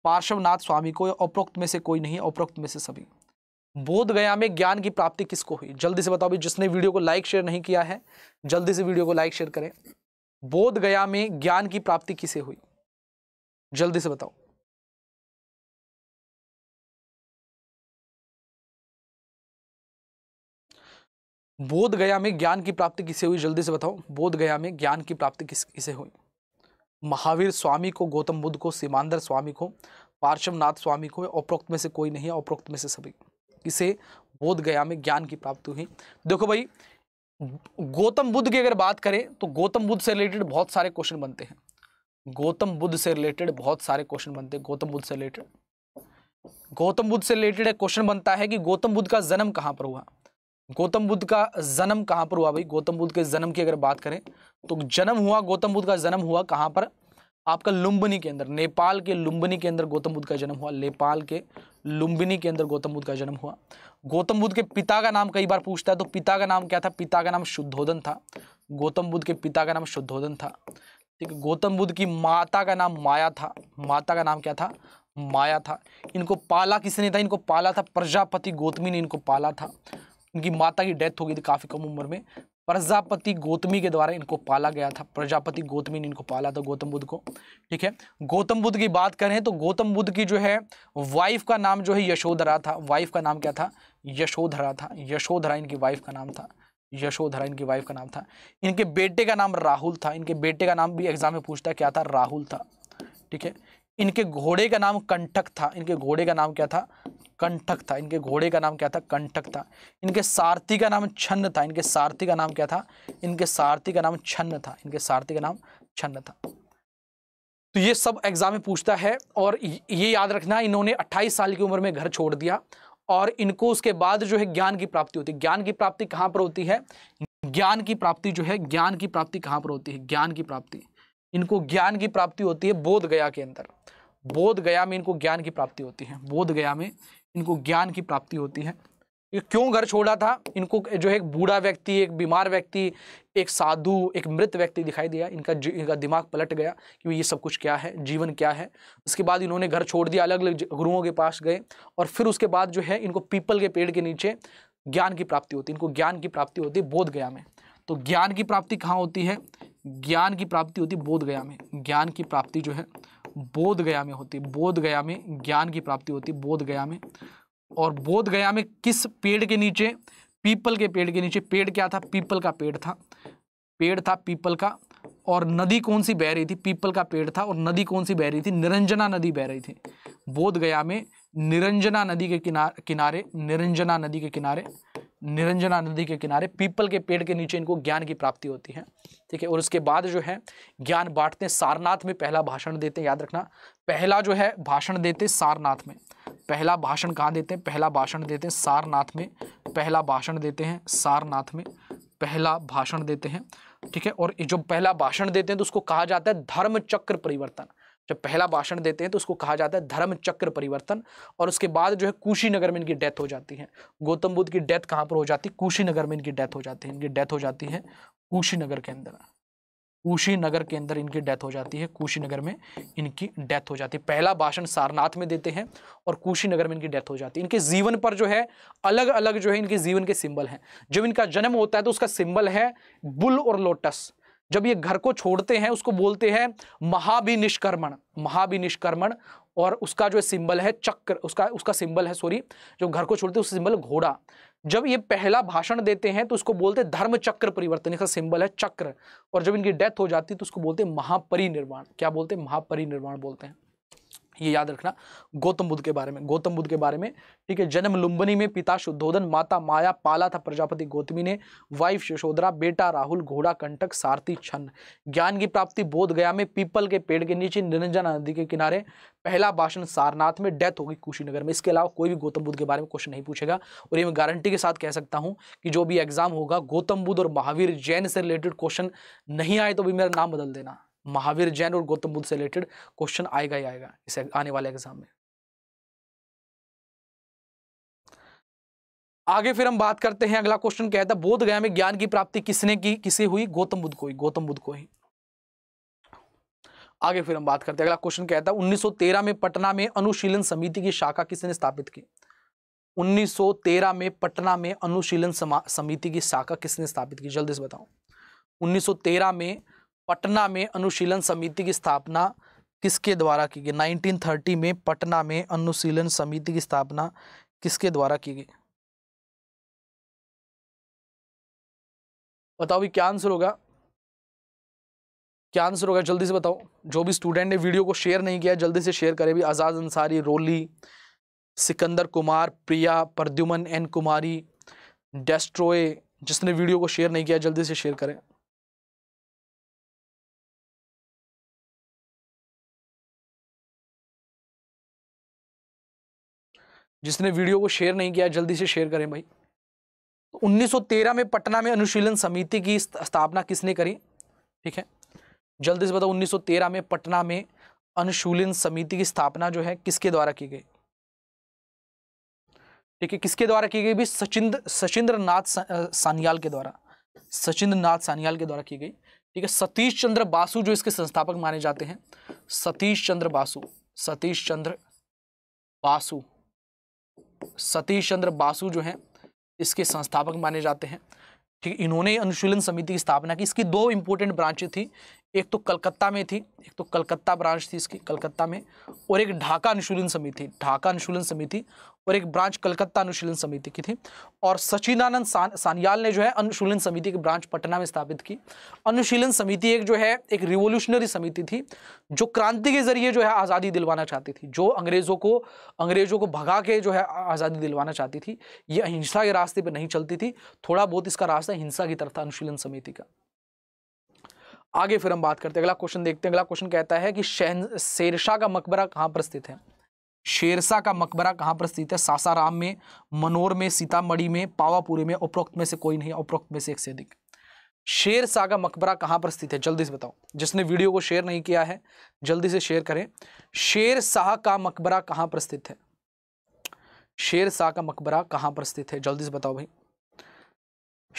पार्श्वनाथ स्वामी को या उपरोक्त में से कोई नहीं उपरोक्त में से सभी बोध गया में ज्ञान की प्राप्ति किसको हुई जल्दी से बताओ भाई जिसने वीडियो को लाइक शेयर नहीं किया है जल्दी से वीडियो को लाइक शेयर करें बोध गया में ज्ञान की प्राप्ति किसे हुई जल्दी से बताओ बोध गया में ज्ञान की प्राप्ति किसे हुई जल्दी से बताओ बोध गया में ज्ञान की प्राप्ति किस किसे हुई महावीर स्वामी को गौतम बुद्ध को सीमांधर स्वामी को पार्श्वनाथ स्वामी को अप्रोक्त में से कोई नहीं अप्रोक्त में से सभी किसे बोध गया में ज्ञान की प्राप्ति हुई देखो भाई गौतम बुद्ध की अगर बात करें तो गौतम बुद्ध से रिलेटेड बहुत सारे क्वेश्चन बनते हैं गौतम बुद्ध से रिलेटेड बहुत सारे क्वेश्चन बनते हैं गौतम बुद्ध से रिलेटेड गौतम बुद्ध से रिलेटेड एक क्वेश्चन बनता है कि गौतम बुद्ध का जन्म कहाँ पर हुआ गौतम बुद्ध का जन्म कहाँ पर हुआ भाई गौतम बुद्ध के जन्म की अगर बात करें तो जन्म हुआ गौतम बुद्ध का जन्म हुआ कहाँ पर आपका लुम्बिनी के अंदर नेपाल के लुम्बिनी के अंदर गौतम बुद्ध का जन्म हुआ नेपाल के लुम्बिनी के अंदर गौतम बुद्ध का जन्म हुआ गौतम बुद्ध के पिता का नाम कई बार पूछता है तो पिता का नाम क्या था पिता का नाम शुद्धोधन था गौतम बुद्ध के पिता का नाम शुद्धोधन था ठीक है गौतम बुद्ध की माता का नाम माया था माता का नाम क्या था माया था इनको पाला किसने था इनको पाला था प्रजापति गौतमी ने इनको पाला था इनकी माता की डेथ हो गई थी काफ़ी कम उम्र में प्रजापति गौतमी के द्वारा इनको पाला गया था प्रजापति गौतमी ने इनको पाला था गौतम बुद्ध को ठीक है गौतम बुद्ध की बात करें तो गौतम बुद्ध की जो है वाइफ का नाम जो है यशोधरा था वाइफ का नाम क्या था यशोधरा था यशोधरा इनकी वाइफ का नाम था यशोधरा इनकी वाइफ का नाम था इनके बेटे का नाम राहुल था इनके बेटे का नाम भी एग्जाम में पूछता क्या था राहुल था ठीक है इनके घोड़े का नाम कंठक था इनके घोड़े का नाम क्या था कंठक था इनके घोड़े का नाम क्या था कंठक था इनके सारथी का नाम छन्न था इनके सारथी का नाम क्या था इनके सारथी का नाम छन्न था इनके सारथी का नाम छन्न था तो ये सब एग्जाम में पूछता है और ये याद रखना इन्होंने 28 साल की उम्र में घर छोड़ दिया और इनको उसके बाद जो है ज्ञान की प्राप्ति होती है ज्ञान की प्राप्ति कहाँ पर होती है ज्ञान की प्राप्ति जो है ज्ञान की प्राप्ति कहाँ पर होती है ज्ञान की प्राप्ति इनको ज्ञान की प्राप्ति होती है बोध गया के अंदर बोध गया में इनको ज्ञान की प्राप्ति होती है बोध गया में इनको ज्ञान की प्राप्ति होती है ये क्यों घर छोड़ा था इनको जो है एक बूढ़ा व्यक्ति एक बीमार व्यक्ति एक साधु एक मृत व्यक्ति दिखाई दिया इनका इनका दिमाग पलट गया कि ये सब कुछ क्या है जीवन क्या है उसके बाद इन्होंने घर छोड़ दिया अलग अलग गुरुओं के पास गए और फिर उसके बाद जो है इनको पीपल के पेड़ के नीचे ज्ञान की प्राप्ति होती है इनको ज्ञान की प्राप्ति होती है बोध गया में तो ज्ञान की प्राप्ति कहाँ होती है ज्ञान की प्राप्ति होती बोध गया में ज्ञान की प्राप्ति जो है बोध गया में होती बोध गया में ज्ञान की प्राप्ति होती बोध गया में और बोध गया में किस पेड़ के नीचे पीपल के पेड़ के नीचे पेड़ क्या था पीपल का पेड़ था पेड़ था पीपल का और नदी कौन सी बह रही थी पीपल का पेड़ था और नदी कौन सी बह रही थी निरंजना नदी बह रही थी बोध गया में निरंजना नदी के किनारे किनारे निरंजना नदी के किनारे निरंजना नदी के किनारे पीपल के पेड़ के नीचे इनको ज्ञान की प्राप्ति होती है ठीक है और उसके बाद जो है ज्ञान बांटते हैं सारनाथ में पहला भाषण देते हैं याद रखना पहला जो है भाषण देते सारनाथ में पहला भाषण कहाँ देते हैं पहला भाषण देते हैं सारनाथ में पहला भाषण देते हैं सारनाथ में पहला भाषण देते हैं ठीक है और जो पहला भाषण देते हैं तो उसको कहा जाता है धर्म चक्र परिवर्तन जब पहला भाषण देते हैं तो उसको कहा जाता है धर्म चक्र परिवर्तन और उसके बाद जो है कुशीनगर में इनकी डेथ हो जाती है गौतम बुद्ध की डेथ कहाँ पर हो जाती है कुशीनगर में इनकी डेथ हो जाती है इनकी डेथ हो जाती है कुशीनगर के अंदर कुशीनगर के अंदर इनकी डेथ हो जाती है कुशीनगर में इनकी डेथ हो जाती है पहला भाषण सारनाथ में देते हैं और कुशीनगर में इनकी डेथ हो जाती है इनके जीवन पर जो है अलग अलग जो है इनके जीवन के सिंबल हैं जब इनका जन्म होता है तो उसका सिंबल है बुल और लोटस जब ये घर को छोड़ते हैं उसको बोलते हैं महाभिनिष्कर्मण महाभिनिष्कर्मण और उसका जो सिंबल है चक्र उसका उसका सिंबल है सॉरी जो घर को छोड़ते हैं उसका सिंबल घोड़ा जब ये पहला भाषण देते हैं तो उसको बोलते हैं धर्म चक्र परिवर्तन इसका सिंबल है चक्र और जब इनकी डेथ हो जाती है तो उसको बोलते हैं महापरिनिर्वाण क्या बोलते हैं महापरिनिर्वाण बोलते हैं ये याद रखना गौतम बुद्ध के बारे में गौतम बुद्ध के बारे में ठीक है जन्म लुम्बनी में पिता शुद्धोधन माता माया पाला था प्रजापति गौतमी ने वाइफ यशोधरा बेटा राहुल घोड़ा कंटक सारथी छन्न ज्ञान की प्राप्ति बोध गया में पीपल के पेड़ के नीचे निरंजना नदी के किनारे पहला भाषण सारनाथ में डेथ होगी कुशीनगर में इसके अलावा कोई भी गौतम बुद्ध के बारे में क्वेश्चन नहीं पूछेगा और ये मैं गारंटी के साथ कह सकता हूँ कि जो भी एग्जाम होगा गौतम बुद्ध और महावीर जैन से रिलेटेड क्वेश्चन नहीं आए तो भी मेरा नाम बदल देना महावीर जैन और गौतम बुद्ध से रिलेटेड क्वेश्चन आएगा ही आएगा इस आने वाले एग्जाम में आगे फिर हम बात करते हैं अगला क्वेश्चन क्या है बोध गया में ज्ञान की प्राप्ति किसने की किसे हुई गौतम बुद्ध को ही गौतम बुद्ध को ही आगे फिर हम बात करते हैं अगला क्वेश्चन क्या है 1913 में पटना में अनुशीलन समिति की शाखा किसने स्थापित की 1913 में पटना में अनुशीलन समिति की शाखा किसने स्थापित की जल्दी से बताओ 1913 में पटना में अनुशीलन समिति की स्थापना किसके द्वारा की गई नाइनटीन थर्टी में पटना में अनुशीलन समिति की स्थापना किसके द्वारा की गई बताओ भी क्या आंसर होगा क्या आंसर होगा जल्दी से बताओ जो भी स्टूडेंट ने वीडियो को शेयर नहीं किया जल्दी से शेयर करें भी आज़ाद अंसारी रोली सिकंदर कुमार प्रिया प्रद्युमन एन कुमारी डेस्ट्रोए जिसने वीडियो को शेयर नहीं किया जल्दी से शेयर करें जिसने वीडियो को शेयर नहीं किया जल्दी से शेयर करें भाई 1913 तो में पटना में अनुशीलन समिति की स्थापना किसने करी ठीक है जल्दी से बताओ 1913 में पटना में अनुशीलन समिति की स्थापना जो है किसके द्वारा की गई ठीक है किसके द्वारा की गई भी सचिंद्र सचिंद्र नाथ सानियाल के द्वारा सचिंद्र नाथ सानियाल के द्वारा की गई ठीक है सतीश चंद्र बासु जो इसके संस्थापक माने जाते हैं सतीश चंद्र बासु सतीश चंद्र बासु सतीश चंद्र बासु जो हैं इसके संस्थापक माने जाते हैं ठीक इन्होंने अनुशीलन समिति की स्थापना की इसकी दो इम्पोर्टेंट ब्रांचें थी एक तो कलकत्ता में थी एक तो कलकत्ता ब्रांच थी इसकी कलकत्ता में और एक ढाका अनुशीलन समिति ढाका अनुशीलन समिति और एक ब्रांच कलकत्ता अनुशीलन समिति की थी और सचिदानंद सान, सानियाल ने जो है अनुशीलन समिति की ब्रांच पटना में स्थापित की अनुशीलन समिति एक जो है एक रिवोल्यूशनरी समिति थी जो क्रांति के जरिए जो है आज़ादी दिलवाना चाहती थी जो अंग्रेज़ों को अंग्रेज़ों को भगा के जो है आज़ादी दिलवाना चाहती थी ये अहिंसा के रास्ते पर नहीं चलती थी थोड़ा बहुत इसका रास्ता हिंसा की तरफ था अनुशीलन समिति का आगे फिर हम बात करते हैं अगला क्वेश्चन देखते हैं अगला क्वेश्चन कहता है कि शहन शेरशाह का मकबरा कहाँ पर स्थित है शेरशाह का मकबरा कहाँ पर स्थित है सासाराम में मनोर में सीतामढ़ी में पावापुरी में उपरोक्त में से कोई नहीं उपरोक्त में से एक से अधिक शेर शाह का मकबरा कहाँ पर स्थित है जल्दी से बताओ जिसने वीडियो को शेयर नहीं किया है जल्दी से शेयर करें शेर शाह का मकबरा कहाँ पर स्थित है शेर शाह का मकबरा कहाँ पर स्थित है जल्दी से बताओ भाई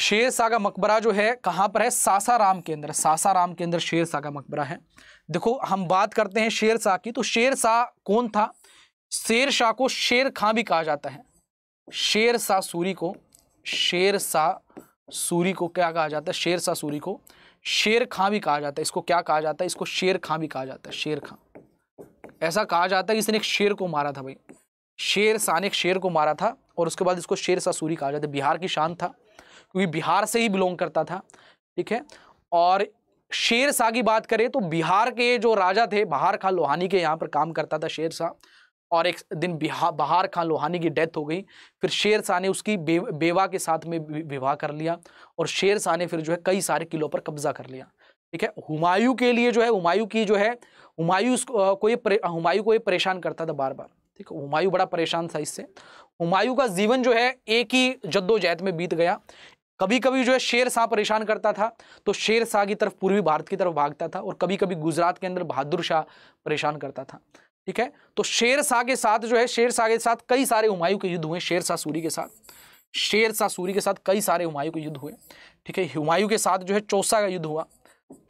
शेर शाह का मकबरा जो है कहाँ पर है सासाराम के अंदर सासाराम के अंदर शेर शाह का मकबरा है देखो हम बात करते हैं शेर शाह की तो शेर शाह कौन था शेर शाह को शेर खां भी कहा जाता है शेर शाह सूरी को शेर शाह सूरी को क्या कहा जाता है शेर शाह सूरी को शेर खां भी कहा जाता है इसको क्या कहा जाता है इसको शेर खां भी कहा जाता है शेर खां ऐसा कहा जाता है कि इसने एक शेर को मारा था भाई शेर शाह ने एक शेर को मारा था और उसके बाद इसको शेर शाह सूरी कहा जाता है बिहार की शान था क्योंकि बिहार से ही बिलोंग करता था ठीक है और शेर शाह की बात करें तो बिहार के जो राजा थे बहार खां लोहानी के यहाँ पर काम करता था शेर शाह और एक दिन बहार खान लोहानी की डेथ हो गई फिर शेर शाह ने उसकी बे, बेवा के साथ में विवाह कर लिया और शेर शाह ने फिर जो है कई सारे किलों पर कब्जा कर लिया ठीक है हुमायूं के लिए जो है हुमायूं की जो है हुमायूं को ये हुमायूं को ये परेशान करता था बार बार ठीक है हुमायूं बड़ा परेशान था इससे हुमायूं का जीवन जो है एक ही जद्दोजहद में बीत गया कभी कभी जो है शेर शाह परेशान करता था तो शेर शाह की तरफ पूर्वी भारत की तरफ भागता था और कभी कभी गुजरात के अंदर बहादुर शाह परेशान करता था ठीक है तो शेर शाह के साथ जो है शेर शाह के साथ कई सारे हुमायूं के युद्ध हुए शेर शाह सूरी के साथ शेर शाह सूरी के साथ कई सारे हुमायूं के युद्ध हुए ठीक है हुमायूं के साथ जो है चौसा का युद्ध हुआ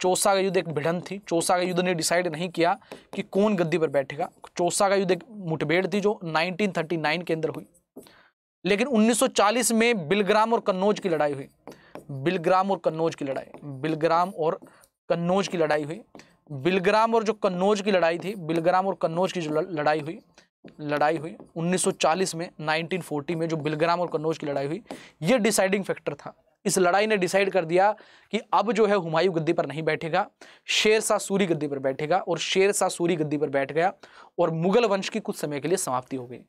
चौसा का युद्ध एक भिड़न थी चौसा का युद्ध ने डिसाइड नहीं किया कि कौन गद्दी पर बैठेगा चौसा का युद्ध एक मुठभेड़ थी जो 1939 के अंदर हुई लेकिन 1940 में बिलग्राम और कन्नौज की लड़ाई हुई बिलग्राम और कन्नौज की लड़ाई बिलग्राम और कन्नौज की लड़ाई हुई बिलग्राम और जो कन्नौज की लड़ाई थी बिलग्राम और कन्नौज की जो लड़ाई हुई लड़ाई हुई 1940 में 1940 में जो बिलग्राम और कन्नौज की लड़ाई हुई ये डिसाइडिंग फैक्टर था इस लड़ाई ने डिसाइड कर दिया कि अब जो है हुमायूं गद्दी पर नहीं बैठेगा शेर शाह सूरी गद्दी पर बैठेगा और शेर शाह सूरी गद्दी पर बैठ गया और मुगल वंश की कुछ समय के लिए समाप्ति हो गई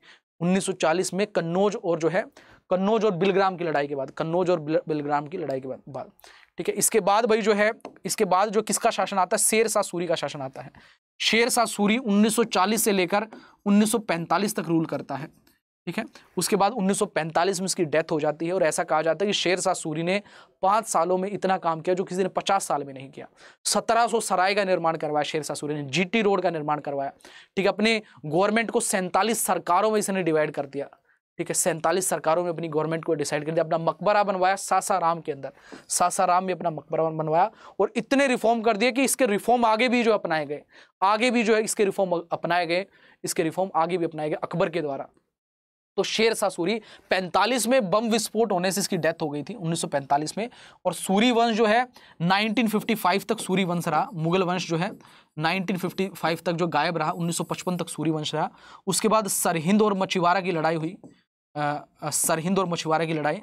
1940 में कन्नौज और जो है कन्नौज और बिलग्राम की लड़ाई के बाद कन्नौज और बिलग्राम की लड़ाई के बाद ठीक है इसके बाद भाई जो है इसके बाद जो किसका शासन आता है शेर शाह सूरी का शासन आता है शेर शाह सूरी 1940 से लेकर 1945 तक रूल करता है ठीक है उसके बाद 1945 में उसकी डेथ हो जाती है और ऐसा कहा जाता है कि शेर शाह सूरी ने पाँच सालों में इतना काम किया जो किसी ने पचास साल में नहीं किया सत्रह सौ सराय का निर्माण करवाया शेर शाह सूरी ने जीटी रोड का निर्माण करवाया ठीक है अपने गवर्नमेंट को सैंतालीस सरकारों में इसने डिवाइड कर दिया ठीक है सैंतालीस सरकारों में अपनी गवर्नमेंट को डिसाइड कर दिया अपना मकबरा बनवाया सासाराम के अंदर सासाराम में अपना मकबरा बनवाया और इतने रिफॉर्म कर दिए कि इसके रिफॉर्म आगे भी जो अपनाए गए आगे भी जो है इसके रिफॉर्म अपनाए गए इसके रिफॉर्म आगे भी अपनाए गए अकबर के द्वारा तो शेर शाह सूरी पैंतालीस में बम विस्फोट होने से इसकी डेथ हो गई थी 1945 में और सूरी वंश जो है 1955 तक सूरी वंश रहा मुगल वंश जो है 1955 तक जो गायब रहा 1955 तक सूरी वंश रहा उसके बाद सरहिंद और मछिवारा की लड़ाई हुई सरहिंद और मछुआरा की लड़ाई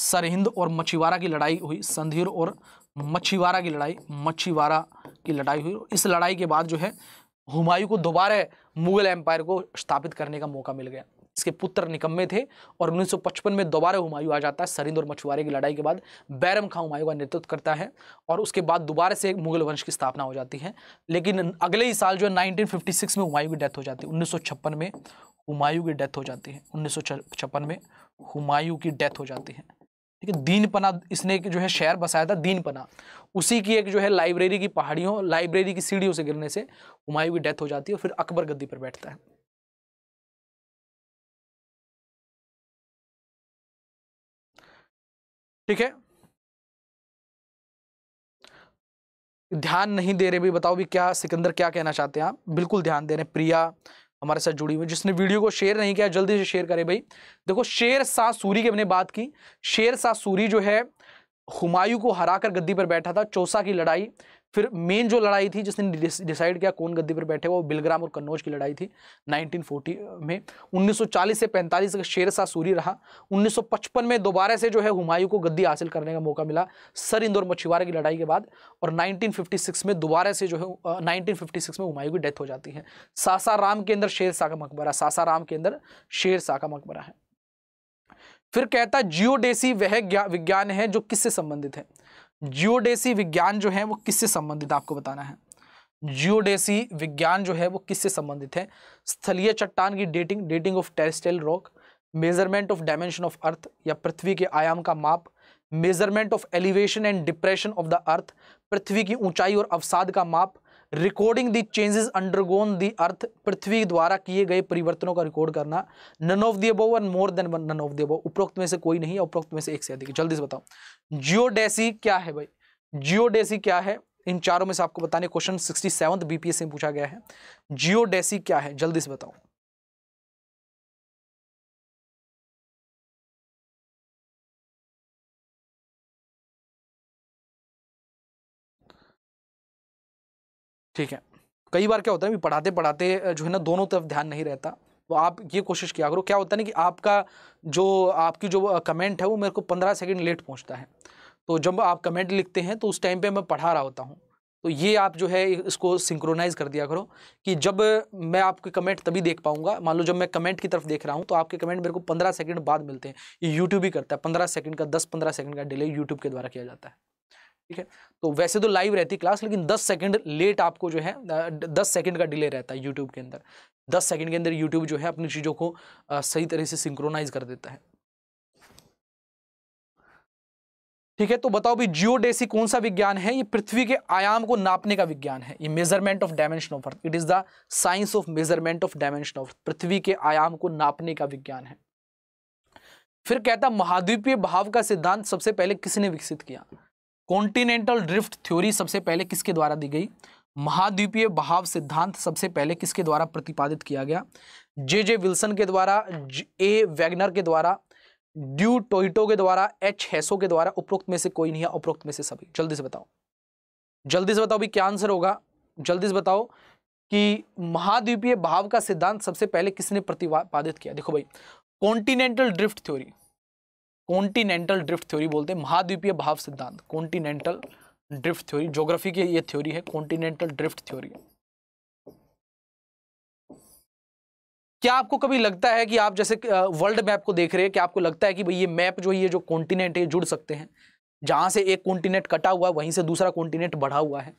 सरहिंद और मछुआरा की लड़ाई हुई संधिर और मछीवारा की लड़ाई मछीवारा की लड़ाई हुई इस लड़ाई के बाद जो है हुमायूं को दोबारा मुगल एम्पायर को स्थापित करने का मौका मिल गया इसके पुत्र निकम्मे थे और 1955 में दोबारा हुमायूं आ जाता है सरिंद और मछुआरे की लड़ाई के बाद बैरम खां हुमायूं का नेतृत्व करता है और उसके बाद दोबारा से एक मुगल वंश की स्थापना हो जाती है लेकिन अगले ही साल जो है नाइनटीन में हुमायूं की डेथ हो जाती है उन्नीस में हुमायूं की डेथ हो जाती है उन्नीस में हुमायूं की डेथ हो जाती है ठीक है दीनपना इसने जो है शहर बसाया था दीनपना उसी की एक जो है लाइब्रेरी की पहाड़ियों लाइब्रेरी की सीढ़ियों से गिरने से हुमायूं की डेथ हो जाती है और फिर अकबर गद्दी पर बैठता है ठीक है ध्यान नहीं दे रहे भी बताओ भी क्या सिकंदर क्या कहना चाहते हैं आप बिल्कुल ध्यान दे रहे प्रिया हमारे साथ जुड़ी हुई जिसने वीडियो को शेयर नहीं किया जल्दी से शेयर करें भाई देखो शेर शाह सूरी की हमने बात की शेर शाह सूरी जो है हुमायूं को हराकर गद्दी पर बैठा था चौसा की लड़ाई फिर मेन जो लड़ाई थी जिसने डिसाइड किया कौन गद्दी पर बैठे वो बिलग्राम और कन्नौज की लड़ाई थी 1940 में 1940 से 45 तक शेर शाह सूरी रहा 1955 में दोबारा से जो है हुमायूं को गद्दी हासिल करने का मौका मिला सर इंदौर मछुआरे की लड़ाई के बाद और 1956 में दोबारा से जो है नाइनटीन में हुमायूं की डेथ हो जाती है सासाराम के अंदर शेर शाह का मकबरा सासाराम के अंदर शेर शाह का मकबरा है फिर कहता जियोडेसी वह विज्ञान है जो किससे संबंधित है जियोडेसी विज्ञान जो है वो किससे संबंधित आपको बताना है जियोडेसी विज्ञान जो है वो किससे संबंधित है स्थलीय चट्टान की dating dating of terrestrial rock measurement of dimension of earth या पृथ्वी के आयाम का माप measurement of elevation and depression of the earth पृथ्वी की ऊंचाई और अवसाद का माप recording the changes undergone the earth पृथ्वी द्वारा किए गए परिवर्तनों का रिकॉर्ड करना none of the above and more than none of the above उपरोक्त में से कोई नहीं है उपरोक्त में से एक से अधिक जल्दी से बताओ जियोडेसी क्या है भाई जियोडेसी क्या है इन चारों में से आपको बताने क्वेश्चन सिक्सटी सेवन बीपीएस में पूछा गया है जियोडेसी क्या है जल्दी से बताओ ठीक है कई बार क्या होता है पढ़ाते पढ़ाते जो है ना दोनों तरफ ध्यान नहीं रहता तो आप ये कोशिश किया करो क्या होता है ना कि आपका जो आपकी जो कमेंट है वो मेरे को पंद्रह सेकेंड लेट पहुँचता है तो जब आप कमेंट लिखते हैं तो उस टाइम पर मैं पढ़ा रहा होता हूँ तो ये आप जो है इसको सिंक्रोनाइज़ कर दिया करो कि जब मैं आपके कमेंट तभी देख पाऊंगा मान लो जब मैं कमेंट की तरफ देख रहा हूँ तो आपके कमेंट मेरे को पंद्रह सेकंड बाद मिलते हैं ये यूट्यूब ही करता है पंद्रह सेकंड का दस पंद्रह सेकंड का डिले यूट्यूब के द्वारा किया जाता है ठीक है तो वैसे तो लाइव रहती क्लास लेकिन 10 सेकंड लेट आपको जो है 10 सेकंड का डिले रहता है यूट्यूब के अंदर 10 सेकंड के अंदर यूट्यूब जो है अपनी चीज़ों को सही तरह से सिंक्रोनाइज कर देता है ठीक है तो बताओ भी जियोडेसी कौन सा विज्ञान है ये पृथ्वी के आयाम को नापने का विज्ञान है ये measurement of dimension of earth it is the science of measurement of dimension of पृथ्वी के आयाम को नापने का विज्ञान है फिर कहता महाद्वीपीय भाव का सिद्धांत सबसे पहले किसने विकसित किया कॉन्टिनेंटल ड्रिफ्ट थ्योरी सबसे पहले किसके द्वारा दी गई महाद्वीपीय बहाव सिद्धांत सबसे पहले किसके द्वारा प्रतिपादित किया गया जे जे विल्सन के द्वारा ए वैगनर के द्वारा ड्यू टोइटो के द्वारा एच हैसो के द्वारा उपरोक्त में से कोई नहीं है उपरोक्त में से सभी जल्दी से बताओ जल्दी से बताओ भी क्या आंसर होगा जल्दी से बताओ कि महाद्वीपीय भाव का सिद्धांत सबसे पहले किसने प्रतिपादित किया देखो भाई continental drift theory continental drift theory बोलते हैं महाद्वीपीय भाव सिद्धांत कॉन्टिनेंटल ड्रिफ्ट थ्योरी ज्योग्राफी की ये थ्योरी है कॉन्टिनेंटल ड्रिफ्ट थ्योरी क्या आपको कभी लगता है कि आप जैसे वर्ल्ड मैप को देख रहे हैं क्या आपको लगता है कि भाई ये मैप जो ये जो कॉन्टिनेंट है जुड़ सकते हैं जहां से एक कॉन्टिनेंट कटा हुआ है वहीं से दूसरा कॉन्टिनेंट बढ़ा हुआ है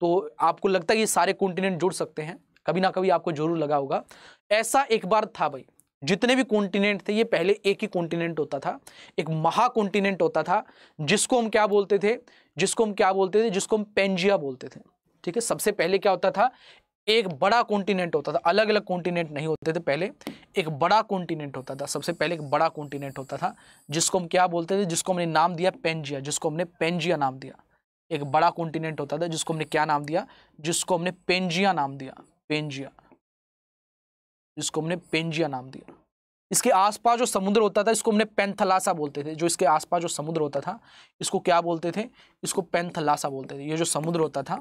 तो आपको लगता है कि सारे कॉन्टिनेंट जुड़ सकते हैं कभी ना कभी आपको जरूर लगा होगा ऐसा एक बार था भाई जितने भी कॉन्टिनेंट थे ये पहले एक ही कॉन्टिनेंट होता था एक महाकॉन्टिनेंट होता था जिसको हम क्या बोलते थे जिसको हम क्या बोलते थे जिसको हम पेंजिया बोलते थे ठीक है सबसे पहले क्या होता था एक बड़ा कॉन्टिनेंट होता था अलग अलग कॉन्टिनेंट नहीं होते थे पहले एक बड़ा कॉन्टिनेंट होता था सबसे पहले एक बड़ा कॉन्टिनेंट होता था जिसको हम क्या बोलते थे जिसको हमने नाम दिया पेंजिया जिसको हमने पेंजिया नाम दिया एक बड़ा कॉन्टिनेंट होता था जिसको हमने क्या नाम दिया जिसको हमने पेंजिया नाम दिया पेंजिया जिसको हमने पेंजिया नाम दिया इसके आसपास जो समुद्र होता था इसको हमने पेंथलासा बोलते थे जो इसके आसपास जो समुद्र होता था इसको क्या बोलते थे इसको पेंथलासा बोलते थे ये जो समुद्र होता था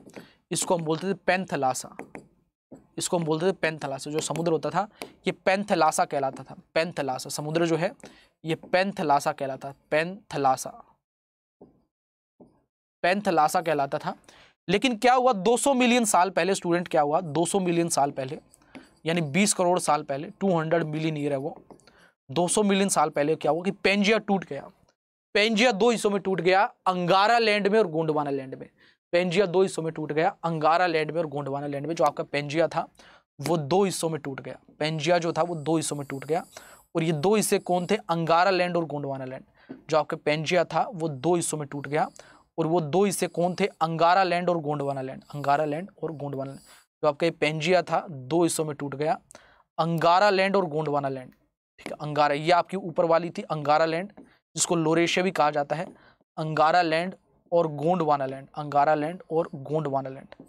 इसको हम बोलते थे पेंथलासा इसको हम बोलते थे पेंथलासा जो समुद्र होता था ये पेंथलासा कहलाता था पेंथलासा समुद्र जो है ये पेंथलासा कहलाता पेंथलासा पेंथलासा कहलाता था लेकिन क्या हुआ 200 मिलियन साल पहले स्टूडेंट क्या हुआ 200 मिलियन साल पहले यानी बीस करोड़ साल पहले टू हंड्रेड मिलियन ईयर है वो दो सौ मिलियन साल पहले क्या हुआ कि पेंजिया टूट गया पेंजिया दो हिस्सों में टूट गया अंगारा लैंड में और गोंडवाना लैंड में पेंजिया दो हिस्सों में टूट गया अंगारा लैंड में और गोंडवाना लैंड में जो आपका पेंजिया था वो दो हिस्सों में टूट गया पेंजिया जो था वो दो हिस्सों में टूट गया और ये दो हिस्से कौन थे अंगारा लैंड और गोंडवाना लैंड जो आपका पेंजिया था वो दो हिस्सों में टूट गया और वो दो हिस्से कौन थे अंगारा लैंड और गोंडवाना लैंड अंगारा लैंड और गोंडवाना लैंड जो आपका ये पेंजिया था दो हिस्सों में टूट गया अंगारा लैंड और गोंडवाना लैंड ठीक है अंगारा ये आपकी ऊपर वाली थी अंगारा लैंड जिसको लोरेशिया भी कहा जाता है अंगारा लैंड और गोंडवाना लैंड अंगारा लैंड और गोंडवाना लैंड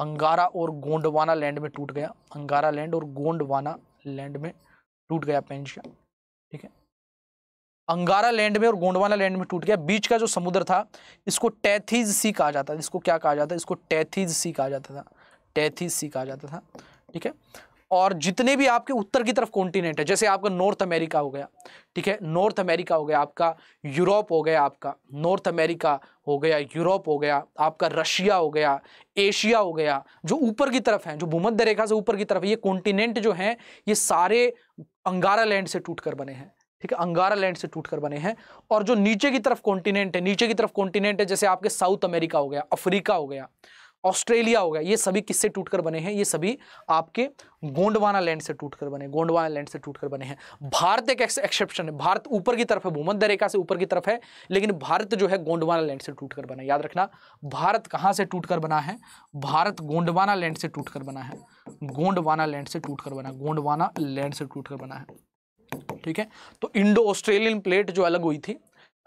अंगारा और गोंडवाना लैंड में टूट गया अंगारा लैंड और गोंडवाना लैंड में टूट गया पेंजिया ठीक है अंगारा लैंड में और गोंडवाना लैंड में टूट गया बीच का जो समुद्र था इसको टैथीज सी कहा जाता है इसको क्या कहा जाता है इसको टैथीज सी कहा जाता था सी कहा जाता था ठीक है और जितने भी आपके उत्तर की तरफ कॉन्टिनेंट है जैसे आपका नॉर्थ अमेरिका हो गया ठीक है नॉर्थ अमेरिका हो गया आपका यूरोप हो गया आपका नॉर्थ अमेरिका हो गया यूरोप हो गया आपका रशिया हो गया एशिया हो गया जो ऊपर की तरफ हैं जो भूमध्य रेखा से ऊपर की तरफ ये कॉन्टिनेंट जो हैं ये सारे अंगारा लैंड से टूट कर बने हैं ठीक है अंगारा लैंड से टूट कर बने हैं और जो नीचे की तरफ कॉन्टिनेंट है नीचे की तरफ कॉन्टिनेंट है जैसे आपके साउथ अमेरिका हो गया अफ्रीका हो गया ऑस्ट्रेलिया हो गया ये सभी किससे टूटकर बने हैं ये सभी आपके गोंडवाना लैंड से टूटकर बने गोंडवाना लैंड से टूटकर बने हैं भारत एक एक्सेप्शन है भारत ऊपर की तरफ है भूमध्य रेखा से ऊपर की तरफ है लेकिन भारत जो है गोंडवाना लैंड से टूटकर बना याद रखना भारत कहाँ से टूटकर बना है भारत गोंडवाना लैंड से टूटकर बना है गोंडवाना लैंड से टूटकर बना गोंडवाना लैंड से टूटकर बना है ठीक है तो इंडो ऑस्ट्रेलियन प्लेट जो अलग हुई थी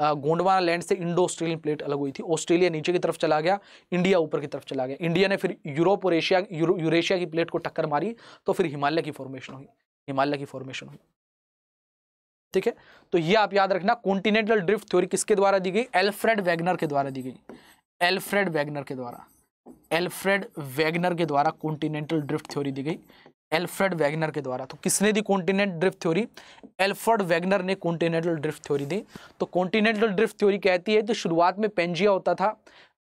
गोंडवाना लैंड से इंडो ऑस्ट्रेलियन प्लेट अलग हुई थी ऑस्ट्रेलिया नीचे की तरफ चला गया इंडिया ऊपर की तरफ चला गया इंडिया ने फिर यूरोप और एशिया यूरेशिया की प्लेट को टक्कर मारी तो फिर हिमालय की फॉर्मेशन हुई हिमालय की फॉर्मेशन हुई ठीक है तो ये आप याद रखना कॉन्टिनेंटल ड्रिफ्ट थ्योरी किसके द्वारा दी गई एल्फ्रेड वैगनर के द्वारा दी गई एल्फ्रेड वैगनर के द्वारा एल्फ्रेड वैगनर के द्वारा कॉन्टिनेंटल ड्रिफ्ट थ्योरी दी गई एल्फ्रेड वैगनर के द्वारा तो किसने दी continent drift theory Alfred Wegener ने कॉन्टिनेंटल ड्रिफ्ट थ्योरी दी तो कॉन्टिनेंटल ड्रिफ्ट थ्योरी कहती है तो शुरुआत में पेंजिया होता था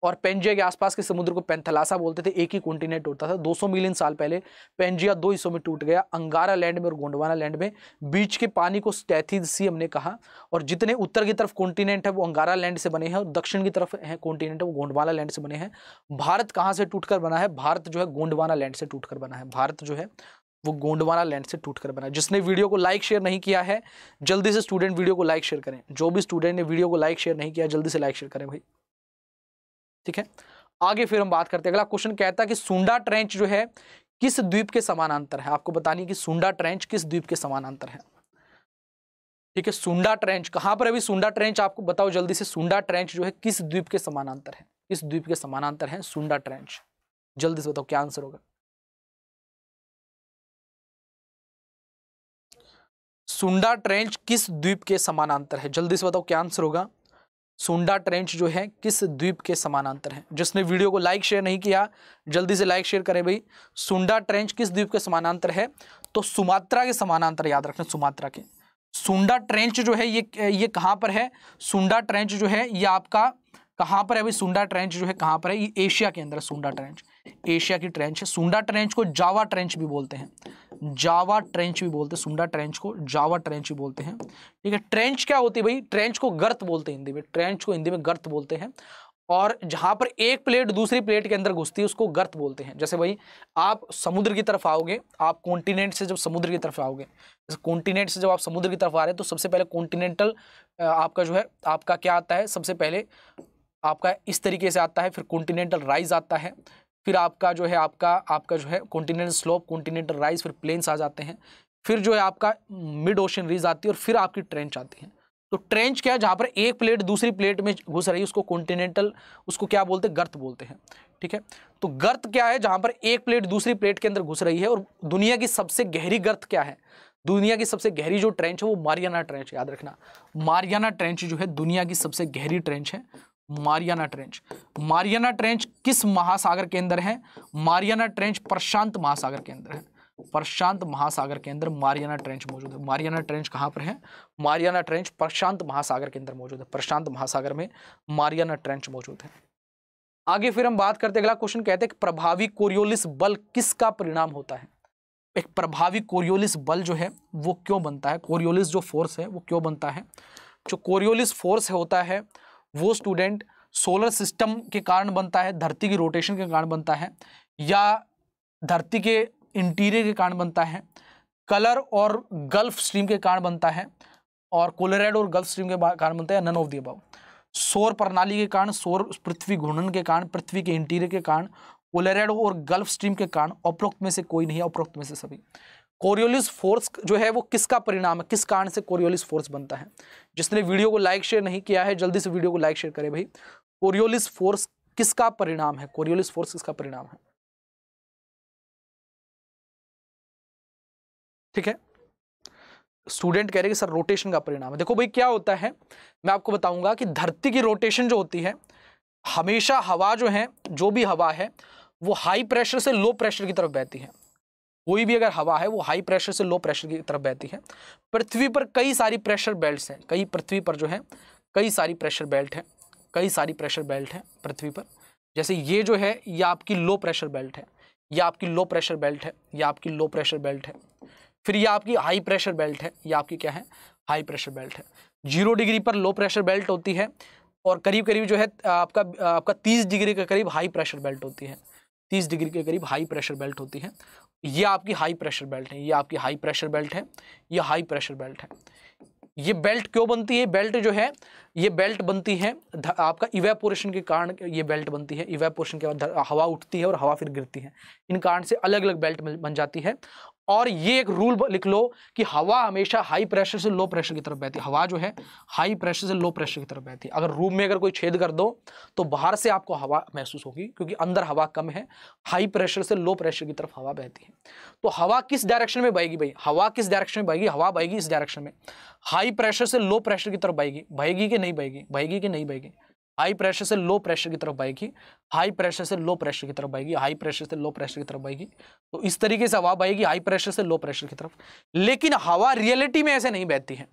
और पेंजिया के आसपास के समुद्र को पेंथलासा बोलते थे एक ही कॉन्टिनेंट होता था 200 मिलियन साल पहले पेंजिया दो हिस्सों में टूट गया अंगारा लैंड में और गोंडवाना लैंड में बीच के पानी को सी हमने कहा और जितने उत्तर की तरफ कॉन्टिनेंट है वो अंगारा लैंड से बने हैं और दक्षिण की तरफ है कॉन्टिनेंट वो गोंडवाना लैंड से बने हैं भारत कहाँ से टूट बना है भारत जो है गोंडवाना लैंड से टूट बना है भारत जो है वो गोंडवाना लैंड से टूटकर बना जिसने वीडियो को लाइक शेयर नहीं किया है जल्दी से स्टूडेंट वीडियो को लाइक शेयर करें जो भी स्टूडेंट ने वीडियो को लाइक शेयर नहीं किया जल्दी से लाइक शेयर करें भाई ठीक है आगे फिर हम बात करते हैं अगला क्वेश्चन कहता है कि सुंडा ट्रेंच जो है किस द्वीप के समानांतर है आपको बतानी कि सुंडा ट्रेंच किस द्वीप के समानांतर है ठीक है सुंडा ट्रेंच कहां पर अभी सुंडा ट्रेंच आपको बताओ जल्दी से सुंडा ट्रेंच जो है किस द्वीप के समानांतर है किस द्वीप के समानांतर है सुंडा ट्रेंच जल्दी से बताओ क्या आंसर होगा सुंडा ट्रेंच किस द्वीप के समानांतर है जल्दी से बताओ क्या आंसर होगा सुंडा ट्रेंच जो है किस द्वीप के समानांतर है जिसने वीडियो को लाइक शेयर नहीं किया जल्दी से लाइक शेयर करें भाई सुंडा ट्रेंच किस द्वीप के समानांतर है तो सुमात्रा के समानांतर याद रखना सुमात्रा के सुंडा ट्रेंच जो है ये ये कहाँ पर है सुंडा ट्रेंच जो है ये आपका कहाँ पर है भाई सुंडा ट्रेंच जो है कहाँ पर है ये एशिया के अंदर सुंडा ट्रेंच एशिया की ट्रेंच है सुंडा ट्रेंच को जावा ट्रेंच भी बोलते हैं जावा ट्रेंच भी बोलते हैं सुंडा ट्रेंच को जावा ट्रेंच भी बोलते हैं ठीक है ट्रेंच क्या होती है भाई ट्रेंच को गर्त बोलते हैं हिंदी में ट्रेंच को हिंदी में गर्त बोलते हैं और जहाँ पर एक प्लेट दूसरी प्लेट के अंदर घुसती है उसको गर्त बोलते हैं जैसे भाई आप समुद्र की तरफ आओगे आप कॉन्टिनेंट से जब समुद्र की तरफ आओगे जैसे कॉन्टिनेंट से जब आप समुद्र की तरफ आ रहे हैं तो सबसे पहले कॉन्टिनेंटल आपका जो है आपका क्या आता है सबसे पहले आपका इस तरीके से आता है फिर कॉन्टिनेंटल राइज आता है फिर आपका जो है आपका आपका जो है कॉन्टीनेंटल स्लोप कॉन्टीनेंटल राइज फिर प्लेन्स आ जाते हैं फिर जो है आपका मिड ओशन रीज आती है और फिर आपकी ट्रेंच आती है तो ट्रेंच क्या है जहाँ पर एक प्लेट दूसरी प्लेट में घुस रही है उसको कॉन्टिनेंटल उसको क्या बोलते हैं गर्त बोलते हैं ठीक है तो गर्त क्या है जहाँ पर एक प्लेट दूसरी प्लेट के अंदर घुस रही है और दुनिया की सबसे गहरी गर्त क्या है दुनिया की सबसे गहरी जो ट्रेंच है वो मारियाना ट्रेंच याद रखना मारियाना ट्रेंच जो है दुनिया की सबसे गहरी ट्रेंच है मारियाना ट्रेंच मारियाना ट्रेंच किस महासागर के अंदर है मारियाना ट्रेंच प्रशांत महासागर के अंदर है प्रशांत महासागर के अंदर मारियाना ट्रेंच मौजूद है मारियाना ट्रेंच कहाँ पर है मारियाना ट्रेंच प्रशांत महासागर के अंदर मौजूद है प्रशांत महासागर में मारियाना ट्रेंच मौजूद है आगे फिर हम बात करते अगला क्वेश्चन कहते हैं कि प्रभावी कोरियोलिस बल किसका परिणाम होता है एक प्रभावी कोरियोलिस बल जो है वो क्यों बनता है कोरियोलिस जो फोर्स है वो क्यों बनता है जो कोरियोलिस फोर्स होता है वो स्टूडेंट सोलर सिस्टम के कारण बनता है धरती की रोटेशन के कारण बनता है या धरती के इंटीरियर के कारण बनता है कलर और गल्फ स्ट्रीम के कारण बनता है और कोलोरेडो और गल्फ स्ट्रीम के कारण बनता है नन ऑफ दी अबाउ सौर प्रणाली के कारण सौर पृथ्वी घूर्णन के कारण पृथ्वी के इंटीरियर के कारण कोलोरेडो और गल्फ स्ट्रीम के कारण उपरोक्त में से कोई नहीं है उपरोक्त में से सभी कोरियोलिस फोर्स जो है वो किसका परिणाम है किस कारण से कोरियोलिस फोर्स बनता है जिसने वीडियो को लाइक शेयर नहीं किया है जल्दी से वीडियो को लाइक शेयर करें भाई कोरियोलिस फोर्स किसका परिणाम है कोरियोलिस फोर्स किसका परिणाम है ठीक है स्टूडेंट कह रहे कि सर रोटेशन का परिणाम है देखो भाई क्या होता है मैं आपको बताऊंगा कि धरती की रोटेशन जो होती है हमेशा हवा जो है जो भी हवा है वो हाई प्रेशर से लो प्रेशर की तरफ बहती है कोई भी अगर हवा है वो हाई प्रेशर से लो प्रेशर की तरफ बहती है पृथ्वी पर कई सारी प्रेशर बेल्ट हैं कई पृथ्वी पर जो है कई सारी प्रेशर बेल्ट हैं कई सारी प्रेशर बेल्ट हैं पृथ्वी पर जैसे ये जो है ये आपकी लो प्रेशर बेल्ट है यह आपकी लो प्रेशर बेल्ट है या आपकी लो प्रेशर बेल्ट है फिर यह आपकी हाई प्रेशर बेल्ट है या आपकी क्या है हाई प्रेशर बेल्ट है जीरो डिग्री पर लो प्रेशर बेल्ट होती है और करीब करीब जो है आपका आपका तीस डिग्री के करीब हाई प्रेशर बेल्ट होती है तीस डिग्री के करीब हाई प्रेशर बेल्ट होती है ये आपकी हाई प्रेशर बेल्ट है ये आपकी हाई प्रेशर बेल्ट है ये हाई प्रेशर बेल्ट है ये बेल्ट क्यों बनती है बेल्ट जो है ये बेल्ट बनती है आपका इवेपोरेशन के कारण ये बेल्ट बनती है इवेपोरेशन के बाद हवा उठती है और हवा फिर गिरती है इन कारण से अलग अलग बेल्ट बन जाती है और ये एक रूल लिख लो कि हवा हमेशा हाई प्रेशर से लो प्रेशर की तरफ बहती है हवा जो है हाई प्रेशर से लो प्रेशर की तरफ बहती है अगर रूम में अगर कोई छेद कर दो तो बाहर से आपको हवा महसूस होगी क्योंकि अंदर हवा कम है हाई प्रेशर से लो प्रेशर की तरफ हवा बहती है तो हवा किस डायरेक्शन में बहेगी भाई हवा किस डायरेक्शन में बहेगी हवा बहेगी इस डायरेक्शन में हाई प्रेशर से लो प्रेशर की तरफ बहेगी बहेगी कि नहीं बहेगी बहेगी कि नहीं बहेगी हाई प्रेशर से लो प्रेशर की तरफ बहेगी हाई प्रेशर से लो प्रेशर की तरफ बहेगी हाई प्रेशर से लो प्रेशर की तरफ बहेगी तो इस तरीके से हवा बहेगी हाई प्रेशर से लो प्रेशर की तरफ लेकिन हवा रियलिटी में ऐसे नहीं बहती है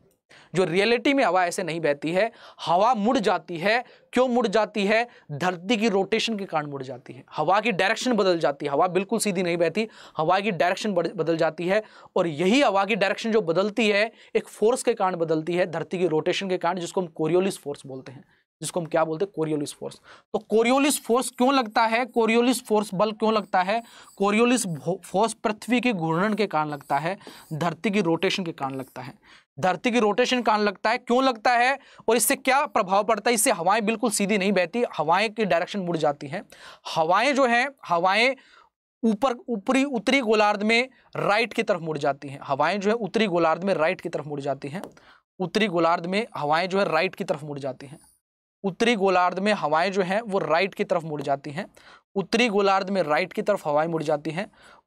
जो रियलिटी में हवा ऐसे नहीं बहती है हवा मुड़ जाती है क्यों मुड़ जाती है धरती की रोटेशन के कारण मुड़ जाती है हवा की डायरेक्शन बदल जाती है हवा बिल्कुल सीधी नहीं बहती हवा की डायरेक्शन बदल जाती है और यही हवा की डायरेक्शन जो बदलती है एक फोर्स के कारण बदलती है धरती की रोटेशन के कारण जिसको हम कोरियोलिस फोर्स बोलते हैं जिसको हम क्या बोलते हैं कोरियोलिस फोर्स तो कोरियोलिस फोर्स क्यों लगता है कोरियोलिस फोर्स बल क्यों लगता है कोरियोलिस फोर्स पृथ्वी के घूर्णन के कारण लगता है धरती की रोटेशन के कारण लगता है धरती की रोटेशन कारण लगता है क्यों लगता है और इससे क्या प्रभाव पड़ता है इससे हवाएं बिल्कुल सीधी नहीं बहती हवाएं की डायरेक्शन मुड़ जाती हैं हवाएं जो हैं हवाएं ऊपर ऊपरी उत्तरी गोलार्ध में राइट की तरफ मुड़ जाती हैं हवाएं जो है उत्तरी गोलार्ध में राइट की तरफ मुड़ जाती हैं उत्तरी गोलार्ध में हवाएं जो है राइट की तरफ मुड़ जाती हैं उत्तरी गोलार्ध में हवाएं जो हैं वो राइट की तरफ मुड़ जाती हैं उत्तरी गोलार्ध में राइट की तरफ हवाएं मुड़ जाती हैं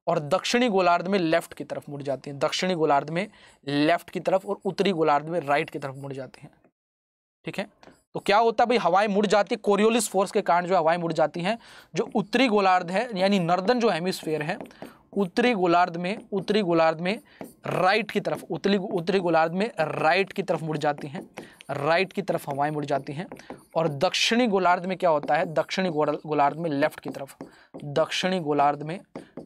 और दक्षिणी गोलार्ध में लेफ्ट की तरफ मुड़ जाती हैं दक्षिणी गोलार्ध में लेफ्ट की तरफ और उत्तरी गोलार्ध में राइट की तरफ मुड़ जाती हैं ठीक है तो क्या होता है भाई हवाएं मुड़ जाती है कोरियोलिस फोर्स के कारण जो हवाएं मुड़ जाती हैं जो उत्तरी गोलार्ध है यानी नर्दन जो हेमिस्फेयर है उत्तरी गोलार्ध में उत्तरी गोलार्ध में राइट की तरफ उत्तरी उत्तरी गोलार्ध में राइट की तरफ मुड़ जाती हैं राइट की तरफ हवाएं मुड़ जाती हैं और दक्षिणी गोलार्ध में क्या होता है दक्षिणी गोलार्ध में लेफ्ट की तरफ दक्षिणी गोलार्ध में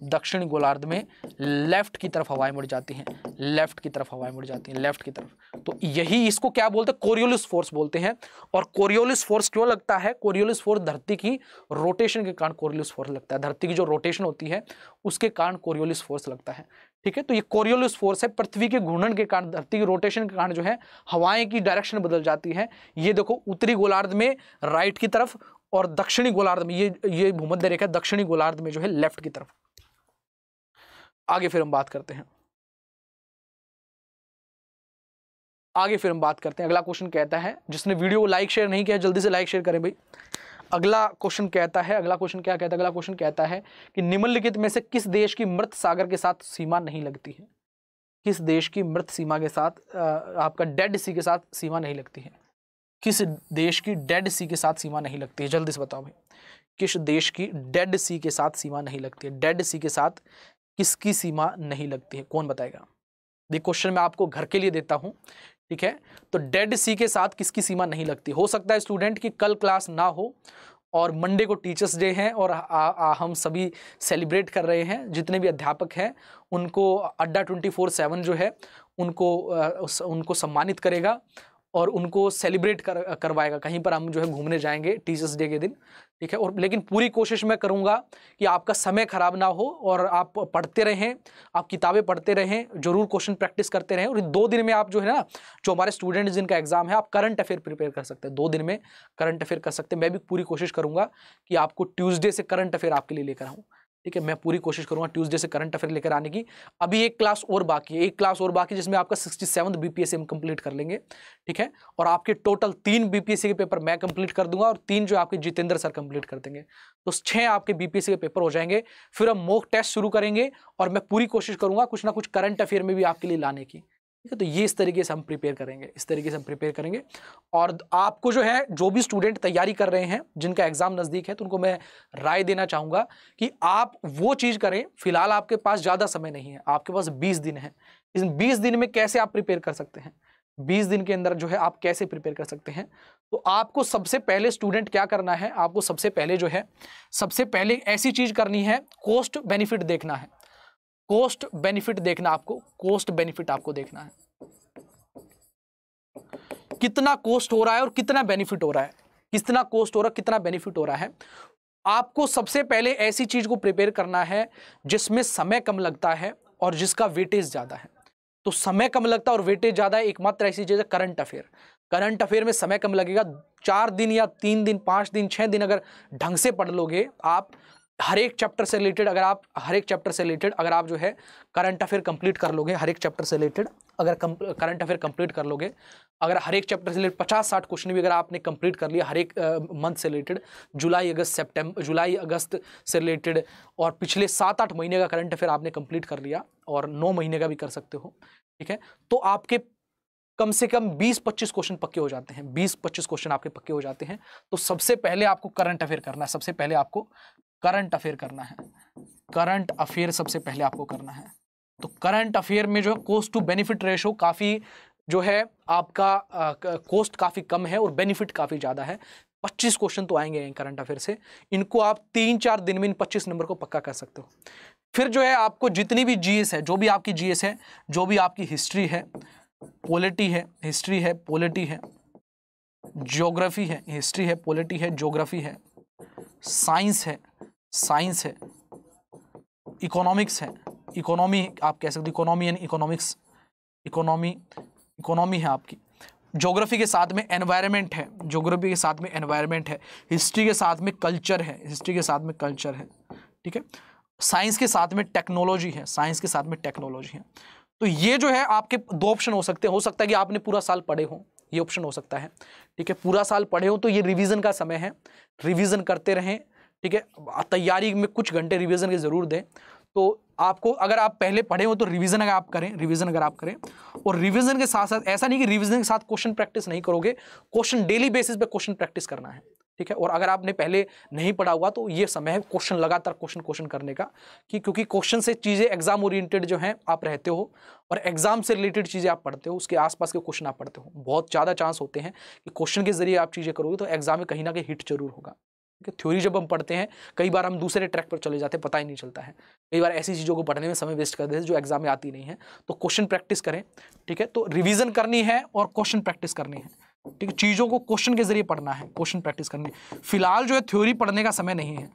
दक्षिणी गोलार्ध में लेफ्ट की तरफ हवाएं मुड़ जाती हैं लेफ्ट की तरफ हवाएं मुड़ जाती हैं लेफ्ट की तरफ तो यही इसको क्या बोलते हैं कोरियोलिस फोर्स बोलते हैं और कोरियोलिस फोर्स क्यों लगता है कोरियोलिस फोर्स धरती की रोटेशन के कारण कोरियोलिस फोर्स लगता है धरती की जो रोटेशन होती है उसके कारण कोरियोलिस फोर्स लगता है ठीक है तो ये कोरियोलिस फोर्स है पृथ्वी के घूर्णन के कारण धरती के रोटेशन के कारण जो है हवाएं की डायरेक्शन बदल जाती है ये देखो उत्तरी गोलार्ध में राइट की तरफ और दक्षिणी गोलार्ध में ये ये भूमध्य रेखा दक्षिणी गोलार्ध में जो है लेफ्ट की तरफ आगे फिर हम बात करते हैं आगे फिर हम बात करते हैं अगला क्वेश्चन कहता है जिसने वीडियो को लाइक शेयर नहीं किया जल्दी से लाइक शेयर करें भाई अगला क्वेश्चन कहता है अगला क्वेश्चन क्या कहता है अगला क्वेश्चन कहता है कि निम्नलिखित में से किस देश की मृत सागर के साथ सीमा नहीं लगती है किस देश की मृत सीमा के साथ आपका डेड सी के साथ सीमा नहीं लगती है किस देश की डेड सी के साथ सीमा नहीं लगती है जल्दी से बताओ भाई किस देश की डेड सी के साथ सीमा नहीं लगती है डेड सी के साथ किसकी सीमा नहीं लगती है कौन बताएगा देखिए क्वेश्चन मैं आपको घर के लिए देता हूँ ठीक है तो डेड सी के साथ किसकी सीमा नहीं लगती हो सकता है स्टूडेंट की कल क्लास ना हो और मंडे को टीचर्स डे हैं और आ, आ, हम सभी सेलिब्रेट कर रहे हैं जितने भी अध्यापक हैं उनको अड्डा ट्वेंटी फोर सेवन जो है उनको आ, उस, उनको सम्मानित करेगा और उनको सेलिब्रेट कर करवाएगा कहीं पर हम जो है घूमने जाएंगे टीचर्स डे के दिन ठीक है और लेकिन पूरी कोशिश मैं करूँगा कि आपका समय ख़राब ना हो और आप पढ़ते रहें आप किताबें पढ़ते रहें ज़रूर क्वेश्चन प्रैक्टिस करते रहें और दो दिन में आप जो है ना जो हमारे स्टूडेंट्स जिनका एग्ज़ाम है आप करंट अफेयर प्रिपेयर कर सकते हैं दो दिन में करंट अफेयर कर सकते हैं मैं भी पूरी कोशिश करूँगा कि आपको ट्यूज़डे से करंट अफेयर आपके लिए लेकर आऊँ ठीक है मैं पूरी कोशिश करूंगा ट्यूसडे से करंट अफेयर लेकर आने की अभी एक क्लास और बाकी है एक क्लास और बाकी जिसमें आपका सिक्सटी सेवन बीपीएससी हम कंप्लीट कर लेंगे ठीक है और आपके टोटल तीन बीपीएससी के पेपर मैं कंप्लीट कर दूंगा और तीन जो आपके जितेंद्र सर कंप्लीट कर देंगे तो छः आपके बीपीएससी के पेपर हो जाएंगे फिर हम मोक टेस्ट शुरू करेंगे और मैं पूरी कोशिश करूंगा कुछ ना कुछ करंट अफेयर में भी आपके लिए लाने की ठीक है तो ये इस तरीके से हम प्रिपेयर करेंगे इस तरीके से हम प्रिपेयर करेंगे और आपको जो है जो भी स्टूडेंट तैयारी कर रहे हैं जिनका एग्ज़ाम नज़दीक है तो उनको मैं राय देना चाहूँगा कि आप वो चीज़ करें फिलहाल आपके पास ज़्यादा समय नहीं है आपके पास बीस दिन है इन बीस दिन में कैसे आप प्रिपेयर कर सकते हैं बीस दिन के अंदर जो है आप कैसे प्रिपेयर कर सकते हैं तो आपको सबसे पहले स्टूडेंट क्या करना है आपको सबसे पहले जो है सबसे पहले ऐसी चीज़ करनी है कॉस्ट बेनिफिट देखना है कोस्ट बेनिफिट देखना आपको कोस्ट बेनिफिट आपको देखना है कितना कोस्ट हो रहा है और कितना बेनिफिट हो रहा है कितना कोस्ट हो रहा है कितना बेनिफिट हो रहा है आपको सबसे पहले ऐसी चीज को प्रिपेयर करना है जिसमें समय कम लगता है और जिसका वेटेज ज़्यादा है तो समय कम लगता है और वेटेज ज़्यादा है एकमात्र ऐसी चीज़ है करंट अफेयर करंट अफेयर में समय कम लगेगा चार दिन या तीन दिन पांच दिन छह दिन अगर ढंग से पढ़ लोगे आप हर एक चैप्टर से रिलेटेड अगर आप हर एक चैप्टर से रिलेटेड अगर आप जो है करंट अफेयर कंप्लीट कर लोगे हर एक चैप्टर से रिलेटेड अगर करंट अफेयर कंप्लीट कर लोगे अगर हर एक चैप्टर से रिलेटेड पचास साठ क्वेश्चन भी अगर आपने कंप्लीट कर लिया हर एक मंथ से रिलेटेड जुलाई अगस्त सेप्टेम्बर जुलाई अगस्त से रिलेटेड और पिछले सात आठ महीने का करंट अफेयर आपने कंप्लीट कर लिया और नौ महीने का भी कर सकते हो ठीक है तो आपके कम से कम 20-25 क्वेश्चन पक्के हो जाते हैं 20-25 क्वेश्चन आपके पक्के हो जाते हैं तो सबसे पहले आपको करंट अफेयर करना है सबसे पहले आपको करंट अफेयर करना है करंट अफेयर सबसे पहले आपको करना है तो करंट अफेयर में जो है कोस्ट टू बेनिफिट रेशो काफ़ी जो है आपका कोस्ट काफ़ी कम है और बेनिफिट काफ़ी ज़्यादा है 25 क्वेश्चन तो आएंगे करंट अफेयर से इनको आप तीन चार दिन में इन 25 नंबर को पक्का कर सकते हो फिर जो है आपको जितनी भी जीएस है जो भी आपकी जीएस है जो भी आपकी हिस्ट्री है पॉलिटी है हिस्ट्री है पॉलिटी है ज्योग्राफी है हिस्ट्री है पॉलिटी है ज्योग्राफी है साइंस है साइंस है इकोनॉमिक्स है इकोनॉमी आप कह सकते economy and economics economy economy है आपकी ज्योग्राफी के साथ में एनवायरनमेंट है ज्योग्राफी के साथ में एनवायरनमेंट है हिस्ट्री के साथ में कल्चर है हिस्ट्री के साथ में कल्चर है ठीक है साइंस के साथ में टेक्नोलॉजी है साइंस के साथ में टेक्नोलॉजी है तो ये जो है आपके दो ऑप्शन हो सकते हैं हो सकता है कि आपने पूरा साल पढ़े हो ये ऑप्शन हो सकता है ठीक है पूरा साल पढ़े हो तो ये रिवीजन का समय है रिवीजन करते रहें ठीक है तैयारी में कुछ घंटे रिविज़न के ज़रूर दें तो आपको अगर आप पहले पढ़े हो तो रिवीजन अगर आप करें रिवीजन अगर आप करें और रिवीजन के साथ साथ ऐसा नहीं कि रिवीजन के साथ क्वेश्चन प्रैक्टिस नहीं करोगे क्वेश्चन डेली बेसिस पे क्वेश्चन प्रैक्टिस करना है ठीक है और अगर आपने पहले नहीं पढ़ा हुआ तो ये समय है क्वेश्चन लगातार क्वेश्चन क्वेश्चन करने का कि क्योंकि क्वेश्चन से चीज़ें एग्जाम ओरिएंटेड जो हैं आप रहते हो और एग्जाम से रिलेटेड चीज़ें आप पढ़ते हो उसके आसपास के क्वेश्चन आप पढ़ते हो बहुत ज़्यादा चांस होते हैं कि क्वेश्चन के जरिए आप चीज़ें करोगे तो एग्जाम में कहीं ना कहीं हिट जरूर होगा थ्योरी जब हम पढ़ते हैं कई बार हम दूसरे ट्रैक पर चले जाते हैं पता ही नहीं चलता है कई बार ऐसी चीज़ों को पढ़ने में समय वेस्ट कर देते हैं जो एग्जाम में आती नहीं है तो क्वेश्चन प्रैक्टिस करें ठीक है तो रिविजन करनी है और क्वेश्चन प्रैक्टिस करनी है ठीक है चीज़ों को क्वेश्चन के जरिए पढ़ना है क्वेश्चन प्रैक्टिस करनी है फिलहाल जो है थ्योरी पढ़ने का समय नहीं है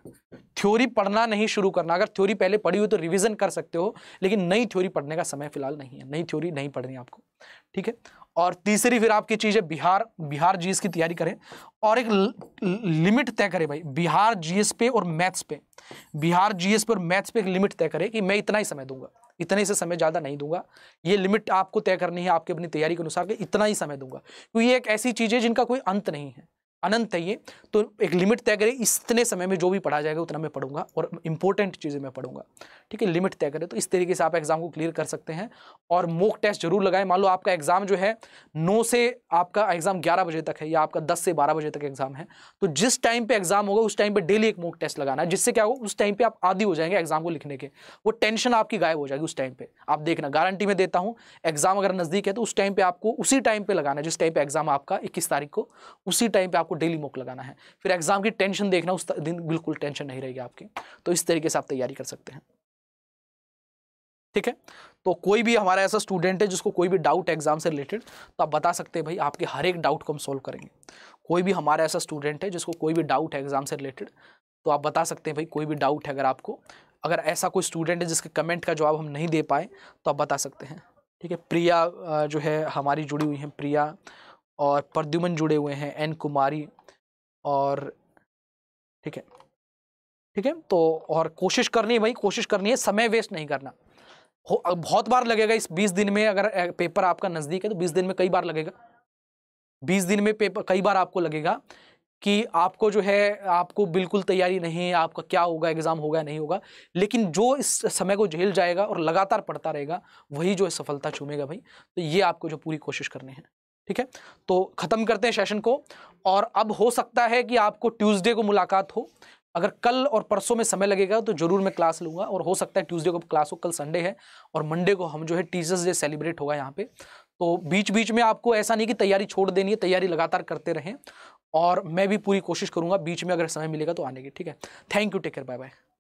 थ्योरी पढ़ना नहीं शुरू करना अगर थ्योरी पहले पढ़ी हुई तो रिविजन कर सकते हो लेकिन नई थ्योरी पढ़ने का समय फिलहाल नहीं है नई थ्योरी नहीं पढ़नी आपको ठीक है और तीसरी फिर आपकी चीज़ है बिहार बिहार जीएस की तैयारी करें और एक लिमिट तय करें भाई बिहार जीएस पे और मैथ्स पे बिहार जीएस पे और मैथ्स पे एक लिमिट तय करें कि मैं इतना ही समय दूंगा इतने से समय ज़्यादा नहीं दूंगा ये लिमिट आपको तय करनी है आपकी अपनी तैयारी के अनुसार कि इतना ही समय दूंगा क्योंकि ये एक ऐसी चीज़ है जिनका कोई अंत नहीं है अनंत है ये तो एक लिमिट तय करें इतने समय में जो भी पढ़ा जाएगा उतना मैं पढ़ूंगा और इंपॉर्टेंट चीज़ें मैं पढ़ूंगा ठीक है लिमिट तय करें तो इस तरीके से आप एग्ज़ाम को क्लियर कर सकते हैं और मोक टेस्ट जरूर लगाएं मान लो आपका एग्ज़ाम जो है नौ से आपका एग्ज़ाम ग्यारह बजे तक है या आपका दस से बारह बजे तक एग्ज़ाम है तो जिस टाइम पर एग्ज़ाम होगा उस टाइम पर डेली एक मोक टेस्ट लगाना है जिससे क्या होगा उस टाइम पर आप आदि हो जाएंगे एग्ज़ाम को लिखने के वो टेंशन आपकी गायब हो जाएगी उस टाइम पर आप देखना गारंटी में देता हूँ एग्ज़ाम अगर नज़दीक है तो उस टाइम पर आपको उसी टाइम पर लगाना है जिस टाइम पर एग्ज़ाम आपका इक्कीस तारीख को उसी टाइम पर आपको डेली मोक लगाना है फिर एग्ज़ाम की टेंशन देखना उस दिन बिल्कुल टेंशन नहीं रहेगी आपकी तो इस तरीके से आप तैयारी कर सकते हैं ठीक है तो कोई भी हमारा ऐसा स्टूडेंट है जिसको कोई भी डाउट एग्जाम से रिलेटेड तो आप बता सकते हैं भाई आपके हर एक डाउट को हम सोल्व करेंगे कोई भी हमारा ऐसा स्टूडेंट है जिसको कोई भी डाउट है एग्जाम से रिलेटेड तो आप बता सकते हैं भाई कोई भी डाउट है अगर आपको अगर ऐसा कोई स्टूडेंट है जिसके कमेंट का जवाब हम नहीं दे पाए तो आप बता सकते हैं ठीक है प्रिया जो है हमारी जुड़ी हुई हैं प्रिया और प्रद्युमन जुड़े हुए हैं एन कुमारी और ठीक है ठीक है तो और कोशिश करनी है भाई कोशिश करनी है समय वेस्ट नहीं करना हो बहुत बार लगेगा इस बीस दिन में अगर पेपर आपका नज़दीक है तो बीस दिन में कई बार लगेगा बीस दिन में पेपर कई बार आपको लगेगा कि आपको जो है आपको बिल्कुल तैयारी नहीं है आपका क्या होगा एग्ज़ाम होगा नहीं होगा लेकिन जो इस समय को झेल जाएगा और लगातार पढ़ता रहेगा वही जो है सफलता चूमेगा भाई तो ये आपको जो पूरी कोशिश करनी है ठीक है तो ख़त्म करते हैं सेशन को और अब हो सकता है कि आपको ट्यूसडे को मुलाकात हो अगर कल और परसों में समय लगेगा तो ज़रूर मैं क्लास लूँगा और हो सकता है ट्यूसडे को क्लास हो कल संडे है और मंडे को हम जो है टीचर्स डे सेलिब्रेट होगा यहाँ पे तो बीच बीच में आपको ऐसा नहीं कि तैयारी छोड़ देनी है तैयारी लगातार करते रहें और मैं भी पूरी कोशिश करूँगा बीच में अगर समय मिलेगा तो आने की ठीक है thank you take care bye bye